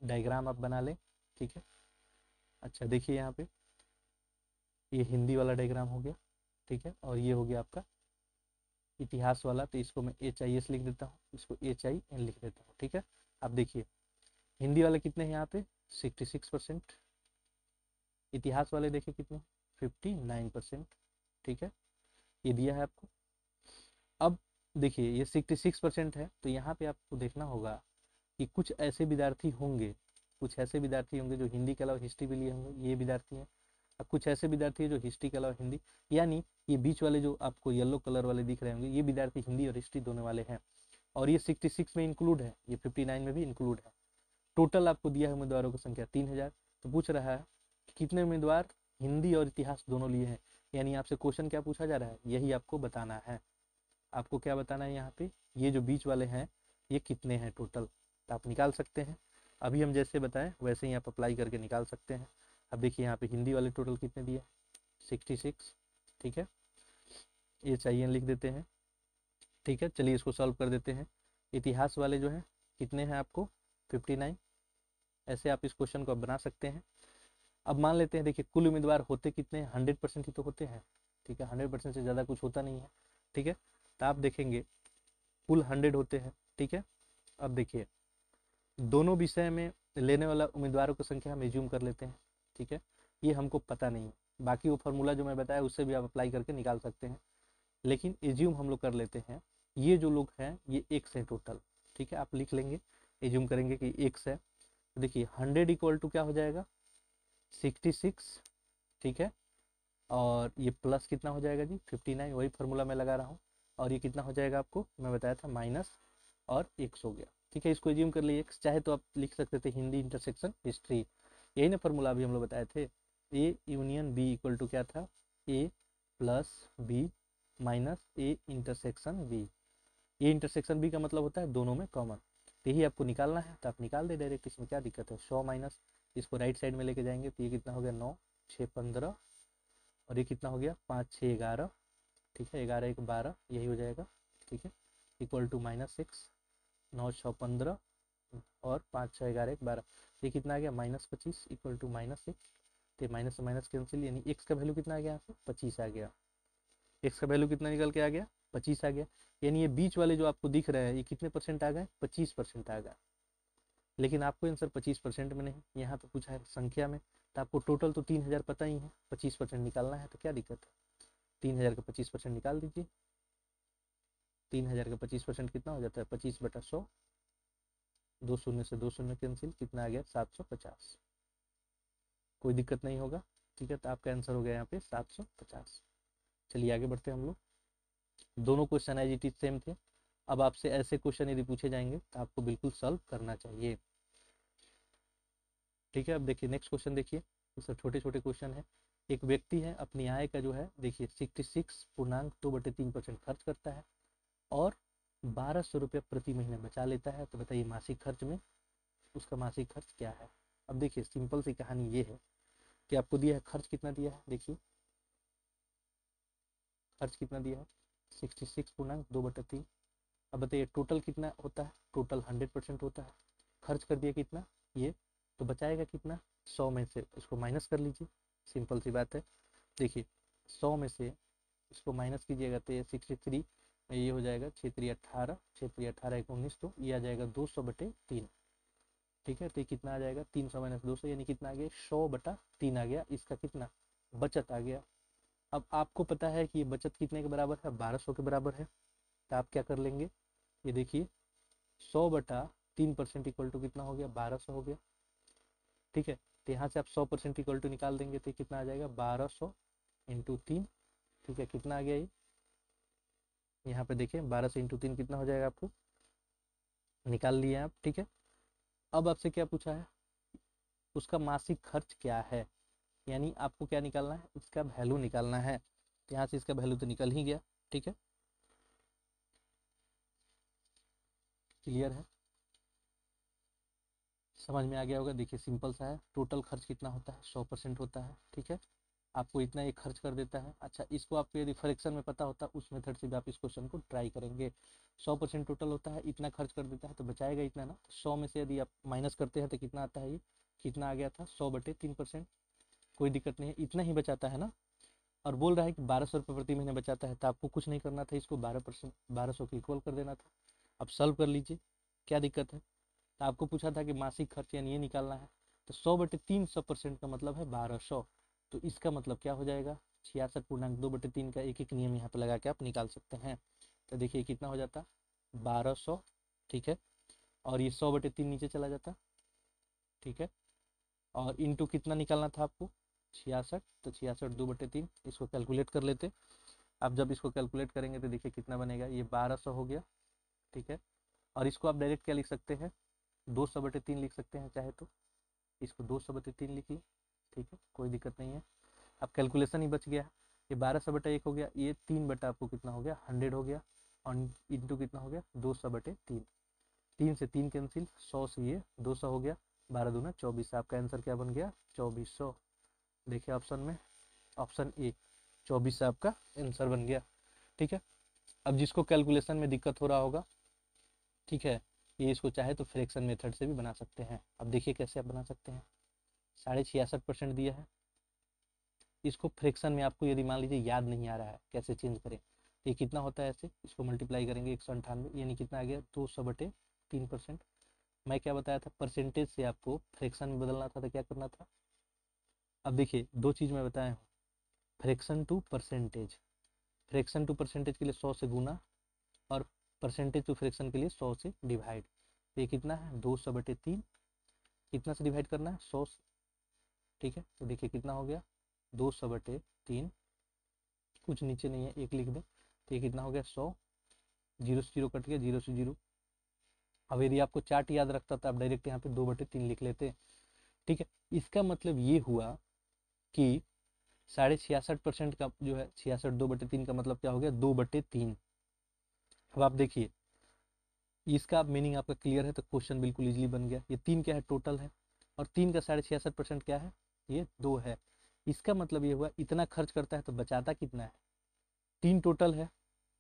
डायग्राम आप बना लें ठीक है अच्छा देखिए यहाँ पे ये हिंदी वाला डायग्राम हो गया ठीक है और ये हो गया आपका इतिहास वाला तो इसको मैं एच आई एस लिख देता हूँ इसको एच आई एन लिख देता हूँ ठीक है आप देखिए हिंदी वाले कितने हैं यहाँ पे सिक्सटी सिक्स परसेंट इतिहास वाले देखिए कितने फिफ्टी नाइन परसेंट ठीक है ये दिया है आपको अब देखिए ये सिक्सटी सिक्स परसेंट है तो यहाँ पे आपको देखना होगा कि कुछ ऐसे विद्यार्थी होंगे कुछ ऐसे विद्यार्थी होंगे जो हिंदी के अलावा हिस्ट्री भी लिए होंगे ये विद्यार्थी हैं और कुछ ऐसे विद्यार्थी हैं जो हिस्ट्री के अलावा हिंदी यानी ये बीच वाले जो आपको येलो कलर वाले दिख रहे होंगे ये विद्यार्थी हिंदी और हिस्ट्री दोनों वाले हैं और ये सिक्सटी सिक्स में इंक्लूड है ये फिफ्टी नाइन में भी इंक्लूड है टोटल आपको दिया है उम्मीदवारों की संख्या तीन हज़ार तो पूछ रहा है कि कितने उम्मीदवार हिंदी और इतिहास दोनों लिए हैं यानी आपसे क्वेश्चन क्या पूछा जा रहा है यही आपको बताना है आपको क्या बताना है यहाँ पे ये जो बीच वाले हैं ये कितने हैं टोटल तो आप निकाल सकते हैं अभी हम जैसे बताएं वैसे ही आप अप्लाई करके निकाल सकते हैं अब देखिए यहाँ पे हिंदी वाले टोटल कितने दिए सिक्सटी सिक्स ठीक है ये चाहिए लिख देते हैं ठीक है चलिए इसको सॉल्व कर देते हैं इतिहास वाले जो है कितने हैं आपको फिफ्टी नाइन ऐसे आप इस क्वेश्चन को बना सकते हैं अब मान लेते हैं देखिए कुल उम्मीदवार होते कितने हंड्रेड परसेंट ही तो होते हैं ठीक है हंड्रेड परसेंट से ज़्यादा कुछ होता नहीं है ठीक है तो आप देखेंगे कुल हंड्रेड होते हैं ठीक है अब देखिए दोनों विषय में लेने वाला उम्मीदवारों की संख्या हम एज्यूम कर लेते हैं ठीक है ये हमको पता नहीं है बाकी वो फॉर्मूला जो मैं बताया उससे भी आप अप्लाई करके निकाल सकते हैं लेकिन एज्यूम हम लोग कर लेते हैं ये जो लोग हैं ये एक से टोटल ठीक है आप लिख लेंगे एज्यूम करेंगे कि एक से तो देखिए हंड्रेड इक्वल टू क्या हो जाएगा सिक्सटी सिक्स ठीक है और ये प्लस कितना हो जाएगा जी फिफ्टी नाइन वही फार्मूला मैं लगा रहा हूँ और ये कितना हो जाएगा आपको मैं बताया था माइनस और एक्स हो गया ठीक है इसको रिज्यूम कर लिए चाहे तो आप लिख सकते थे हिंदी इंटरसेक्शन हिस्ट्री यही ना फॉर्मूला अभी हम लोग बताए थे A union B equal to क्या था A plus B minus A intersection B A intersection B का मतलब होता है दोनों में कॉमन यही आपको निकालना है तो आप निकाल दे डायरेक्ट इसमें क्या दिक्कत है सौ माइनस इसको राइट साइड में लेके जाएंगे तो ये कितना हो गया नौ छः पंद्रह और ये कितना हो गया पाँच छः ग्यारह ठीक है ग्यारह एक बारह यही हो जाएगा ठीक है इक्वल टू माइनस सिक्स नौ छः पंद्रह और पाँच छः ग्यारह एक बारह ये कितना आ गया माइनस पच्चीस इक्वल टू माइनस एक तो माइनस से माइनस कैंसिल यानी एक्स का वैल्यू कितना आ गया आपको पच्चीस आ गया एक्स का वैल्यू कितना निकल के आ गया पच्चीस आ गया यानी ये बीच वाले जो आपको दिख रहे हैं ये कितने परसेंट आ गए पच्चीस परसेंट आ गया लेकिन आपको आंसर पच्चीस परसेंट में नहीं यहाँ पे तो पूछा है संख्या में तो आपको टोटल तो तीन हज़ार पता ही है पच्चीस परसेंट निकालना है तो क्या दिक्कत है तीन हज़ार का पच्चीस परसेंट निकाल दीजिए तीन हज़ार का पच्चीस परसेंट कितना हो जाता है पच्चीस बटा सौ दो शून्य से दो शून्य कैंसिल कितना आ गया सात सौ पचास कोई दिक्कत नहीं होगा ठीक है तो आपका आंसर हो गया यहाँ पे सात सौ पचास चलिए आगे बढ़ते हैं हम लोग दोनों question I guess same थे अब आपसे ऐसे क्वेश्चन यदि पूछे जाएंगे तो आपको बिल्कुल सॉल्व करना चाहिए ठीक है अब देखिए नेक्स्ट क्वेश्चन देखिए सब छोटे छोटे क्वेश्चन है एक व्यक्ति है अपनी आय का जो है देखिए सिक्सटी सिक्स पूर्णांक दो बटे तीन परसेंट खर्च करता है और बारह सौ रुपये प्रति महीने बचा लेता है तो बताइए मासिक खर्च में उसका मासिक खर्च क्या है अब देखिए सिंपल सी कहानी ये है कि आपको दिया है खर्च कितना दिया है देखिए खर्च कितना दिया है सिक्सटी सिक्स पूर्णांक दो बटे तीन अब बताइए टोटल कितना होता है टोटल हंड्रेड परसेंट होता है खर्च कर दिया कितना ये तो बचाएगा कितना सौ में से उसको माइनस कर लीजिए सिंपल सी बात है देखिए सौ में से इसको माइनस कीजिएगा तो ये सिक्सटी थ्री ये हो जाएगा छः त्री अट्ठारह छः त्री अट्ठारह एक उन्नीस तो ये आ जाएगा दो सौ बटे तीन ठीक है तो ये कितना आ जाएगा तीन सौ माइनस दो सौ यानी कितना आ गया सौ बटा तीन आ गया इसका कितना बचत आ गया अब आपको पता है कि ये बचत कितने के बराबर है बारह सौ के बराबर है तो आप क्या कर लेंगे ये देखिए सौ बटा तीन परसेंट इक्वल टू कितना हो गया बारह सौ हो गया ठीक है तो यहाँ से आप सौ परसेंट इक्वल टू निकाल देंगे तो कितना आ जाएगा बारह सौ इंटू तीन ठीक है कितना आ गया ये यहाँ पे देखिए बारह सौ इंटू तीन कितना हो जाएगा आपको निकाल लिए आप ठीक है अब आपसे क्या पूछा है उसका मासिक खर्च क्या है यानी आपको क्या निकालना है इसका वैल्यू निकालना है तो यहाँ से इसका वैल्यू तो निकल ही गया ठीक है क्लियर है समझ में आ गया होगा देखिए सिंपल सा है टोटल खर्च कितना होता है सौ परसेंट होता है ठीक है आपको इतना ही खर्च कर देता है अच्छा इसको आपको यदि फ्रैक्शन में पता होता है उस मेथड से भी आप इस क्वेश्चन को ट्राई करेंगे सौ परसेंट टोटल होता है इतना खर्च कर देता है तो बचाएगा इतना ना तो सौ में से यदि आप माइनस करते हैं तो कितना आता है ये कितना आ गया था सौ बटे तीन परसेंट कोई दिक्कत नहीं है इतना ही बचाता है ना और बोल रहा है कि बारह सौ रुपये प्रति महीने बचाता है तो आपको कुछ नहीं करना था इसको बारह परसेंट बारह सौ को इक्वल कर देना था आप सॉल्व कर लीजिए क्या दिक्कत है तो आपको पूछा था कि मासिक खर्च यानी ये निकालना है तो सौ बटे तीन सौ परसेंट का मतलब है बारह सौ तो इसका मतलब क्या हो जाएगा छियासठ पूर्णांक दो बटे तीन का एक एक नियम यहाँ पर लगा के आप निकाल सकते हैं तो देखिए कितना हो जाता बारह सौ ठीक है और ये सौ बटे तीन नीचे चला जाता ठीक है और टू कितना निकालना था आपको छियासठ तो छियासठ दो बटे तीन इसको कैलकुलेट कर लेते आप जब इसको कैलकुलेट करेंगे तो देखिए कितना बनेगा ये बारह सौ हो गया ठीक है और इसको आप डायरेक्ट क्या लिख सकते हैं दो सौ बटे तीन लिख सकते हैं चाहे तो इसको दो सौ बटे तीन लिख लें ठीक है कोई दिक्कत नहीं है अब कैलकुलेशन ही बच गया ये बारह सौ बटा एक हो गया ये तीन बटा आपको कितना हो गया हंड्रेड हो गया और इंटू कितना हो गया दो सौ बटे तीन तीन से तीन कैंसिल सौ से ये दो सौ हो गया बारह दूना चौबीस आपका आंसर क्या बन गया चौबीस सौ देखिए ऑप्शन में ऑप्शन ए चौबीस आपका आंसर बन गया ठीक है अब जिसको कैलकुलेशन में दिक्कत हो रहा होगा ठीक है ये इसको चाहे तो फ्रैक्शन मेथड से भी बना सकते हैं अब देखिए कैसे आप बना सकते हैं साढ़े छियासठ परसेंट दिया है इसको फ्रैक्शन में आपको यदि मान लीजिए याद नहीं आ रहा है कैसे चेंज करें तो ये कितना होता है ऐसे इसको मल्टीप्लाई करेंगे एक यानी कितना आ गया दो सौ बटे मैं क्या बताया था परसेंटेज से आपको फ्रैक्शन में बदलना था तो क्या करना था अब देखिए दो चीज़ मैं बताया हूँ fraction to percentage fraction to percentage के लिए सौ से गुना और परसेंटेज टू तो फ्रैक्शन के लिए सौ से डिवाइड तो ये कितना है दो सौ बटे तीन कितना से डिवाइड करना है सौ ठीक है तो देखिए कितना हो गया दो सौ बटे तीन कुछ नीचे नहीं है एक लिख दें तो ये कितना हो गया सौ जीरो से जीरो कट गया जीरो से जीरो अब यदि आपको चार्ट याद रखता तो आप डायरेक्ट यहाँ पे दो बटे तीन लिख लेते ठीक है इसका मतलब ये हुआ कि साढ़े छियासठ परसेंट का जो है छियासठ दो बटे तीन का मतलब क्या हो गया दो बटे तीन अब आप देखिए इसका मीनिंग आपका क्लियर है तो क्वेश्चन बिल्कुल इजीली बन गया ये तीन क्या है टोटल है और तीन का साढ़े छियासठ परसेंट क्या है ये दो है इसका मतलब ये हुआ इतना खर्च करता है तो बचाता कितना है तीन टोटल है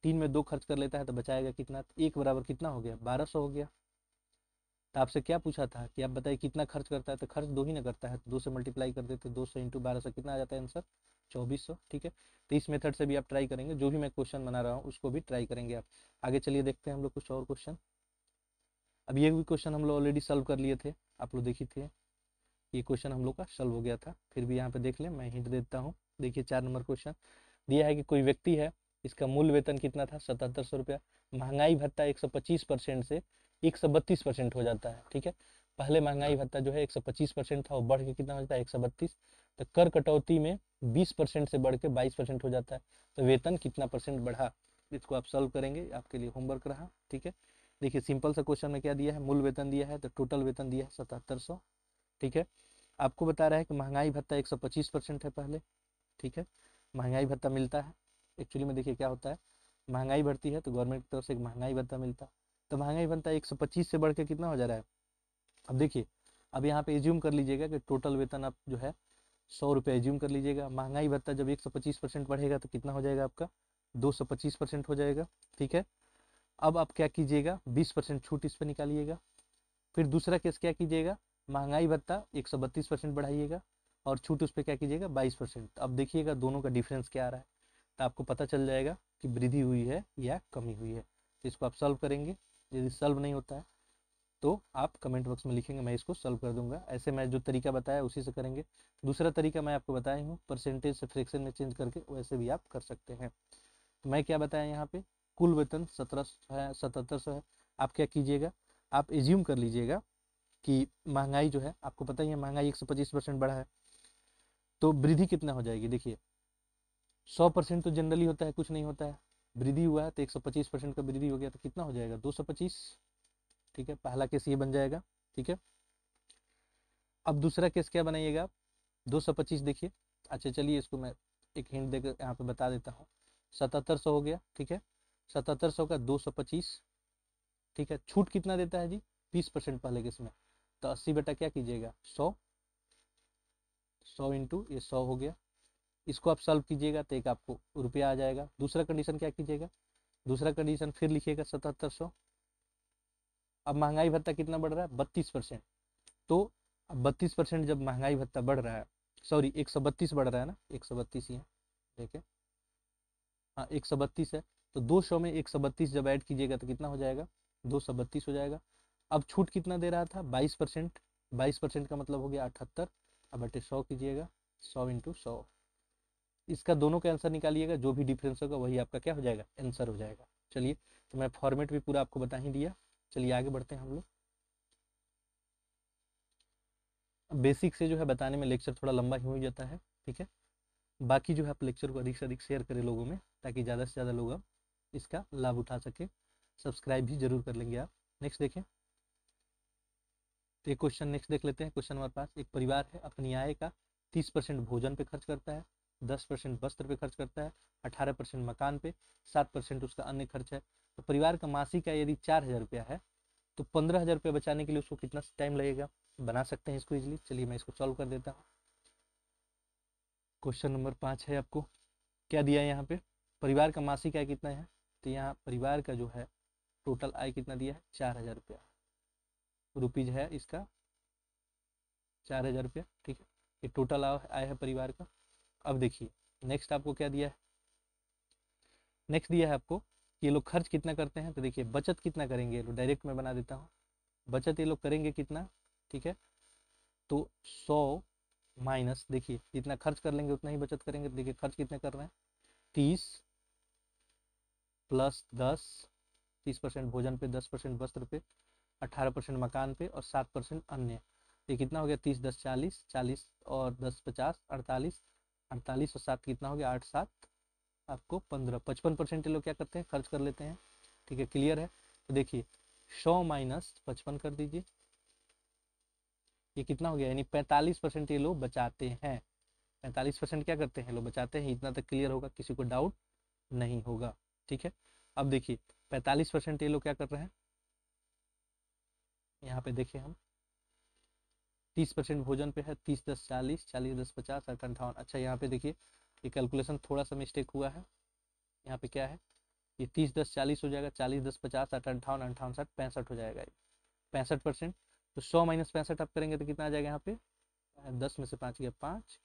तीन में दो खर्च कर लेता है तो बचाएगा कितना तो एक बराबर कितना हो गया बारह हो गया तो आपसे क्या पूछा था कि आप बताइए कितना खर्च करता है तो खर्च दो ही ना करता है तो दो से मल्टीप्लाई कर देते दो सौ इंटू बारह सौ कितना आ जाता है आंसर चौबीस सौ ठीक है तो इस मेथड से भी आप ट्राई करेंगे जो भी मैं क्वेश्चन बना रहा हूँ उसको भी ट्राई करेंगे आप आगे चलिए देखते हैं हम लोग कुछ और क्वेश्चन अब ये भी क्वेश्चन हम लोग ऑलरेडी सॉल्व कर लिए थे आप लोग देखी थे ये क्वेश्चन हम लोग का सॉल्व हो गया था फिर भी यहाँ पे देख ले मैं हिंट देता हूँ देखिए चार नंबर क्वेश्चन दिया है कि कोई व्यक्ति है इसका मूल वेतन कितना था सतहत्तर सौ रुपया महंगाई भत्ता एक सौ पच्चीस परसेंट से एक सौ बत्तीस परसेंट हो जाता है ठीक है पहले महंगाई हाँ। भत्ता जो है एक सौ पच्चीस परसेंट था वो बढ़ के कितना हो जाता है एक सौ बत्तीस तो कर कटौती में 20 परसेंट से बढ़ के बाईस परसेंट हो जाता है तो वेतन कितना परसेंट बढ़ा इसको आप सॉल्व करेंगे आपके लिए होमवर्क रहा ठीक है देखिए सिंपल सा क्वेश्चन में क्या दिया है मूल वेतन दिया है तो टोटल वेतन दिया है सतहत्तर ठीक है आपको बता रहा है कि महंगाई भत्ता 125 परसेंट है पहले ठीक है महंगाई भत्ता मिलता है एक्चुअली में देखिए क्या होता है महंगाई बढ़ती है तो गवर्नमेंट की तरफ से एक महंगाई भत्ता मिलता है तो महंगाई भत्ता 125 से बढ़ के कितना हो जा रहा है अब देखिए अब यहाँ पे एज्यूम कर लीजिएगा कि टोटल वेतन आप जो है सौ रुपये एज्यूम कर लीजिएगा महंगाई भत्ता जब एक सौ पच्चीस परसेंट बढ़ेगा तो कितना हो जाएगा आपका दो सौ पच्चीस परसेंट हो जाएगा ठीक है अब आप क्या कीजिएगा बीस परसेंट छूट इस पर निकालिएगा फिर दूसरा केस क्या कीजिएगा महंगाई भत्ता एक सौ बत्तीस परसेंट बढ़ाइएगा और छूट उस पर क्या कीजिएगा बाईस परसेंट तो अब देखिएगा दोनों का डिफरेंस क्या आ रहा है तो आपको पता चल जाएगा कि वृद्धि हुई है या कमी हुई है तो इसको आप सॉल्व करेंगे यदि सॉल्व नहीं होता है तो आप कमेंट बॉक्स में लिखेंगे मैं इसको सॉल्व कर दूंगा ऐसे मैं जो तरीका बताया उसी से करेंगे दूसरा तरीका मैं आपको बताया हूँ परसेंटेज से फ्रैक्शन में चेंज करके वैसे भी आप कर सकते हैं तो मैं क्या बताया यहाँ पे कुल वेतन सत्रह है सतहत्तर सौ है आप क्या कीजिएगा आप एज्यूम कर लीजिएगा कि महंगाई जो है आपको पता ही है महंगाई एक सौ पच्चीस परसेंट बढ़ा है तो वृद्धि कितना हो जाएगी देखिए सौ परसेंट तो जनरली होता है कुछ नहीं होता है वृद्धि हुआ है तो एक सौ पच्चीस परसेंट का वृद्धि हो गया तो कितना हो जाएगा दो सौ पच्चीस ठीक है पहला केस ये बन जाएगा ठीक है अब दूसरा केस क्या बनाइएगा आप दो सौ पच्चीस देखिए अच्छा चलिए इसको मैं एक हिंट देकर यहाँ पे बता देता हूँ सतहत्तर सौ हो गया ठीक है सतहत्तर सौ का दो सौ पच्चीस ठीक है छूट कितना देता है जी बीस परसेंट पहले केस में तो अस्सी बेटा क्या कीजिएगा सौ सौ इंटू ये सौ हो गया इसको आप सॉल्व कीजिएगा तो एक आपको रुपया आ जाएगा दूसरा कंडीशन क्या कीजिएगा दूसरा कंडीशन फिर लिखिएगा सतहत्तर सौ अब महंगाई भत्ता कितना बढ़ रहा है बत्तीस परसेंट तो अब बत्तीस परसेंट जब महंगाई भत्ता बढ़ रहा है सॉरी एक सौ बत्तीस बढ़ रहा है ना एक सौ बत्तीस ही है ठीक है हाँ एक सौ बत्तीस है तो दो सौ में एक सौ बत्तीस जब ऐड कीजिएगा तो कितना हो जाएगा दो सौ बत्तीस हो जाएगा अब छूट कितना दे रहा था बाईस परसेंट बाईस परसेंट का मतलब हो गया अठहत्तर अब बटे सौ कीजिएगा सौ इंटू सौ इसका दोनों का आंसर निकालिएगा जो भी डिफरेंस होगा वही आपका क्या हो जाएगा आंसर हो जाएगा चलिए तो मैं फॉर्मेट भी पूरा आपको बता ही दिया चलिए आगे बढ़ते हैं हम लोग बेसिक से जो है बताने में लेक्चर थोड़ा लंबा ही हो जाता है ठीक है बाकी जो है आप लेक्चर को अधिक से अधिक शेयर करें लोगों में ताकि ज़्यादा से ज़्यादा लोग इसका लाभ उठा सके सब्सक्राइब भी जरूर कर लेंगे आप नेक्स्ट देखें तो एक क्वेश्चन नेक्स्ट देख लेते हैं क्वेश्चन हमारे पास एक परिवार है अपनी आय का तीस परसेंट भोजन पे खर्च करता है दस परसेंट वस्त्र पे खर्च करता है अठारह परसेंट मकान पे सात परसेंट उसका अन्य खर्च है तो परिवार का मासिक आय यदि चार हज़ार रुपया है तो पंद्रह हज़ार रुपया बचाने के लिए उसको कितना टाइम लगेगा बना सकते हैं इसको इजिली चलिए मैं इसको सॉल्व कर देता हूँ क्वेश्चन नंबर पाँच है आपको क्या दिया है यहाँ पे परिवार का मासिक आय कितना है तो यहाँ परिवार का जो है टोटल आय कितना दिया है चार हज़ार रुपया रुपीज़ है इसका चार हज़ार रुपया ठीक है ये टोटल आय है परिवार का अब देखिए नेक्स्ट आपको क्या दिया है नेक्स्ट दिया है आपको कि ये लोग खर्च कितना करते हैं तो देखिए बचत कितना करेंगे ये लोग डायरेक्ट मैं बना देता हूँ बचत ये लोग करेंगे कितना ठीक है तो सौ माइनस देखिए जितना खर्च कर लेंगे उतना ही बचत करेंगे तो देखिए खर्च कितना कर रहे हैं तीस प्लस दस तीस परसेंट भोजन पे दस परसेंट वस्त्र पे अठारह परसेंट मकान पे और सात परसेंट अन्य ये कितना हो गया तीस दस चालीस चालीस और दस पचास अड़तालीस अड़तालीस और सात कितना हो गया आठ सात आपको पंद्रह पचपन परसेंट लोग क्या करते हैं खर्च कर लेते हैं ठीक है क्लियर है तो देखिए सौ माइनस पचपन कर दीजिए ये कितना हो गया यानी पैंतालीस परसेंट ये लोग बचाते हैं पैंतालीस परसेंट क्या करते हैं लोग बचाते हैं इतना तक क्लियर होगा किसी को डाउट नहीं होगा ठीक है अब देखिए पैंतालीस परसेंट ये लोग क्या कर रहे हैं यहाँ पे देखिए हम तीस परसेंट भोजन पे है तीस दस चालीस चालीस दस पचास अठ अंठावन अच्छा यहाँ पे देखिए ये कैलकुलेशन थोड़ा सा मिस्टेक हुआ है यहाँ पे क्या है ये तीस दस चालीस हो जाएगा चालीस दस पचास अठ अंठावन अंठावन साठ पैंसठ हो जाएगा ये पैंसठ परसेंट तो सौ माइनस पैंसठ आप करेंगे तो कितना आ जाएगा यहाँ पे दस में से पाँच गया पाँच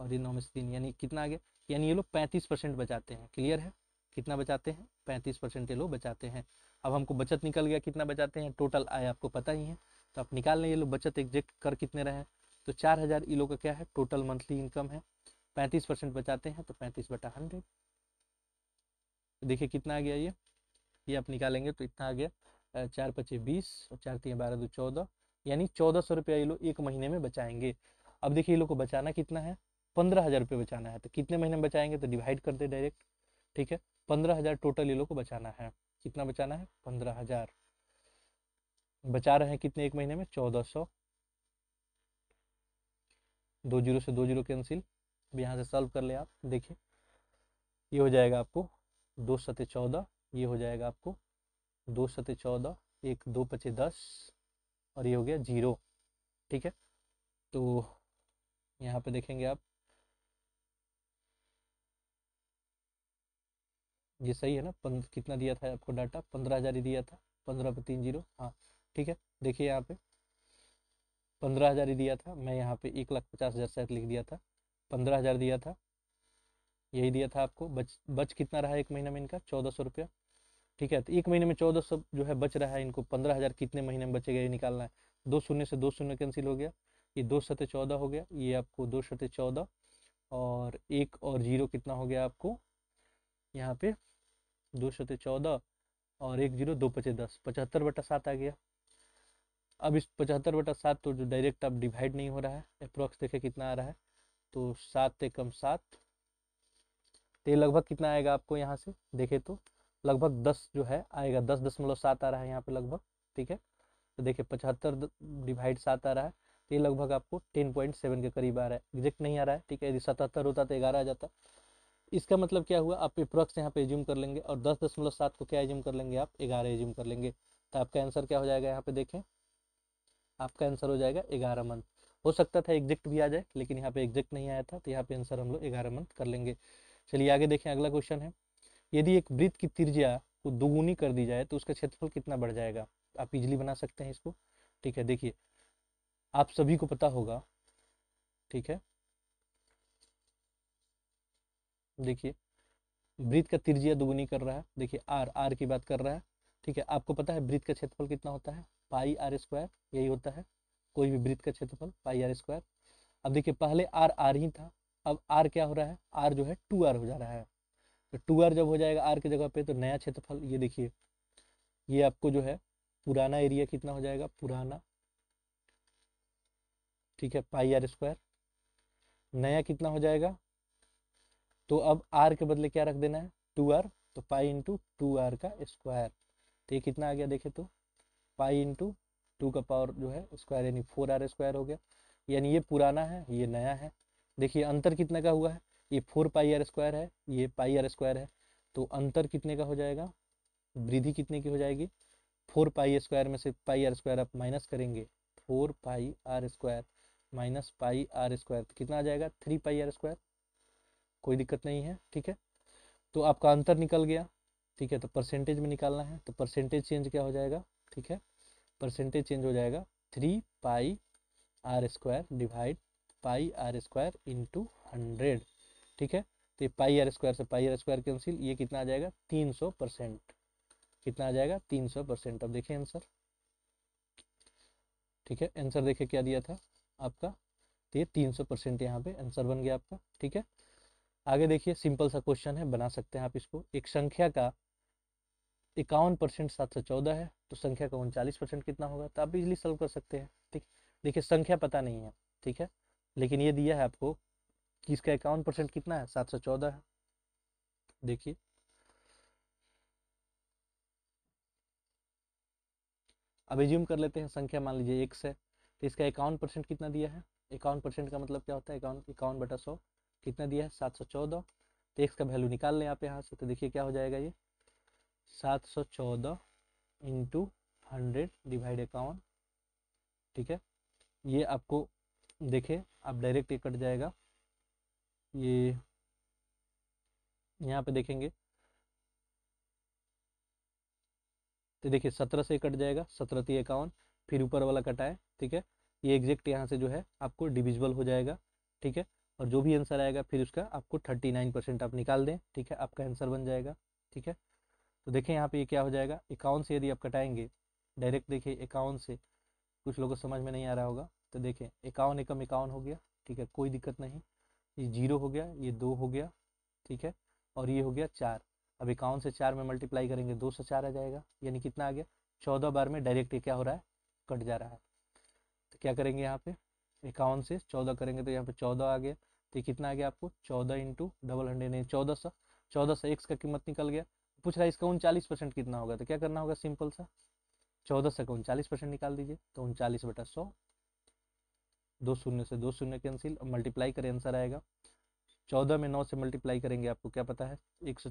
और ये नौ में से तीन यानी कितना आ गया यानी ये लोग पैंतीस परसेंट बचाते हैं क्लियर है कितना बचाते हैं पैंतीस परसेंट ये लोग बचाते हैं अब हमको बचत निकल गया कितना बचाते हैं टोटल आय आपको पता ही है तो आप निकाल लें ये लोग बचत एग्जेक्ट कर कितने रहे तो चार हज़ार ये लोग का क्या है टोटल मंथली इनकम है पैंतीस परसेंट बचाते हैं तो पैंतीस बटा हंड्रेड तो देखिए कितना आ गया ये ये आप निकालेंगे तो इतना आ गया चार पचे बीस और चार तीन बारह दो चौदह यानी चौदह सौ रुपया ये लोग एक महीने में बचाएंगे अब देखिए ये लोग को बचाना कितना है पंद्रह हज़ार रुपये बचाना है तो कितने महीने में बचाएंगे तो डिवाइड कर दे डायरेक्ट ठीक है पंद्रह हज़ार टोटल ये लोग को बचाना है कितना बचाना है पंद्रह हज़ार बचा रहे हैं कितने एक महीने में चौदह सौ दो जीरो से दो जीरो कैंसिल अब यहाँ से सॉल्व कर ले आप देखिए ये हो जाएगा आपको दो सते चौदह ये हो जाएगा आपको दो सते चौदह एक दो पचे दस और ये हो गया जीरो ठीक है तो यहाँ पे देखेंगे आप ये सही है ना कितना दिया था आपको डाटा पंद्रह हज़ार ही दिया था पंद्रह पे तीन जीरो हाँ ठीक है देखिए यहाँ पे पंद्रह हज़ार ही दिया था मैं यहाँ पे एक लाख पचास हज़ार शायद लिख दिया था पंद्रह हज़ार दिया था यही दिया था आपको बच बच कितना रहा एक महीने में इनका चौदह सौ रुपया ठीक है तो एक महीने में चौदह सौ जो है बच रहा है इनको पंद्रह हज़ार कितने महीने में बचेगा ये निकालना है दो शून्य से दो शून्य कैंसिल हो गया ये दो सतह चौदह हो गया ये आपको दो सतह चौदह और एक और जीरो कितना हो गया आपको यहाँ पे दो सतह चौदह और एक जीरो दो पचे दस पचहत्तर बटा सात आ गया अब इस पचहत्तर बटा सात तो जो डायरेक्ट अब डिवाइड नहीं हो रहा है अप्रोक्स देखे कितना आ रहा है तो सात एकम सात तो लगभग कितना आएगा आपको यहाँ से देखे तो लगभग दस जो है आएगा दस दशमलव सात आ रहा है यहाँ पे लगभग ठीक है तो देखिए पचहत्तर डिवाइड सात आ रहा है तो ये लगभग आपको टेन पॉइंट सेवन के करीब आ रहा है एग्जैक्ट नहीं आ रहा है ठीक है यदि सतहत्तर होता तो ग्यारह आ जाता इसका मतलब क्या हुआ आप अप्रोक्स यहाँ पे एज्यूम कर लेंगे और दस दशमलव सात को क्या एज्यूम कर लेंगे आप ग्यारह एज्यूम कर लेंगे तो आपका आंसर क्या हो जाएगा यहाँ पे देखें आपका आंसर हो जाएगा ग्यारह मंथ हो सकता था एग्जैक्ट भी आ जाए लेकिन यहाँ पे एग्जैक्ट नहीं आया था तो यहाँ पे आंसर हम लोग ग्यारह मंथ कर लेंगे चलिए आगे देखें अगला क्वेश्चन है यदि एक वृत्त की त्रिज्या को दुगुनी कर दी जाए तो उसका क्षेत्रफल कितना बढ़ जाएगा आप इजली बना सकते हैं इसको ठीक है देखिए आप सभी को पता होगा ठीक है देखिए वृत्त का त्रिज्या दुगुनी कर रहा है देखिए आर आर की बात कर रहा है ठीक है आपको पता है वृत्त का क्षेत्रफल कितना होता है पाई आर स्क्वायर यही होता है कोई भी वृत्त का क्षेत्रफल पाई आर स्क्वायर अब देखिए पहले आर आर ही था अब आर क्या हो रहा है आर जो है टू आर हो जा रहा है तो टू आर जब हो जाएगा आर की जगह पे तो नया क्षेत्रफल ये देखिए ये आपको जो है पुराना एरिया कितना हो जाएगा पुराना ठीक है पाई आर स्क्वायर नया कितना हो जाएगा तो अब आर के बदले क्या रख देना है टू आर तो पाई इंटू टू आर का स्क्वायर तो ये कितना आ गया देखे तो पाई इंटू टू का पावर जो है स्क्वायर यानी फोर आर स्क्वायर हो गया यानी ये पुराना है ये नया है देखिए अंतर कितने का हुआ है ये फोर पाई आर स्क्वायर है ये पाई आर स्क्वायर है तो अंतर कितने का हो जाएगा वृद्धि कितने की हो जाएगी फोर पाई स्क्वायर में से पाई आर स्क्वायर आप माइनस करेंगे four pi r square minus pi r square तो कितना आ जाएगा थ्री पाई आर स्क्वायर कोई दिक्कत नहीं है ठीक है तो आपका अंतर निकल गया ठीक है तो परसेंटेज में निकालना है तो परसेंटेज चेंज क्या हो जाएगा ठीक है परसेंटेज चेंज हो जाएगा three pi r square divide pi r square into hundred ठीक है तो ये पाई आर स्क्वायर से पाई आर स्क्वायर कैंसिल ये कितना आ जाएगा तीन सौ परसेंट कितना आ जाएगा तीन सौ परसेंट अब देखें आंसर ठीक है आंसर देखे क्या दिया था आपका तो ये तीन सौ परसेंट यहाँ पे आंसर बन गया आपका ठीक है आगे देखिए सिंपल सा क्वेश्चन है बना सकते हैं आप इसको एक संख्या का इक्यावन परसेंट सात सौ चौदह है तो संख्या का उनचालीस परसेंट कितना होगा तो आप इजली सॉल्व कर सकते हैं ठीक देखिए संख्या पता नहीं है ठीक है लेकिन ये दिया है आपको कि इसका इक्यावन परसेंट कितना है सात सौ चौदह है देखिए अब एज्यूम कर लेते हैं संख्या मान लीजिए एक से तो इसका इक्यावन परसेंट कितना दिया है इक्यावन परसेंट का मतलब क्या होता है इक्यावन इक्यावन बटा सौ कितना दिया है सात सौ चौदह तो एक्स का वैल्यू निकाल लें आप यहाँ से तो देखिए क्या हो जाएगा ये सात सौ चौदह इंटू हंड्रेड डिवाइड इक्यावन ठीक है ये आपको देखे आप डायरेक्ट ये कट जाएगा ये यहाँ पे देखेंगे तो देखिए सत्रह से कट जाएगा सत्रह ती इक्यावन फिर ऊपर वाला कटा है ठीक है ये एग्जैक्ट यहाँ से जो है आपको डिविजिबल हो जाएगा ठीक है और जो भी आंसर आएगा फिर उसका आपको थर्टी नाइन परसेंट आप निकाल दें ठीक है आपका आंसर बन जाएगा ठीक है तो देखें यहाँ पे ये क्या हो जाएगा अकाउंट से यदि आप कटाएंगे डायरेक्ट देखिए अकाउंट से कुछ लोगों को समझ में नहीं आ रहा होगा तो देखें इक्यावन एकम इक्यावन हो गया ठीक है कोई दिक्कत नहीं ये जीरो हो गया ये दो हो गया ठीक है और ये हो गया चार अब इक्यावन से चार में मल्टीप्लाई करेंगे दो से चार आ जाएगा यानी कितना आ गया चौदह बार में डायरेक्ट ये क्या हो रहा है कट जा रहा है तो क्या करेंगे यहाँ पे इक्यावन से चौदह करेंगे तो यहाँ पे चौदह आ गया तो कितना आ गया आपको चौदह इंटू डबल हंड्रेड नहीं चौदह सौ चौदह सौ एक्स का कीमत निकल गया पूछ रहा है इसका उनचालीस परसेंट कितना होगा तो क्या करना होगा सिंपल सा चौदह से का उनचालीस परसेंट निकाल दीजिए तो उनचालीस बटा सौ दो शून्य से दो शून्य कैंसिल और मल्टीप्लाई करें आंसर आएगा चौदह में नौ से मल्टीप्लाई करेंगे आपको क्या पता है एक सौ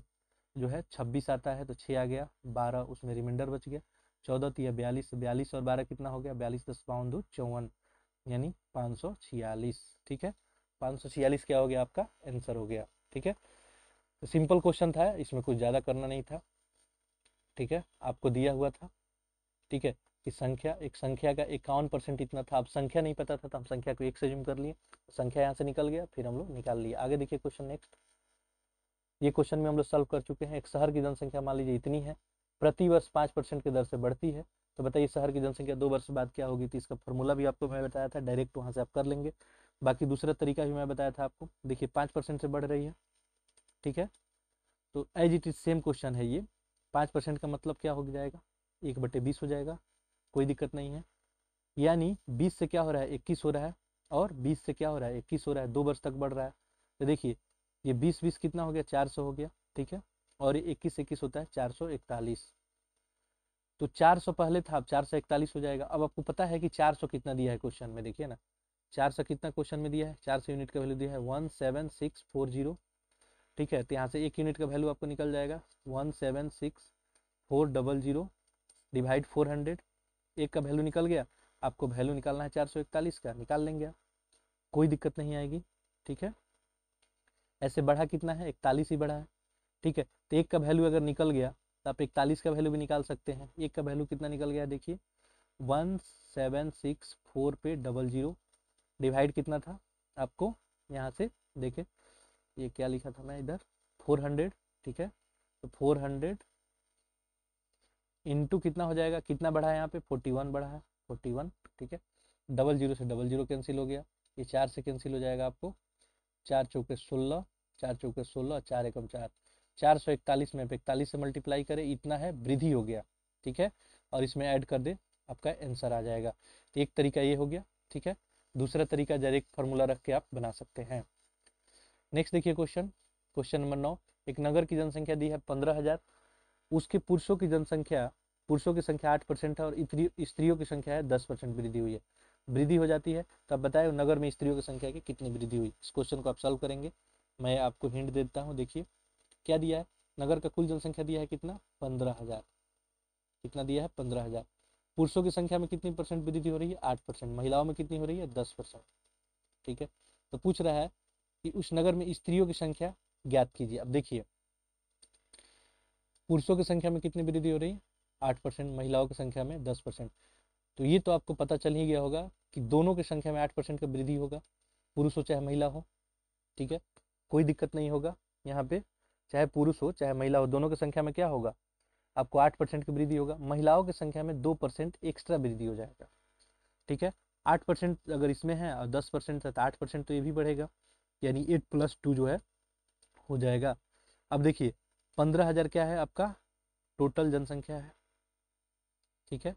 जो है छब्बीस आता है तो छः आ गया बारह उसमें रिमाइंडर बच गया चौदह तीन तो बयालीस तो बयालीस और बारह कितना हो गया बयालीस दस बावन दो चौवन यानी पाँच सौ छियालीस ठीक है पाँच सौ छियालीस क्या हो गया आपका आंसर हो गया ठीक है तो सिंपल क्वेश्चन था इसमें कुछ ज़्यादा करना नहीं था ठीक है आपको दिया हुआ था ठीक है कि संख्या एक संख्या का इक्यावन परसेंट इतना था अब संख्या नहीं पता था तो हम संख्या को एक से जूम कर लिए संख्या यहाँ से निकल गया फिर हम लोग निकाल लिए आगे देखिए क्वेश्चन नेक्स्ट ये क्वेश्चन में हम लोग सॉल्व कर चुके हैं एक शहर की जनसंख्या मान लीजिए इतनी है प्रति वर्ष पाँच परसेंट की दर से बढ़ती है तो बताइए शहर की जनसंख्या दो वर्ष बाद क्या होगी तो इसका फॉर्मूला भी आपको मैं बताया था डायरेक्ट वहाँ से आप कर लेंगे बाकी दूसरा तरीका भी मैं बताया था आपको देखिए पाँच परसेंट से बढ़ रही है ठीक है तो as it is same question है ये पाँच परसेंट का मतलब क्या हो जाएगा एक बटे बीस हो जाएगा कोई दिक्कत नहीं है यानी बीस से क्या हो रहा है इक्कीस हो रहा है और बीस से क्या हो रहा है इक्कीस हो रहा है दो वर्ष तक बढ़ रहा है तो देखिए ये बीस बीस कितना हो गया चार सौ हो गया ठीक है और ये इक्कीस इक्कीस होता है चार सौ इकतालीस तो चार सौ पहले था अब चार सौ इकतालीस हो जाएगा अब आपको पता है कि चार सौ कितना दिया है क्वेश्चन में देखिए ना चार सौ कितना क्वेश्चन में दिया है चार सौ यूनिट का वैल्यू दिया है one seven six four zero ठीक है तो यहाँ से एक यूनिट का वैल्यू आपको निकल जाएगा one seven six four double zero divide four hundred एक का वैल्यू निकल गया आपको वैल्यू निकालना है चार सौ इकतालीस का निकाल लेंगे आप कोई दिक्कत नहीं आएगी ठीक है ऐसे बढ़ा कितना है इकतालीस ही बढ़ा है ठीक है तो एक का वैल्यू अगर निकल गया तो आप इकतालीस का वैल्यू भी निकाल सकते हैं एक का वैल्यू कितना निकल गया देखिए वन सेवन सिक्स फोर पे डबल जीरो डिवाइड कितना था आपको यहाँ से देखे ये क्या लिखा था मैं इधर फोर हंड्रेड ठीक है तो फोर हंड्रेड इंटू कितना हो जाएगा कितना बढ़ा है यहाँ पे फोर्टी वन बढ़ा है फोर्टी वन ठीक है डबल जीरो से डबल जीरो कैंसिल हो गया ये चार से कैंसिल हो जाएगा आपको चार चौके सोलह चार चौके सोलह चार एकम चार चार सौ इकतालीस में इकतालीस से मल्टीप्लाई करें इतना है वृद्धि हो गया ठीक है और इसमें ऐड कर दे आपका आंसर आ जाएगा एक तरीका ये हो गया ठीक है दूसरा तरीका डायरेक्ट फॉर्मूला रख के आप बना सकते हैं नेक्स्ट देखिए क्वेश्चन क्वेश्चन नंबर नौ एक नगर की जनसंख्या दी है पंद्रह हजार उसके पुरुषों की जनसंख्या पुरुषों की संख्या आठ परसेंट है और स्त्रियों की संख्या है दस परसेंट वृद्धि हुई है वृद्धि हो जाती है तो आप बताए नगर में स्त्रियों की संख्या की कितनी वृद्धि हुई इस क्वेश्चन को आप सॉल्व करेंगे मैं आपको हिंट देता हूँ देखिए क्या दिया है नगर का कुल जनसंख्या दिया है कितना पंद्रह हजार कितना दिया है पंद्रह हजार पुरुषों की संख्या में कितनी परसेंट वृद्धि हो रही है आठ परसेंट महिलाओं में कितनी हो रही है दस परसेंट ठीक है तो पूछ रहा है कि उस नगर में स्त्रियों की संख्या ज्ञात कीजिए अब देखिए पुरुषों की संख्या में कितनी वृद्धि हो रही है आठ परसेंट महिलाओं की संख्या में दस परसेंट तो ये तो आपको पता चल ही गया होगा कि दोनों की संख्या में आठ परसेंट का वृद्धि होगा पुरुष हो चाहे महिला हो ठीक है कोई दिक्कत नहीं होगा यहाँ पे चाहे पुरुष हो चाहे महिला हो दोनों की संख्या में क्या होगा आपको आठ परसेंट की वृद्धि होगा महिलाओं की संख्या में दो परसेंट एक्स्ट्रा वृद्धि हो जाएगा ठीक है आठ परसेंट अगर इसमें है और दस परसेंट है तो आठ परसेंट तो ये भी बढ़ेगा यानी एट प्लस टू जो है हो जाएगा अब देखिए पंद्रह हज़ार क्या है आपका टोटल जनसंख्या है ठीक है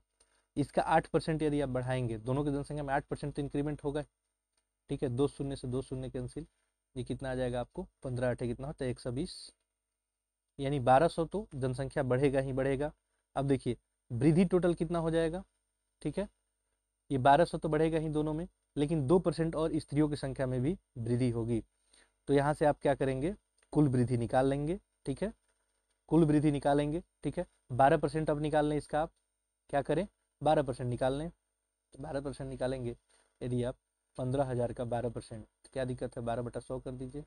इसका आठ परसेंट यदि आप बढ़ाएंगे दोनों की जनसंख्या में आठ परसेंट तो इंक्रीमेंट होगा ठीक है दो शून्य से दो शून्य कैंसिल ये कितना आ जाएगा आपको पंद्रह आठ कितना होता है एक सौ बीस यानी बारह सौ तो जनसंख्या बढ़ेगा ही बढ़ेगा अब देखिए वृद्धि टोटल कितना हो जाएगा ठीक है ये बारह सौ तो बढ़ेगा ही दोनों में लेकिन दो परसेंट और स्त्रियों की संख्या में भी वृद्धि होगी तो यहाँ से आप क्या करेंगे कुल वृद्धि निकाल लेंगे ठीक है कुल वृद्धि निकालेंगे ठीक है बारह परसेंट अब निकाल लें इसका आप क्या करें बारह परसेंट निकाल लें तो बारह परसेंट निकालेंगे यदि आप पंद्रह हज़ार का बारह परसेंट तो क्या दिक्कत है बारह बटा सौ कर दीजिए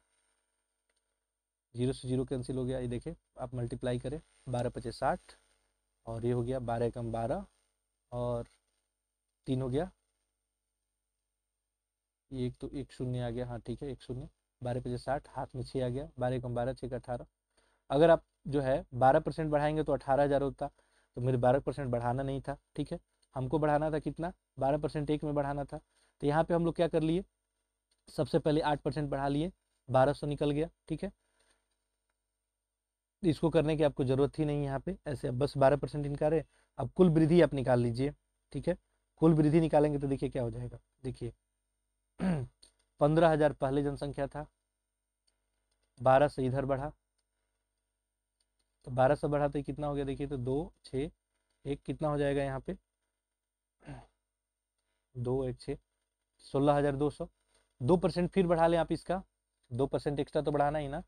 जीरो से जीरो कैंसिल हो गया ये देखिए आप मल्टीप्लाई करें बारह पचे साठ और ये हो गया बारह कम बारह और तीन हो गया ये एक तो एक शून्य आ गया हाँ ठीक है एक शून्य बारह पचास साठ हाथ में छः आ गया बारह कम बारह छः का अठारह अगर आप जो है बारह परसेंट बढ़ाएंगे तो अठारह हज़ार होता तो मेरे बारह परसेंट बढ़ाना नहीं था ठीक है हमको बढ़ाना था कितना बारह परसेंट एक में बढ़ाना था तो यहाँ पे हम लोग क्या कर लिए सबसे पहले आठ परसेंट बढ़ा लिए बारह सौ निकल गया ठीक है इसको करने की आपको ज़रूरत ही नहीं यहाँ पे ऐसे बस बारह परसेंट इनकार है अब कुल वृद्धि आप निकाल लीजिए ठीक है कुल वृद्धि निकालेंगे तो देखिए क्या हो जाएगा देखिए पंद्रह हजार पहले जनसंख्या था बारह से इधर बढ़ा तो बारह से बढ़ा तो कितना हो गया देखिए तो दो छ एक कितना हो जाएगा यहाँ पे दो एक छ सोलह हजार दो सौ दो परसेंट फिर बढ़ा लें आप इसका दो परसेंट एक्स्ट्रा तो बढ़ाना ही ना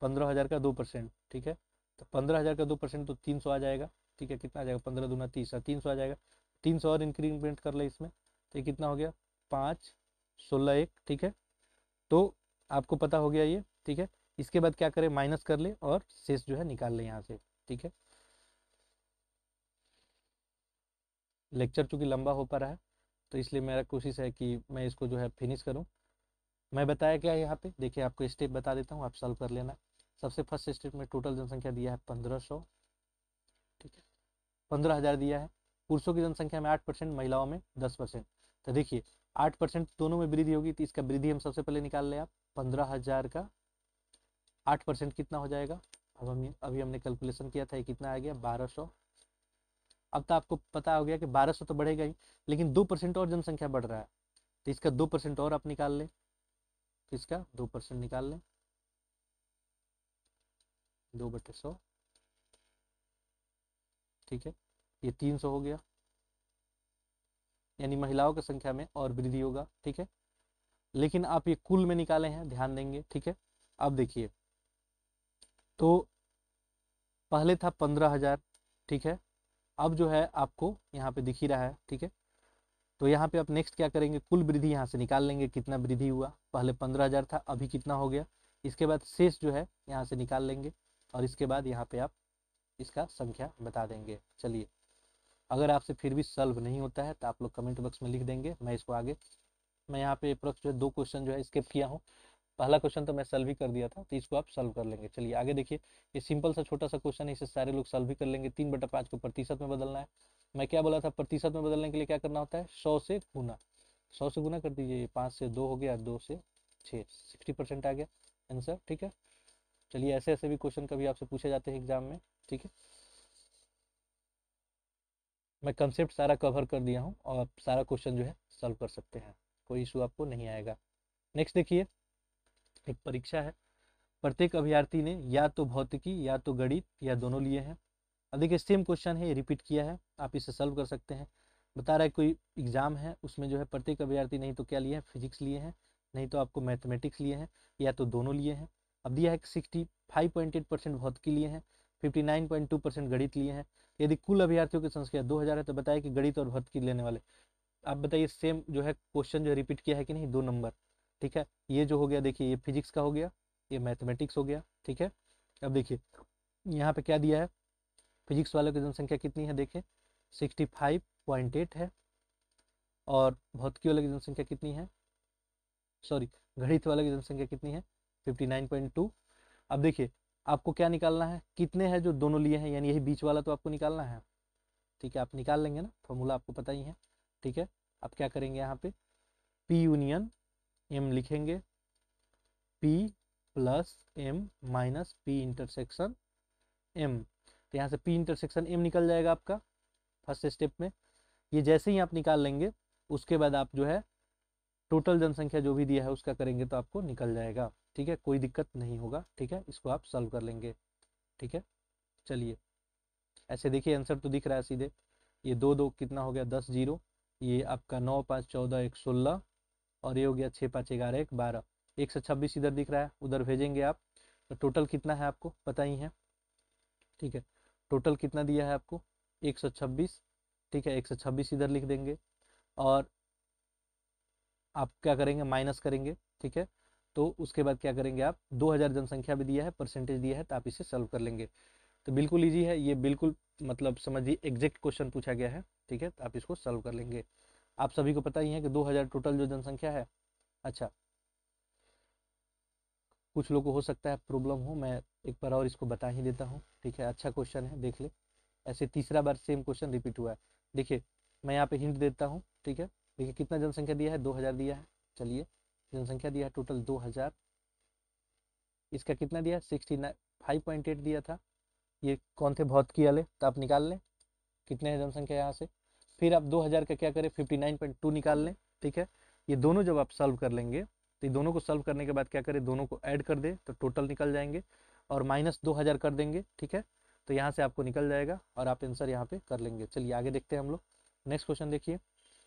पंद्रह हजार का दो परसेंट ठीक है तो पंद्रह हजार का दो परसेंट तो तीन सौ आ जाएगा ठीक है कितना आ जाएगा पंद्रह दूना तीस तीन सौ आ जाएगा तीन सौ और इंक्रीमेंट कर ले इसमें तो ये कितना हो गया पाँच सोलह एक ठीक है तो आपको पता हो गया ये ठीक है इसके बाद क्या करें माइनस कर ले और शेष जो है निकाल ले यहाँ से ठीक है लेक्चर चूंकि लंबा हो पा रहा है तो इसलिए मेरा कोशिश है कि मैं इसको जो है फिनिश करूँ मैं बताया क्या है यहाँ पे देखिए आपको स्टेप बता देता हूँ आप सॉल्व कर लेना सबसे फर्स्ट स्टेप में टोटल जनसंख्या दिया है पंद्रह सौ ठीक है पंद्रह हज़ार दिया है पुरुषों की जनसंख्या में आठ परसेंट महिलाओं में दस परसेंट तो देखिए आठ परसेंट दोनों में वृद्धि होगी तो इसका वृद्धि हम सबसे पहले निकाल लें आप पंद्रह हजार का आठ परसेंट कितना हो जाएगा अब हम अभी हमने कैलकुलेशन किया था ये कितना आ गया बारह सौ अब तो आपको पता हो गया कि बारह सौ तो बढ़ेगा ही लेकिन दो परसेंट और जनसंख्या बढ़ रहा है तो इसका दो परसेंट और आप निकाल लें तो इसका दो परसेंट निकाल लें दो बटे सौ ठीक है ये तीन सौ हो गया यानी महिलाओं की संख्या में और वृद्धि होगा ठीक है लेकिन आप ये कुल में निकाले हैं ध्यान देंगे ठीक है अब देखिए तो पहले था पंद्रह हजार ठीक है अब जो है आपको यहाँ पे दिख ही रहा है ठीक है तो यहाँ पे आप नेक्स्ट क्या करेंगे कुल वृद्धि यहाँ से निकाल लेंगे कितना वृद्धि हुआ पहले पंद्रह हजार था अभी कितना हो गया इसके बाद शेष जो है यहाँ से निकाल लेंगे और इसके बाद यहाँ पे आप इसका संख्या बता देंगे चलिए अगर आपसे फिर भी सॉल्व नहीं होता है तो आप लोग कमेंट बॉक्स में लिख देंगे मैं इसको आगे मैं यहाँ पे अप्रोक्स जो है दो क्वेश्चन जो है स्किप किया हूँ पहला क्वेश्चन तो मैं सॉल्व ही कर दिया था तो इसको आप सॉल्व कर लेंगे चलिए आगे देखिए ये सिंपल सा छोटा सा क्वेश्चन है इसे सारे लोग सॉल्व भी कर लेंगे तीन बटा पाँच को प्रतिशत में बदलना है मैं क्या बोला था प्रतिशत में बदलने के लिए क्या करना होता है सौ से गुना सौ से गुना कर दीजिए पाँच से दो हो गया दो से छः सिक्सटी परसेंट आ गया आंसर ठीक है चलिए ऐसे ऐसे भी क्वेश्चन कभी आपसे पूछे जाते हैं एग्जाम में ठीक है मैं कंसेप्ट सारा कवर कर दिया हूँ और आप सारा क्वेश्चन जो है सॉल्व कर सकते हैं कोई इशू आपको नहीं आएगा नेक्स्ट देखिए एक परीक्षा है प्रत्येक अभ्यार्थी ने या तो भौतिकी या तो गणित या दोनों लिए हैं अब देखिए सेम क्वेश्चन है ये रिपीट किया है आप इसे सॉल्व कर सकते हैं बता रहा है कोई एग्ज़ाम है उसमें जो है प्रत्येक अभ्यार्थी नहीं तो क्या लिए हैं फिजिक्स लिए हैं नहीं तो आपको मैथमेटिक्स लिए हैं या तो दोनों लिए हैं अब दिया है sixty five point eight percent भौतिकी लिए हैं fifty nine point two percent गणित लिए हैं यदि कुल अभ्यार्थियों की संख्या दो हजार है तो बताया कि गणित और भर्ती लेने वाले आप बताइए सेम जो है क्वेश्चन जो रिपीट किया है कि नहीं दो नंबर ठीक है ये जो हो गया देखिए ये फिजिक्स का हो गया ये मैथमेटिक्स हो गया ठीक है अब देखिए यहाँ पे क्या दिया है फिजिक्स वालों की जनसंख्या कितनी है देखें सिक्सटी फाइव पॉइंट एट है और भौतिकी वाले की जनसंख्या कितनी है सॉरी गणित वाले की जनसंख्या कितनी है फिफ्टी नाइन पॉइंट टू अब देखिए आपको क्या निकालना है कितने हैं जो दोनों लिए हैं यानी यही बीच वाला तो आपको निकालना है ठीक है आप निकाल लेंगे ना फॉर्मूला आपको पता ही है ठीक है आप क्या करेंगे यहाँ पे पी यूनियन एम लिखेंगे P plus M minus P intersection M तो यहाँ से पी इंटरसेक्शन एम निकल जाएगा आपका फर्स्ट स्टेप में ये जैसे ही आप निकाल लेंगे उसके बाद आप जो है टोटल जनसंख्या जो भी दिया है उसका करेंगे तो आपको निकल जाएगा ठीक है कोई दिक्कत नहीं होगा ठीक है इसको आप सॉल्व कर लेंगे ठीक है चलिए ऐसे देखिए आंसर तो दिख रहा है सीधे ये दो दो कितना हो गया दस जीरो ये आपका नौ पाँच चौदह एक सोलह और ये हो गया छः पाँच ग्यारह एक बारह एक सौ छब्बीस इधर दिख रहा है उधर भेजेंगे आप तो टोटल कितना है आपको पता ही है ठीक है टोटल कितना दिया है आपको एक सौ छब्बीस ठीक है एक सौ छब्बीस इधर लिख देंगे और आप क्या करेंगे माइनस करेंगे ठीक है तो उसके बाद क्या करेंगे आप 2000 जनसंख्या भी दिया है परसेंटेज दिया है तो आप इसे सॉल्व कर लेंगे तो बिल्कुल ईजी है ये बिल्कुल मतलब समझिए एग्जैक्ट क्वेश्चन पूछा गया है ठीक है तो आप इसको सॉल्व कर लेंगे आप सभी को पता ही है कि 2000 टोटल जो जनसंख्या है अच्छा कुछ लोगों को हो सकता है प्रॉब्लम हो मैं एक बार और इसको बता ही देता हूँ ठीक है अच्छा क्वेश्चन है देख ले ऐसे तीसरा बार सेम क्वेश्चन रिपीट हुआ है देखिए मैं यहाँ पे हिंट देता हूँ ठीक है देखिए कितना जनसंख्या दिया है 2000 दिया है चलिए जनसंख्या दिया है टोटल दो हज़ार इसका कितना दिया sixty nine five point eight दिया था ये कौन थे भौतिकी वाले तो आप निकाल लें कितने हैं जनसंख्या यहाँ से फिर आप दो हज़ार का क्या करें फिफ्टी नाइन पॉइंट टू निकाल लें ठीक है ये दोनों जब आप सॉल्व कर लेंगे तो ये दोनों को सॉल्व करने के बाद क्या करें दोनों को ऐड कर दें तो टोटल निकल जाएंगे और माइनस दो हज़ार कर देंगे ठीक है तो यहाँ से आपको निकल जाएगा और आप आंसर यहाँ पे कर लेंगे चलिए आगे देखते हैं हम लोग नेक्स्ट क्वेश्चन देखिए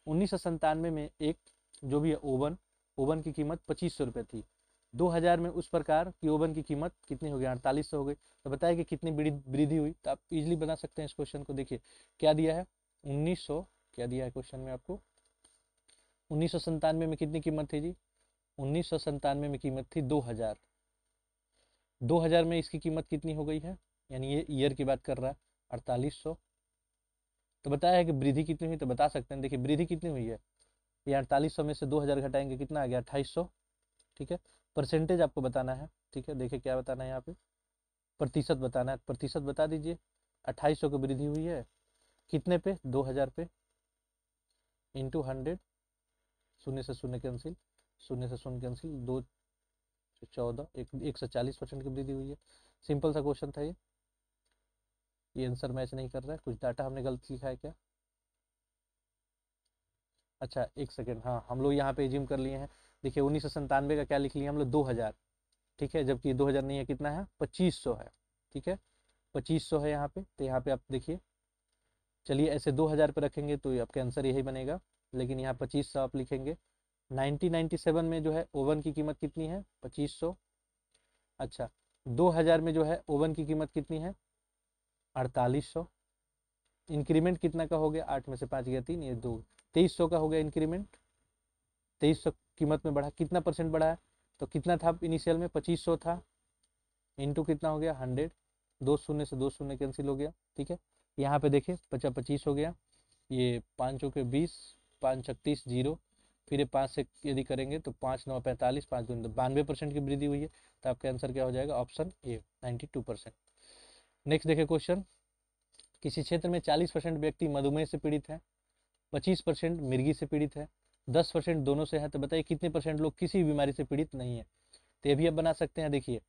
उन्नीस में, में एक जो भी है ओवन ओवन की कीमत पच्चीस सौ रुपये थी 2000 में उस प्रकार की ओवन की कीमत कितनी हो गई अड़तालीस सौ हो गई तो बताया कि कितनी वृद्धि हुई तो आप इजिली बना सकते हैं इस क्वेश्चन को देखिए क्या दिया है 1900 क्या दिया है क्वेश्चन में आपको उन्नीस में कितनी कीमत थी जी उन्नीस में कीमत थी 2000 2000 में इसकी कीमत कितनी हो गई है यानी ये ईयर की बात कर रहा है अड़तालीस तो बताया है कि वृद्धि कितनी हुई तो बता सकते हैं देखिए वृद्धि कितनी हुई है ये अड़तालीस में से 2000 घटाएंगे कितना आ गया अट्ठाईस ठीक है परसेंटेज आपको बताना है ठीक है देखिए क्या बताना है यहाँ पे प्रतिशत बताना है प्रतिशत बता दीजिए अट्ठाईस की वृद्धि हुई है कितने पे दो हज़ार पे इंटू हंड्रेड शून्य से शून्य कैंसिल शून्य से शून्य कैंसिल दो चौदह एक एक सौ चालीस परसेंट की वृद्धि हुई है सिंपल सा क्वेश्चन था ये ये आंसर मैच नहीं कर रहा है कुछ डाटा हमने गलत लिखा है क्या अच्छा एक सेकेंड हाँ हम लोग यहाँ पे एज्यूम कर लिए हैं देखिए उन्नीस सौ का क्या लिख लिए हम लोग दो हज़ार ठीक है जबकि दो हज़ार नहीं है कितना है पच्चीस सौ है ठीक है पच्चीस सौ है यहाँ पे तो यहाँ पे आप देखिए चलिए ऐसे दो हज़ार पे रखेंगे तो आपका आंसर यही बनेगा लेकिन यहाँ पच्चीस सौ आप लिखेंगे 1997 में जो है ओवन की कीमत कितनी है 2500 अच्छा 2000 में जो है ओवन की कीमत कितनी है 4800 इंक्रीमेंट कितना का हो गया आठ में से पाँच गया तीन ये दो तेईस सौ का हो गया इंक्रीमेंट तेईस सौ कीमत में बढ़ा कितना परसेंट बढ़ा है तो कितना था इनिशियल में पच्चीस सौ था इंटू कितना हो गया हंड्रेड दो शून्य से दो शून्य कैंसिल हो गया ठीक है यहाँ पे देखिए पचास पच्चीस हो गया ये पाँच के बीस पाँच छत्तीस जीरो फिर ये पाँच से यदि करेंगे तो पाँच नौ पैंतालीस पाँच दो तो बानवे परसेंट की वृद्धि हुई है तो आपका आंसर क्या हो जाएगा option A ninety two percent next देखिए क्वेश्चन किसी क्षेत्र में चालीस परसेंट व्यक्ति मधुमेह से पीड़ित हैं पच्चीस परसेंट मिर्गी से पीड़ित है दस परसेंट दोनों से है तो बताइए कितने परसेंट लोग किसी बीमारी से पीड़ित नहीं है तो ये भी आप बना सकते हैं देखिए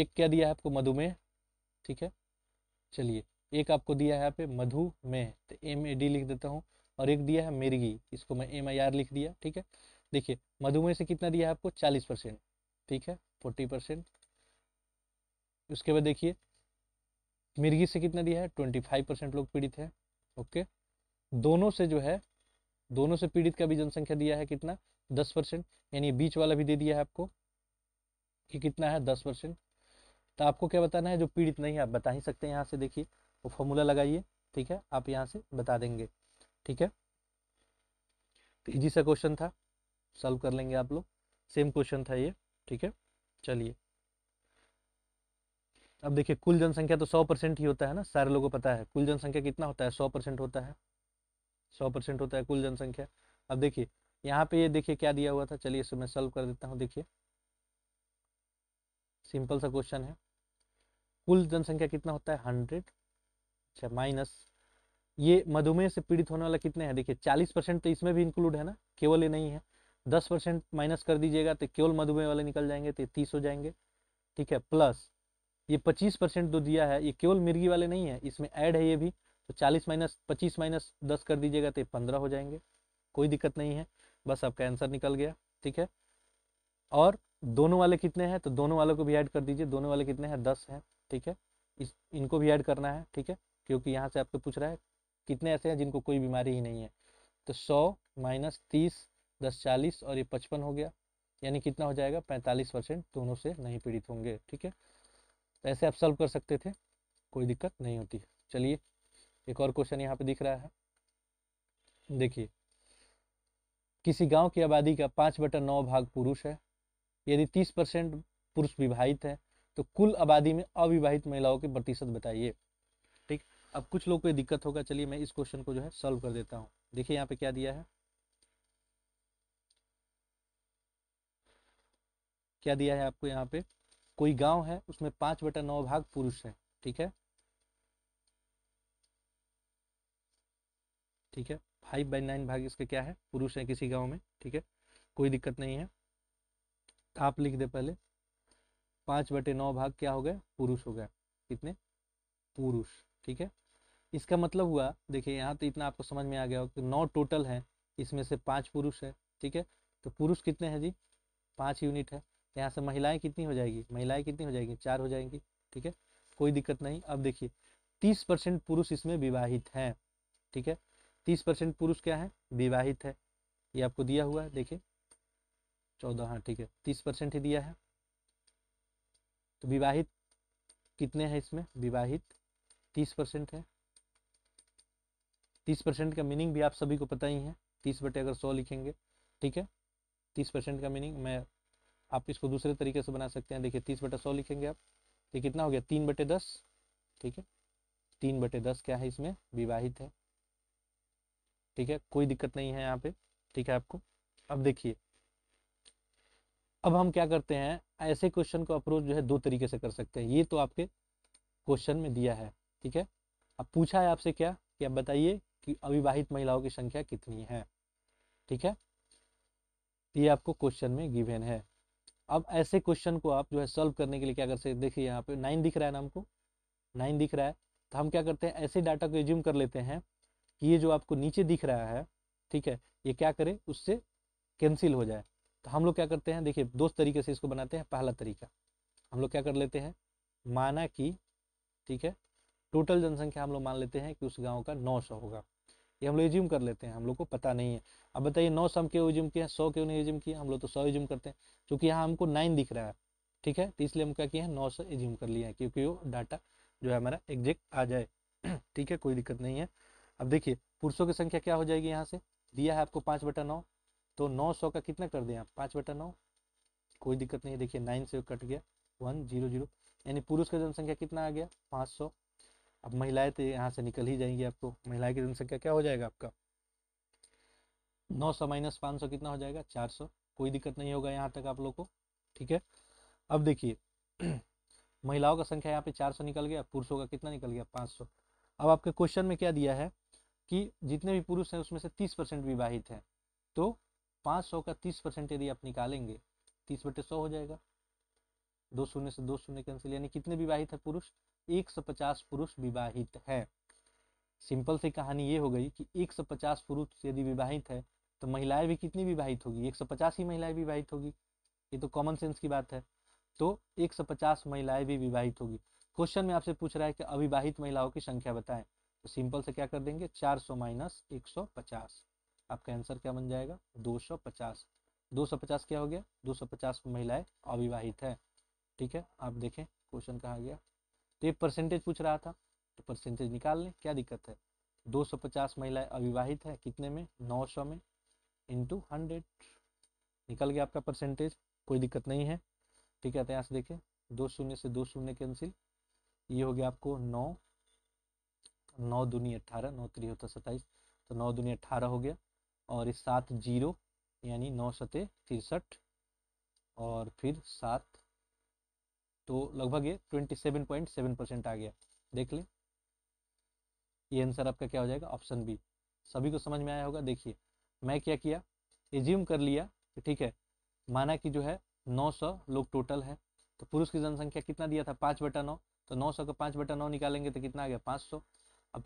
एक क्या दिया है आपको मधुमेह ठीक है चलिए एक आपको दिया है यहाँ पे मधुमेह तो एम ए डी लिख देता हूँ और एक दिया है मिर्गी इसको मैं एम आई आर लिख दिया ठीक है देखिए मधुमेह से कितना दिया है आपको चालीस परसेंट ठीक है फोर्टी परसेंट उसके बाद देखिए मिर्गी से कितना दिया है ट्वेंटी फाइव परसेंट लोग पीड़ित हैं ओके दोनों से जो है दोनों से पीड़ित का भी जनसंख्या दिया है कितना दस परसेंट यानी बीच वाला भी दे दिया है आपको कि कितना है दस परसेंट तो आपको क्या बताना है जो पीड़ित नहीं है आप बता ही सकते हैं यहाँ से देखिए वो फॉर्मूला लगाइए ठीक है आप यहाँ से बता देंगे ठीक है तो इजी सा क्वेश्चन था सॉल्व कर लेंगे आप लोग सेम क्वेश्चन था ये ठीक है चलिए अब देखिए कुल जनसंख्या तो सौ परसेंट ही होता है ना सारे लोगों को पता है कुल जनसंख्या कितना होता है सौ परसेंट होता है सौ परसेंट होता है कुल जनसंख्या अब देखिए यहाँ पे ये देखिए क्या दिया हुआ था चलिए इसे मैं सॉल्व कर देता हूँ देखिए सिंपल सा क्वेश्चन है कुल जनसंख्या कितना होता है हंड्रेड अच्छा माइनस ये मधुमेह से पीड़ित होने वाला कितने हैं देखिए चालीस परसेंट तो इसमें भी इंक्लूड है ना केवल ये नहीं है दस परसेंट माइनस कर दीजिएगा तो केवल मधुमेह वाले निकल जाएंगे तो तीस हो जाएंगे ठीक है प्लस ये पच्चीस परसेंट जो तो दिया है ये केवल मिर्गी वाले नहीं है इसमें ऐड है ये भी तो चालीस माइनस पच्चीस माइनस दस कर दीजिएगा तो पंद्रह हो जाएंगे कोई दिक्कत नहीं है बस आपका आंसर निकल गया ठीक है और दोनों वाले कितने हैं तो दोनों वालों को भी ऐड कर दीजिए दोनों वाले कितने हैं दस हैं ठीक है इस इनको भी ऐड करना है ठीक है क्योंकि यहाँ से आपको पूछ रहा है कितने ऐसे हैं जिनको कोई बीमारी ही नहीं है तो सौ माइनस तीस दस चालीस और ये पचपन हो गया यानी कितना हो जाएगा पैंतालीस परसेंट दोनों से नहीं पीड़ित होंगे ठीक है तो ऐसे आप सॉल्व कर सकते थे कोई दिक्कत नहीं होती चलिए एक और क्वेश्चन यहाँ पे दिख रहा है देखिए किसी गांव की आबादी का पाँच बटा नौ भाग पुरुष है यदि तीस परसेंट पुरुष विवाहित है तो कुल आबादी में अविवाहित महिलाओं के प्रतिशत बताइए ठीक अब कुछ लोग को दिक्कत होगा चलिए मैं इस क्वेश्चन को जो है सॉल्व कर देता हूँ देखिए यहाँ पे क्या दिया है क्या दिया है आपको यहाँ पे कोई गांव है उसमें पांच बटा नौ भाग पुरुष है ठीक है ठीक है फाइव बाई नाइन भाग इसके क्या है पुरुष है किसी गांव में ठीक है कोई दिक्कत नहीं है आप लिख दे पहले पांच बटे नौ भाग क्या हो गए पुरुष हो गया कितने पुरुष ठीक है इसका मतलब हुआ देखिए यहाँ तो इतना आपको समझ में आ गया हो कि नौ टोटल है इसमें से पांच पुरुष है ठीक है तो पुरुष कितने हैं जी पांच यूनिट है यहाँ से महिलाएं कितनी हो जाएगी महिलाएं कितनी हो जाएगी चार हो जाएंगी ठीक है कोई दिक्कत नहीं अब देखिए तीस परसेंट पुरुष इसमें विवाहित हैं ठीक है तीस परसेंट पुरुष क्या है विवाहित है ये आपको दिया हुआ है देखिए चौदह हाँ ठीक है तीस परसेंट ही दिया है तो विवाहित कितने हैं इसमें विवाहित तीस परसेंट है तीस परसेंट का मीनिंग भी आप सभी को पता ही है तीस बटे अगर सौ लिखेंगे ठीक है तीस परसेंट का मीनिंग मैं आप इसको दूसरे तरीके से बना सकते हैं देखिए तीस बटा सौ लिखेंगे आप तो कितना हो गया तीन बटे दस ठीक है तीन बटे दस क्या है इसमें विवाहित है ठीक है कोई दिक्कत नहीं है यहाँ पे ठीक है आपको अब देखिए अब हम क्या करते हैं ऐसे क्वेश्चन को अप्रोच जो है दो तरीके से कर सकते हैं ये तो आपके क्वेश्चन में दिया है ठीक है अब पूछा है आपसे क्या कि आप बताइए कि अविवाहित महिलाओं की संख्या कितनी है ठीक है ये आपको क्वेश्चन में गिवेन है अब ऐसे क्वेश्चन को आप जो है सॉल्व करने के लिए क्या कर सकते देखिए यहाँ पे नाइन दिख रहा है ना हमको नाइन दिख रहा है तो हम क्या करते हैं ऐसे डाटा को एज्यूम कर लेते हैं कि ये जो आपको नीचे दिख रहा है ठीक है ये क्या करे उससे कैंसिल हो जाए तो हम लोग क्या करते हैं देखिए दो तरीके से इसको बनाते हैं पहला तरीका हम लोग क्या कर लेते हैं माना कि ठीक है टोटल जनसंख्या हम लोग मान लेते हैं कि उस गांव का 900 होगा ये हम लोग यूज्यूम कर लेते हैं हम लोग को पता नहीं है अब बताइए नौ सम क्यों यूज्यूम किया सौ क्यों नहीं यूज्यूम किया हम लोग तो सौ यूज्यूम करते हैं क्योंकि यहाँ हमको नाइन दिख रहा है ठीक है तो इसलिए हम क्या किए हैं नौ सौ एज्यूम कर लिए हैं क्योंकि वो डाटा जो है हमारा एग्जैक्ट आ जाए ठीक है कोई दिक्कत नहीं है अब देखिए पुरुषों की संख्या क्या हो जाएगी यहाँ से दिया है आपको पाँच बटा नौ तो नौ सौ का कितना कर दें आप पाँच बटा नौ कोई दिक्कत नहीं है देखिए नाइन से कट गया वन जीरो जीरो यानी पुरुष का जनसंख्या कितना आ गया पाँच सौ अब महिलाएं तो यहाँ से निकल ही जाएंगी आपको महिलाएं की जनसंख्या क्या हो जाएगा आपका नौ सौ माइनस पाँच सौ कितना हो जाएगा चार सौ कोई दिक्कत नहीं होगा यहाँ तक आप लोग को ठीक है अब देखिए महिलाओं का संख्या यहाँ पे चार सौ निकल गया पुरुषों का कितना निकल गया पाँच सौ अब आपके क्वेश्चन में क्या दिया है कि जितने भी पुरुष हैं उसमें से तीस परसेंट विवाहित हैं तो पाँच सौ का तीस परसेंट यदि आप निकालेंगे तीस बटे सौ हो जाएगा दो शून्य से दो शून्य कैंसिल यानी कितने विवाहित है पुरुष 150 पुरुष विवाहित है सिंपल सी कहानी ये हो गई कि 150 पुरुष यदि विवाहित है तो महिलाएं भी कितनी विवाहित होगी 150 ही महिलाएं विवाहित होगी ये तो कॉमन सेंस की बात है तो 150 महिलाएं भी विवाहित होगी क्वेश्चन में आपसे पूछ रहा है कि अविवाहित महिलाओं की संख्या बताएं तो सिंपल से क्या कर देंगे 400 सौ माइनस एक आपका आंसर क्या बन जाएगा 250 250 क्या हो गया 250 महिलाएं अविवाहित है ठीक है आप देखें क्वेश्चन कहाँ गया तो ये परसेंटेज पूछ रहा था तो परसेंटेज निकाल लें क्या दिक्कत है 250 महिलाएं अविवाहित है कितने में 900 में इंटू हंड्रेड निकल गया आपका परसेंटेज कोई दिक्कत नहीं है ठीक है तो यहाँ से देखें दो शून्य से दो शून्य कैंसिल ये हो गया आपको नौ नौ दूनी अट्ठारह नौ त्री होता सत्ताईस तो नौ दूनी अट्ठारह हो गया और सात जीरो यानी नौ सतह तिरसठ और फिर सात तो लगभग ये twenty seven point seven percent आ गया देख लें ये आंसर आपका क्या हो जाएगा ऑप्शन बी सभी को समझ में आया होगा देखिए मैं क्या किया एज्यूम कर लिया कि ठीक है माना कि जो है 900 लोग टोटल है तो पुरुष की जनसंख्या कितना दिया था पाँच बटा नौ तो 900 का पाँच बटा नौ निकालेंगे तो कितना आ गया 500 अब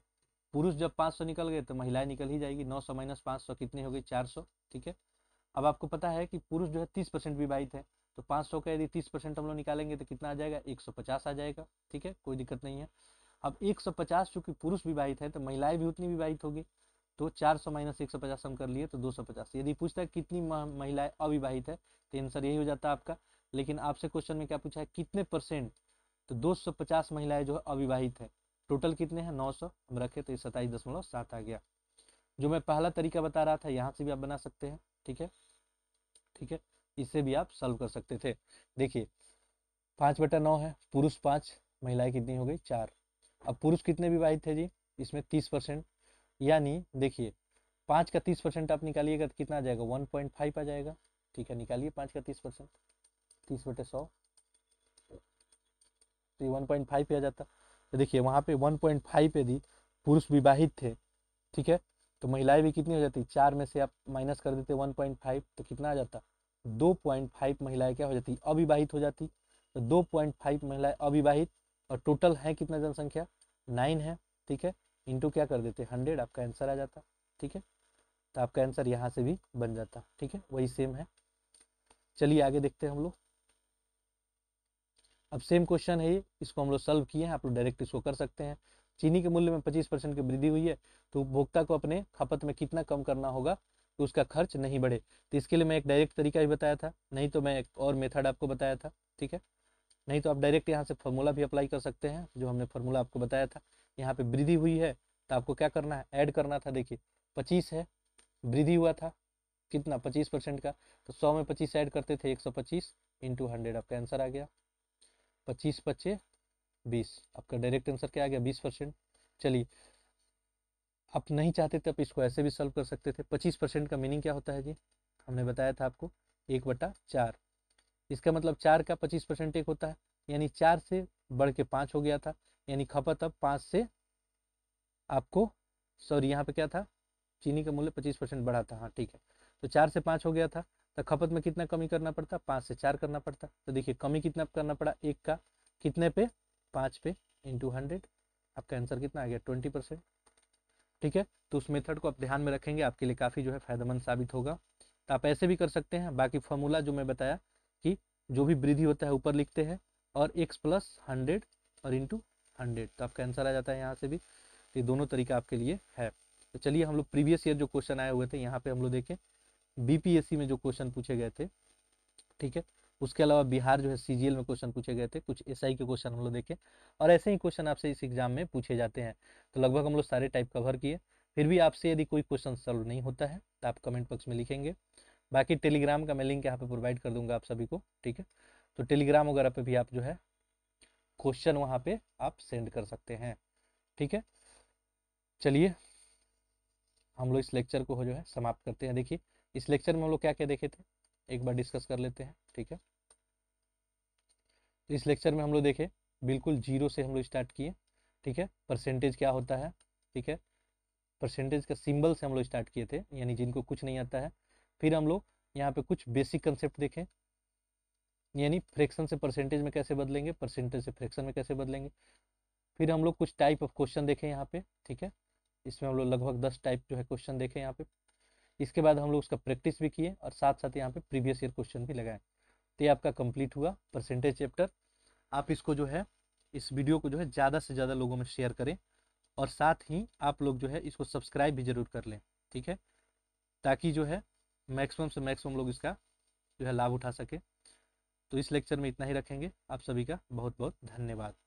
पुरुष जब 500 निकल गए तो महिलाएं निकल ही जाएगी 900 सौ माइनस पाँच कितनी हो गई 400 ठीक है अब आपको पता है कि पुरुष जो है तीस परसेंट विवाहित है तो 500 का यदि 30 परसेंट हम लोग निकालेंगे तो कितना आ जाएगा 150 आ जाएगा ठीक है कोई दिक्कत नहीं है अब 150 चूंकि पुरुष विवाहित है तो महिलाएं भी उतनी विवाहित होगी तो 400 सौ माइनस एक हम कर लिए तो 250 यदि पूछता है कितनी महिलाएं अविवाहित है तो आंसर यही हो जाता है आपका लेकिन आपसे क्वेश्चन में क्या पूछा है कितने परसेंट तो पचास महिलाएं जो है अविवाहित है टोटल कितने हैं सौ हम रखे तो ये सताईस दशमलव सात आ गया जो मैं पहला तरीका बता रहा था यहाँ से भी आप बना सकते हैं ठीक है ठीक है इसे भी आप सॉल्व कर सकते थे देखिए पाँच बटा नौ है पुरुष पाँच महिलाएं कितनी हो गई चार अब पुरुष कितने विवाहित थे जी इसमें तीस परसेंट यानी देखिए पाँच का तीस परसेंट आप निकालिएगा तो कितना आ जाएगा वन पॉइंट फाइव आ जाएगा ठीक है निकालिए पाँच का तीस परसेंट तीस बटे सौ तो ये वन पॉइंट फाइव पे आ जाता तो देखिए वहाँ पे वन पॉइंट फाइव पे दी पुरुष विवाहित थे ठीक है तो महिलाएं भी कितनी हो जाती चार में से आप माइनस कर देते वन पॉइंट फाइव तो कितना आ जाता दो पॉइंट फाइव महिलाएँ क्या हो जाती अविवाहित हो जाती तो दो पॉइंट फाइव महिलाएँ अविवाहित और टोटल है कितना जनसंख्या नाइन है ठीक है इंटू क्या कर देते हंड्रेड आपका आंसर आ जाता ठीक है तो आपका आंसर यहाँ से भी बन जाता ठीक है वही सेम है चलिए आगे देखते हैं हम लोग अब सेम क्वेश्चन है ये इसको हम लोग सॉल्व किए हैं आप लोग डायरेक्ट इसको कर सकते हैं चीनी के मूल्य में 25 परसेंट की वृद्धि हुई है तो उपभोक्ता को अपने खपत में कितना कम करना होगा तो उसका खर्च नहीं बढ़े तो इसके लिए मैं एक डायरेक्ट तरीका भी बताया था नहीं तो मैं एक और मेथड आपको बताया था ठीक है नहीं तो आप डायरेक्ट यहाँ से फॉर्मूला भी अप्लाई कर सकते हैं जो हमने फॉर्मूला आपको बताया था यहाँ पे वृद्धि हुई है तो आपको क्या करना है ऐड करना था देखिए पच्चीस है वृद्धि हुआ था कितना पच्चीस परसेंट का तो सौ में पच्चीस ऐड करते थे एक सौ पच्चीस इंटू हंड्रेड आपका आंसर आ गया पच्चीस पच्चे बीस आपका डायरेक्ट आंसर क्या आ गया बीस परसेंट चलिए आप नहीं चाहते तो आप इसको ऐसे भी सॉल्व कर सकते थे पच्चीस परसेंट का मीनिंग क्या होता है जी हमने बताया था आपको एक बटा चार इसका मतलब चार का पच्चीस परसेंट एक होता है यानी चार से बढ़ के पाँच हो गया था यानी खपत अब पाँच से आपको सॉरी यहाँ पे क्या था चीनी का मूल्य पच्चीस परसेंट बढ़ा था हाँ ठीक है तो चार से पाँच हो गया था तो खपत में कितना कमी करना पड़ता पाँच से चार करना पड़ता तो देखिए कमी कितना करना पड़ा एक का कितने पे पाँच पे इंटू हंड्रेड आपका आंसर कितना आ गया ट्वेंटी परसेंट ठीक है तो उस मेथड को आप ध्यान में रखेंगे आपके लिए काफ़ी जो है फायदेमंद साबित होगा तो आप ऐसे भी कर सकते हैं बाकी फॉर्मूला जो मैं बताया कि जो भी वृद्धि होता है ऊपर लिखते हैं और एक्स प्लस हंड्रेड और इंटू हंड्रेड तो आपका आंसर आ जाता है यहाँ से भी तो ये दोनों तरीका आपके लिए है तो चलिए हम लोग प्रीवियस ईयर जो क्वेश्चन आए हुए थे यहाँ पे हम लोग देखें बीपीएससी में जो क्वेश्चन पूछे गए थे ठीक है उसके अलावा बिहार जो है सीजीएल में क्वेश्चन पूछे गए थे कुछ एसआई के क्वेश्चन हम लोग देखे और ऐसे ही क्वेश्चन आपसे इस एग्जाम में पूछे जाते हैं तो लगभग हम लोग सारे टाइप कवर किए फिर भी आपसे यदि कोई क्वेश्चन सॉल्व नहीं होता है तो आप कमेंट बॉक्स में लिखेंगे बाकी टेलीग्राम का मैं लिंक यहाँ पे प्रोवाइड कर दूंगा आप सभी को ठीक है तो टेलीग्राम वगैरह पे भी आप जो है क्वेश्चन वहाँ पे आप सेंड कर सकते हैं ठीक है चलिए हम लोग इस लेक्चर को जो है समाप्त करते हैं देखिए इस लेक्चर में हम लोग क्या क्या देखे थे एक बार डिस्कस कर लेते हैं ठीक है तो इस लेक्चर में हम लोग देखें बिल्कुल जीरो से हम लोग स्टार्ट किए ठीक है परसेंटेज क्या होता है ठीक है परसेंटेज का सिंबल से हम लोग स्टार्ट किए थे यानी जिनको कुछ नहीं आता है फिर हम लोग यहाँ पे कुछ बेसिक कंसेप्ट देखें यानी फ्रैक्शन से परसेंटेज में कैसे बदलेंगे परसेंटेज से फ्रैक्शन में कैसे बदलेंगे फिर हम लोग कुछ टाइप ऑफ क्वेश्चन देखें यहाँ पे ठीक है इसमें हम लोग लगभग दस टाइप जो है क्वेश्चन देखें यहाँ पे इसके बाद हम लोग उसका प्रैक्टिस भी किए और साथ साथ यहाँ पे प्रीवियस ईयर क्वेश्चन भी लगाए तो ये आपका कंप्लीट हुआ परसेंटेज चैप्टर आप इसको जो है इस वीडियो को जो है ज़्यादा से ज़्यादा लोगों में शेयर करें और साथ ही आप लोग जो है इसको सब्सक्राइब भी ज़रूर कर लें ठीक है ताकि जो है मैक्सिमम से मैक्सिमम लोग इसका जो है लाभ उठा सके तो इस लेक्चर में इतना ही रखेंगे आप सभी का बहुत बहुत धन्यवाद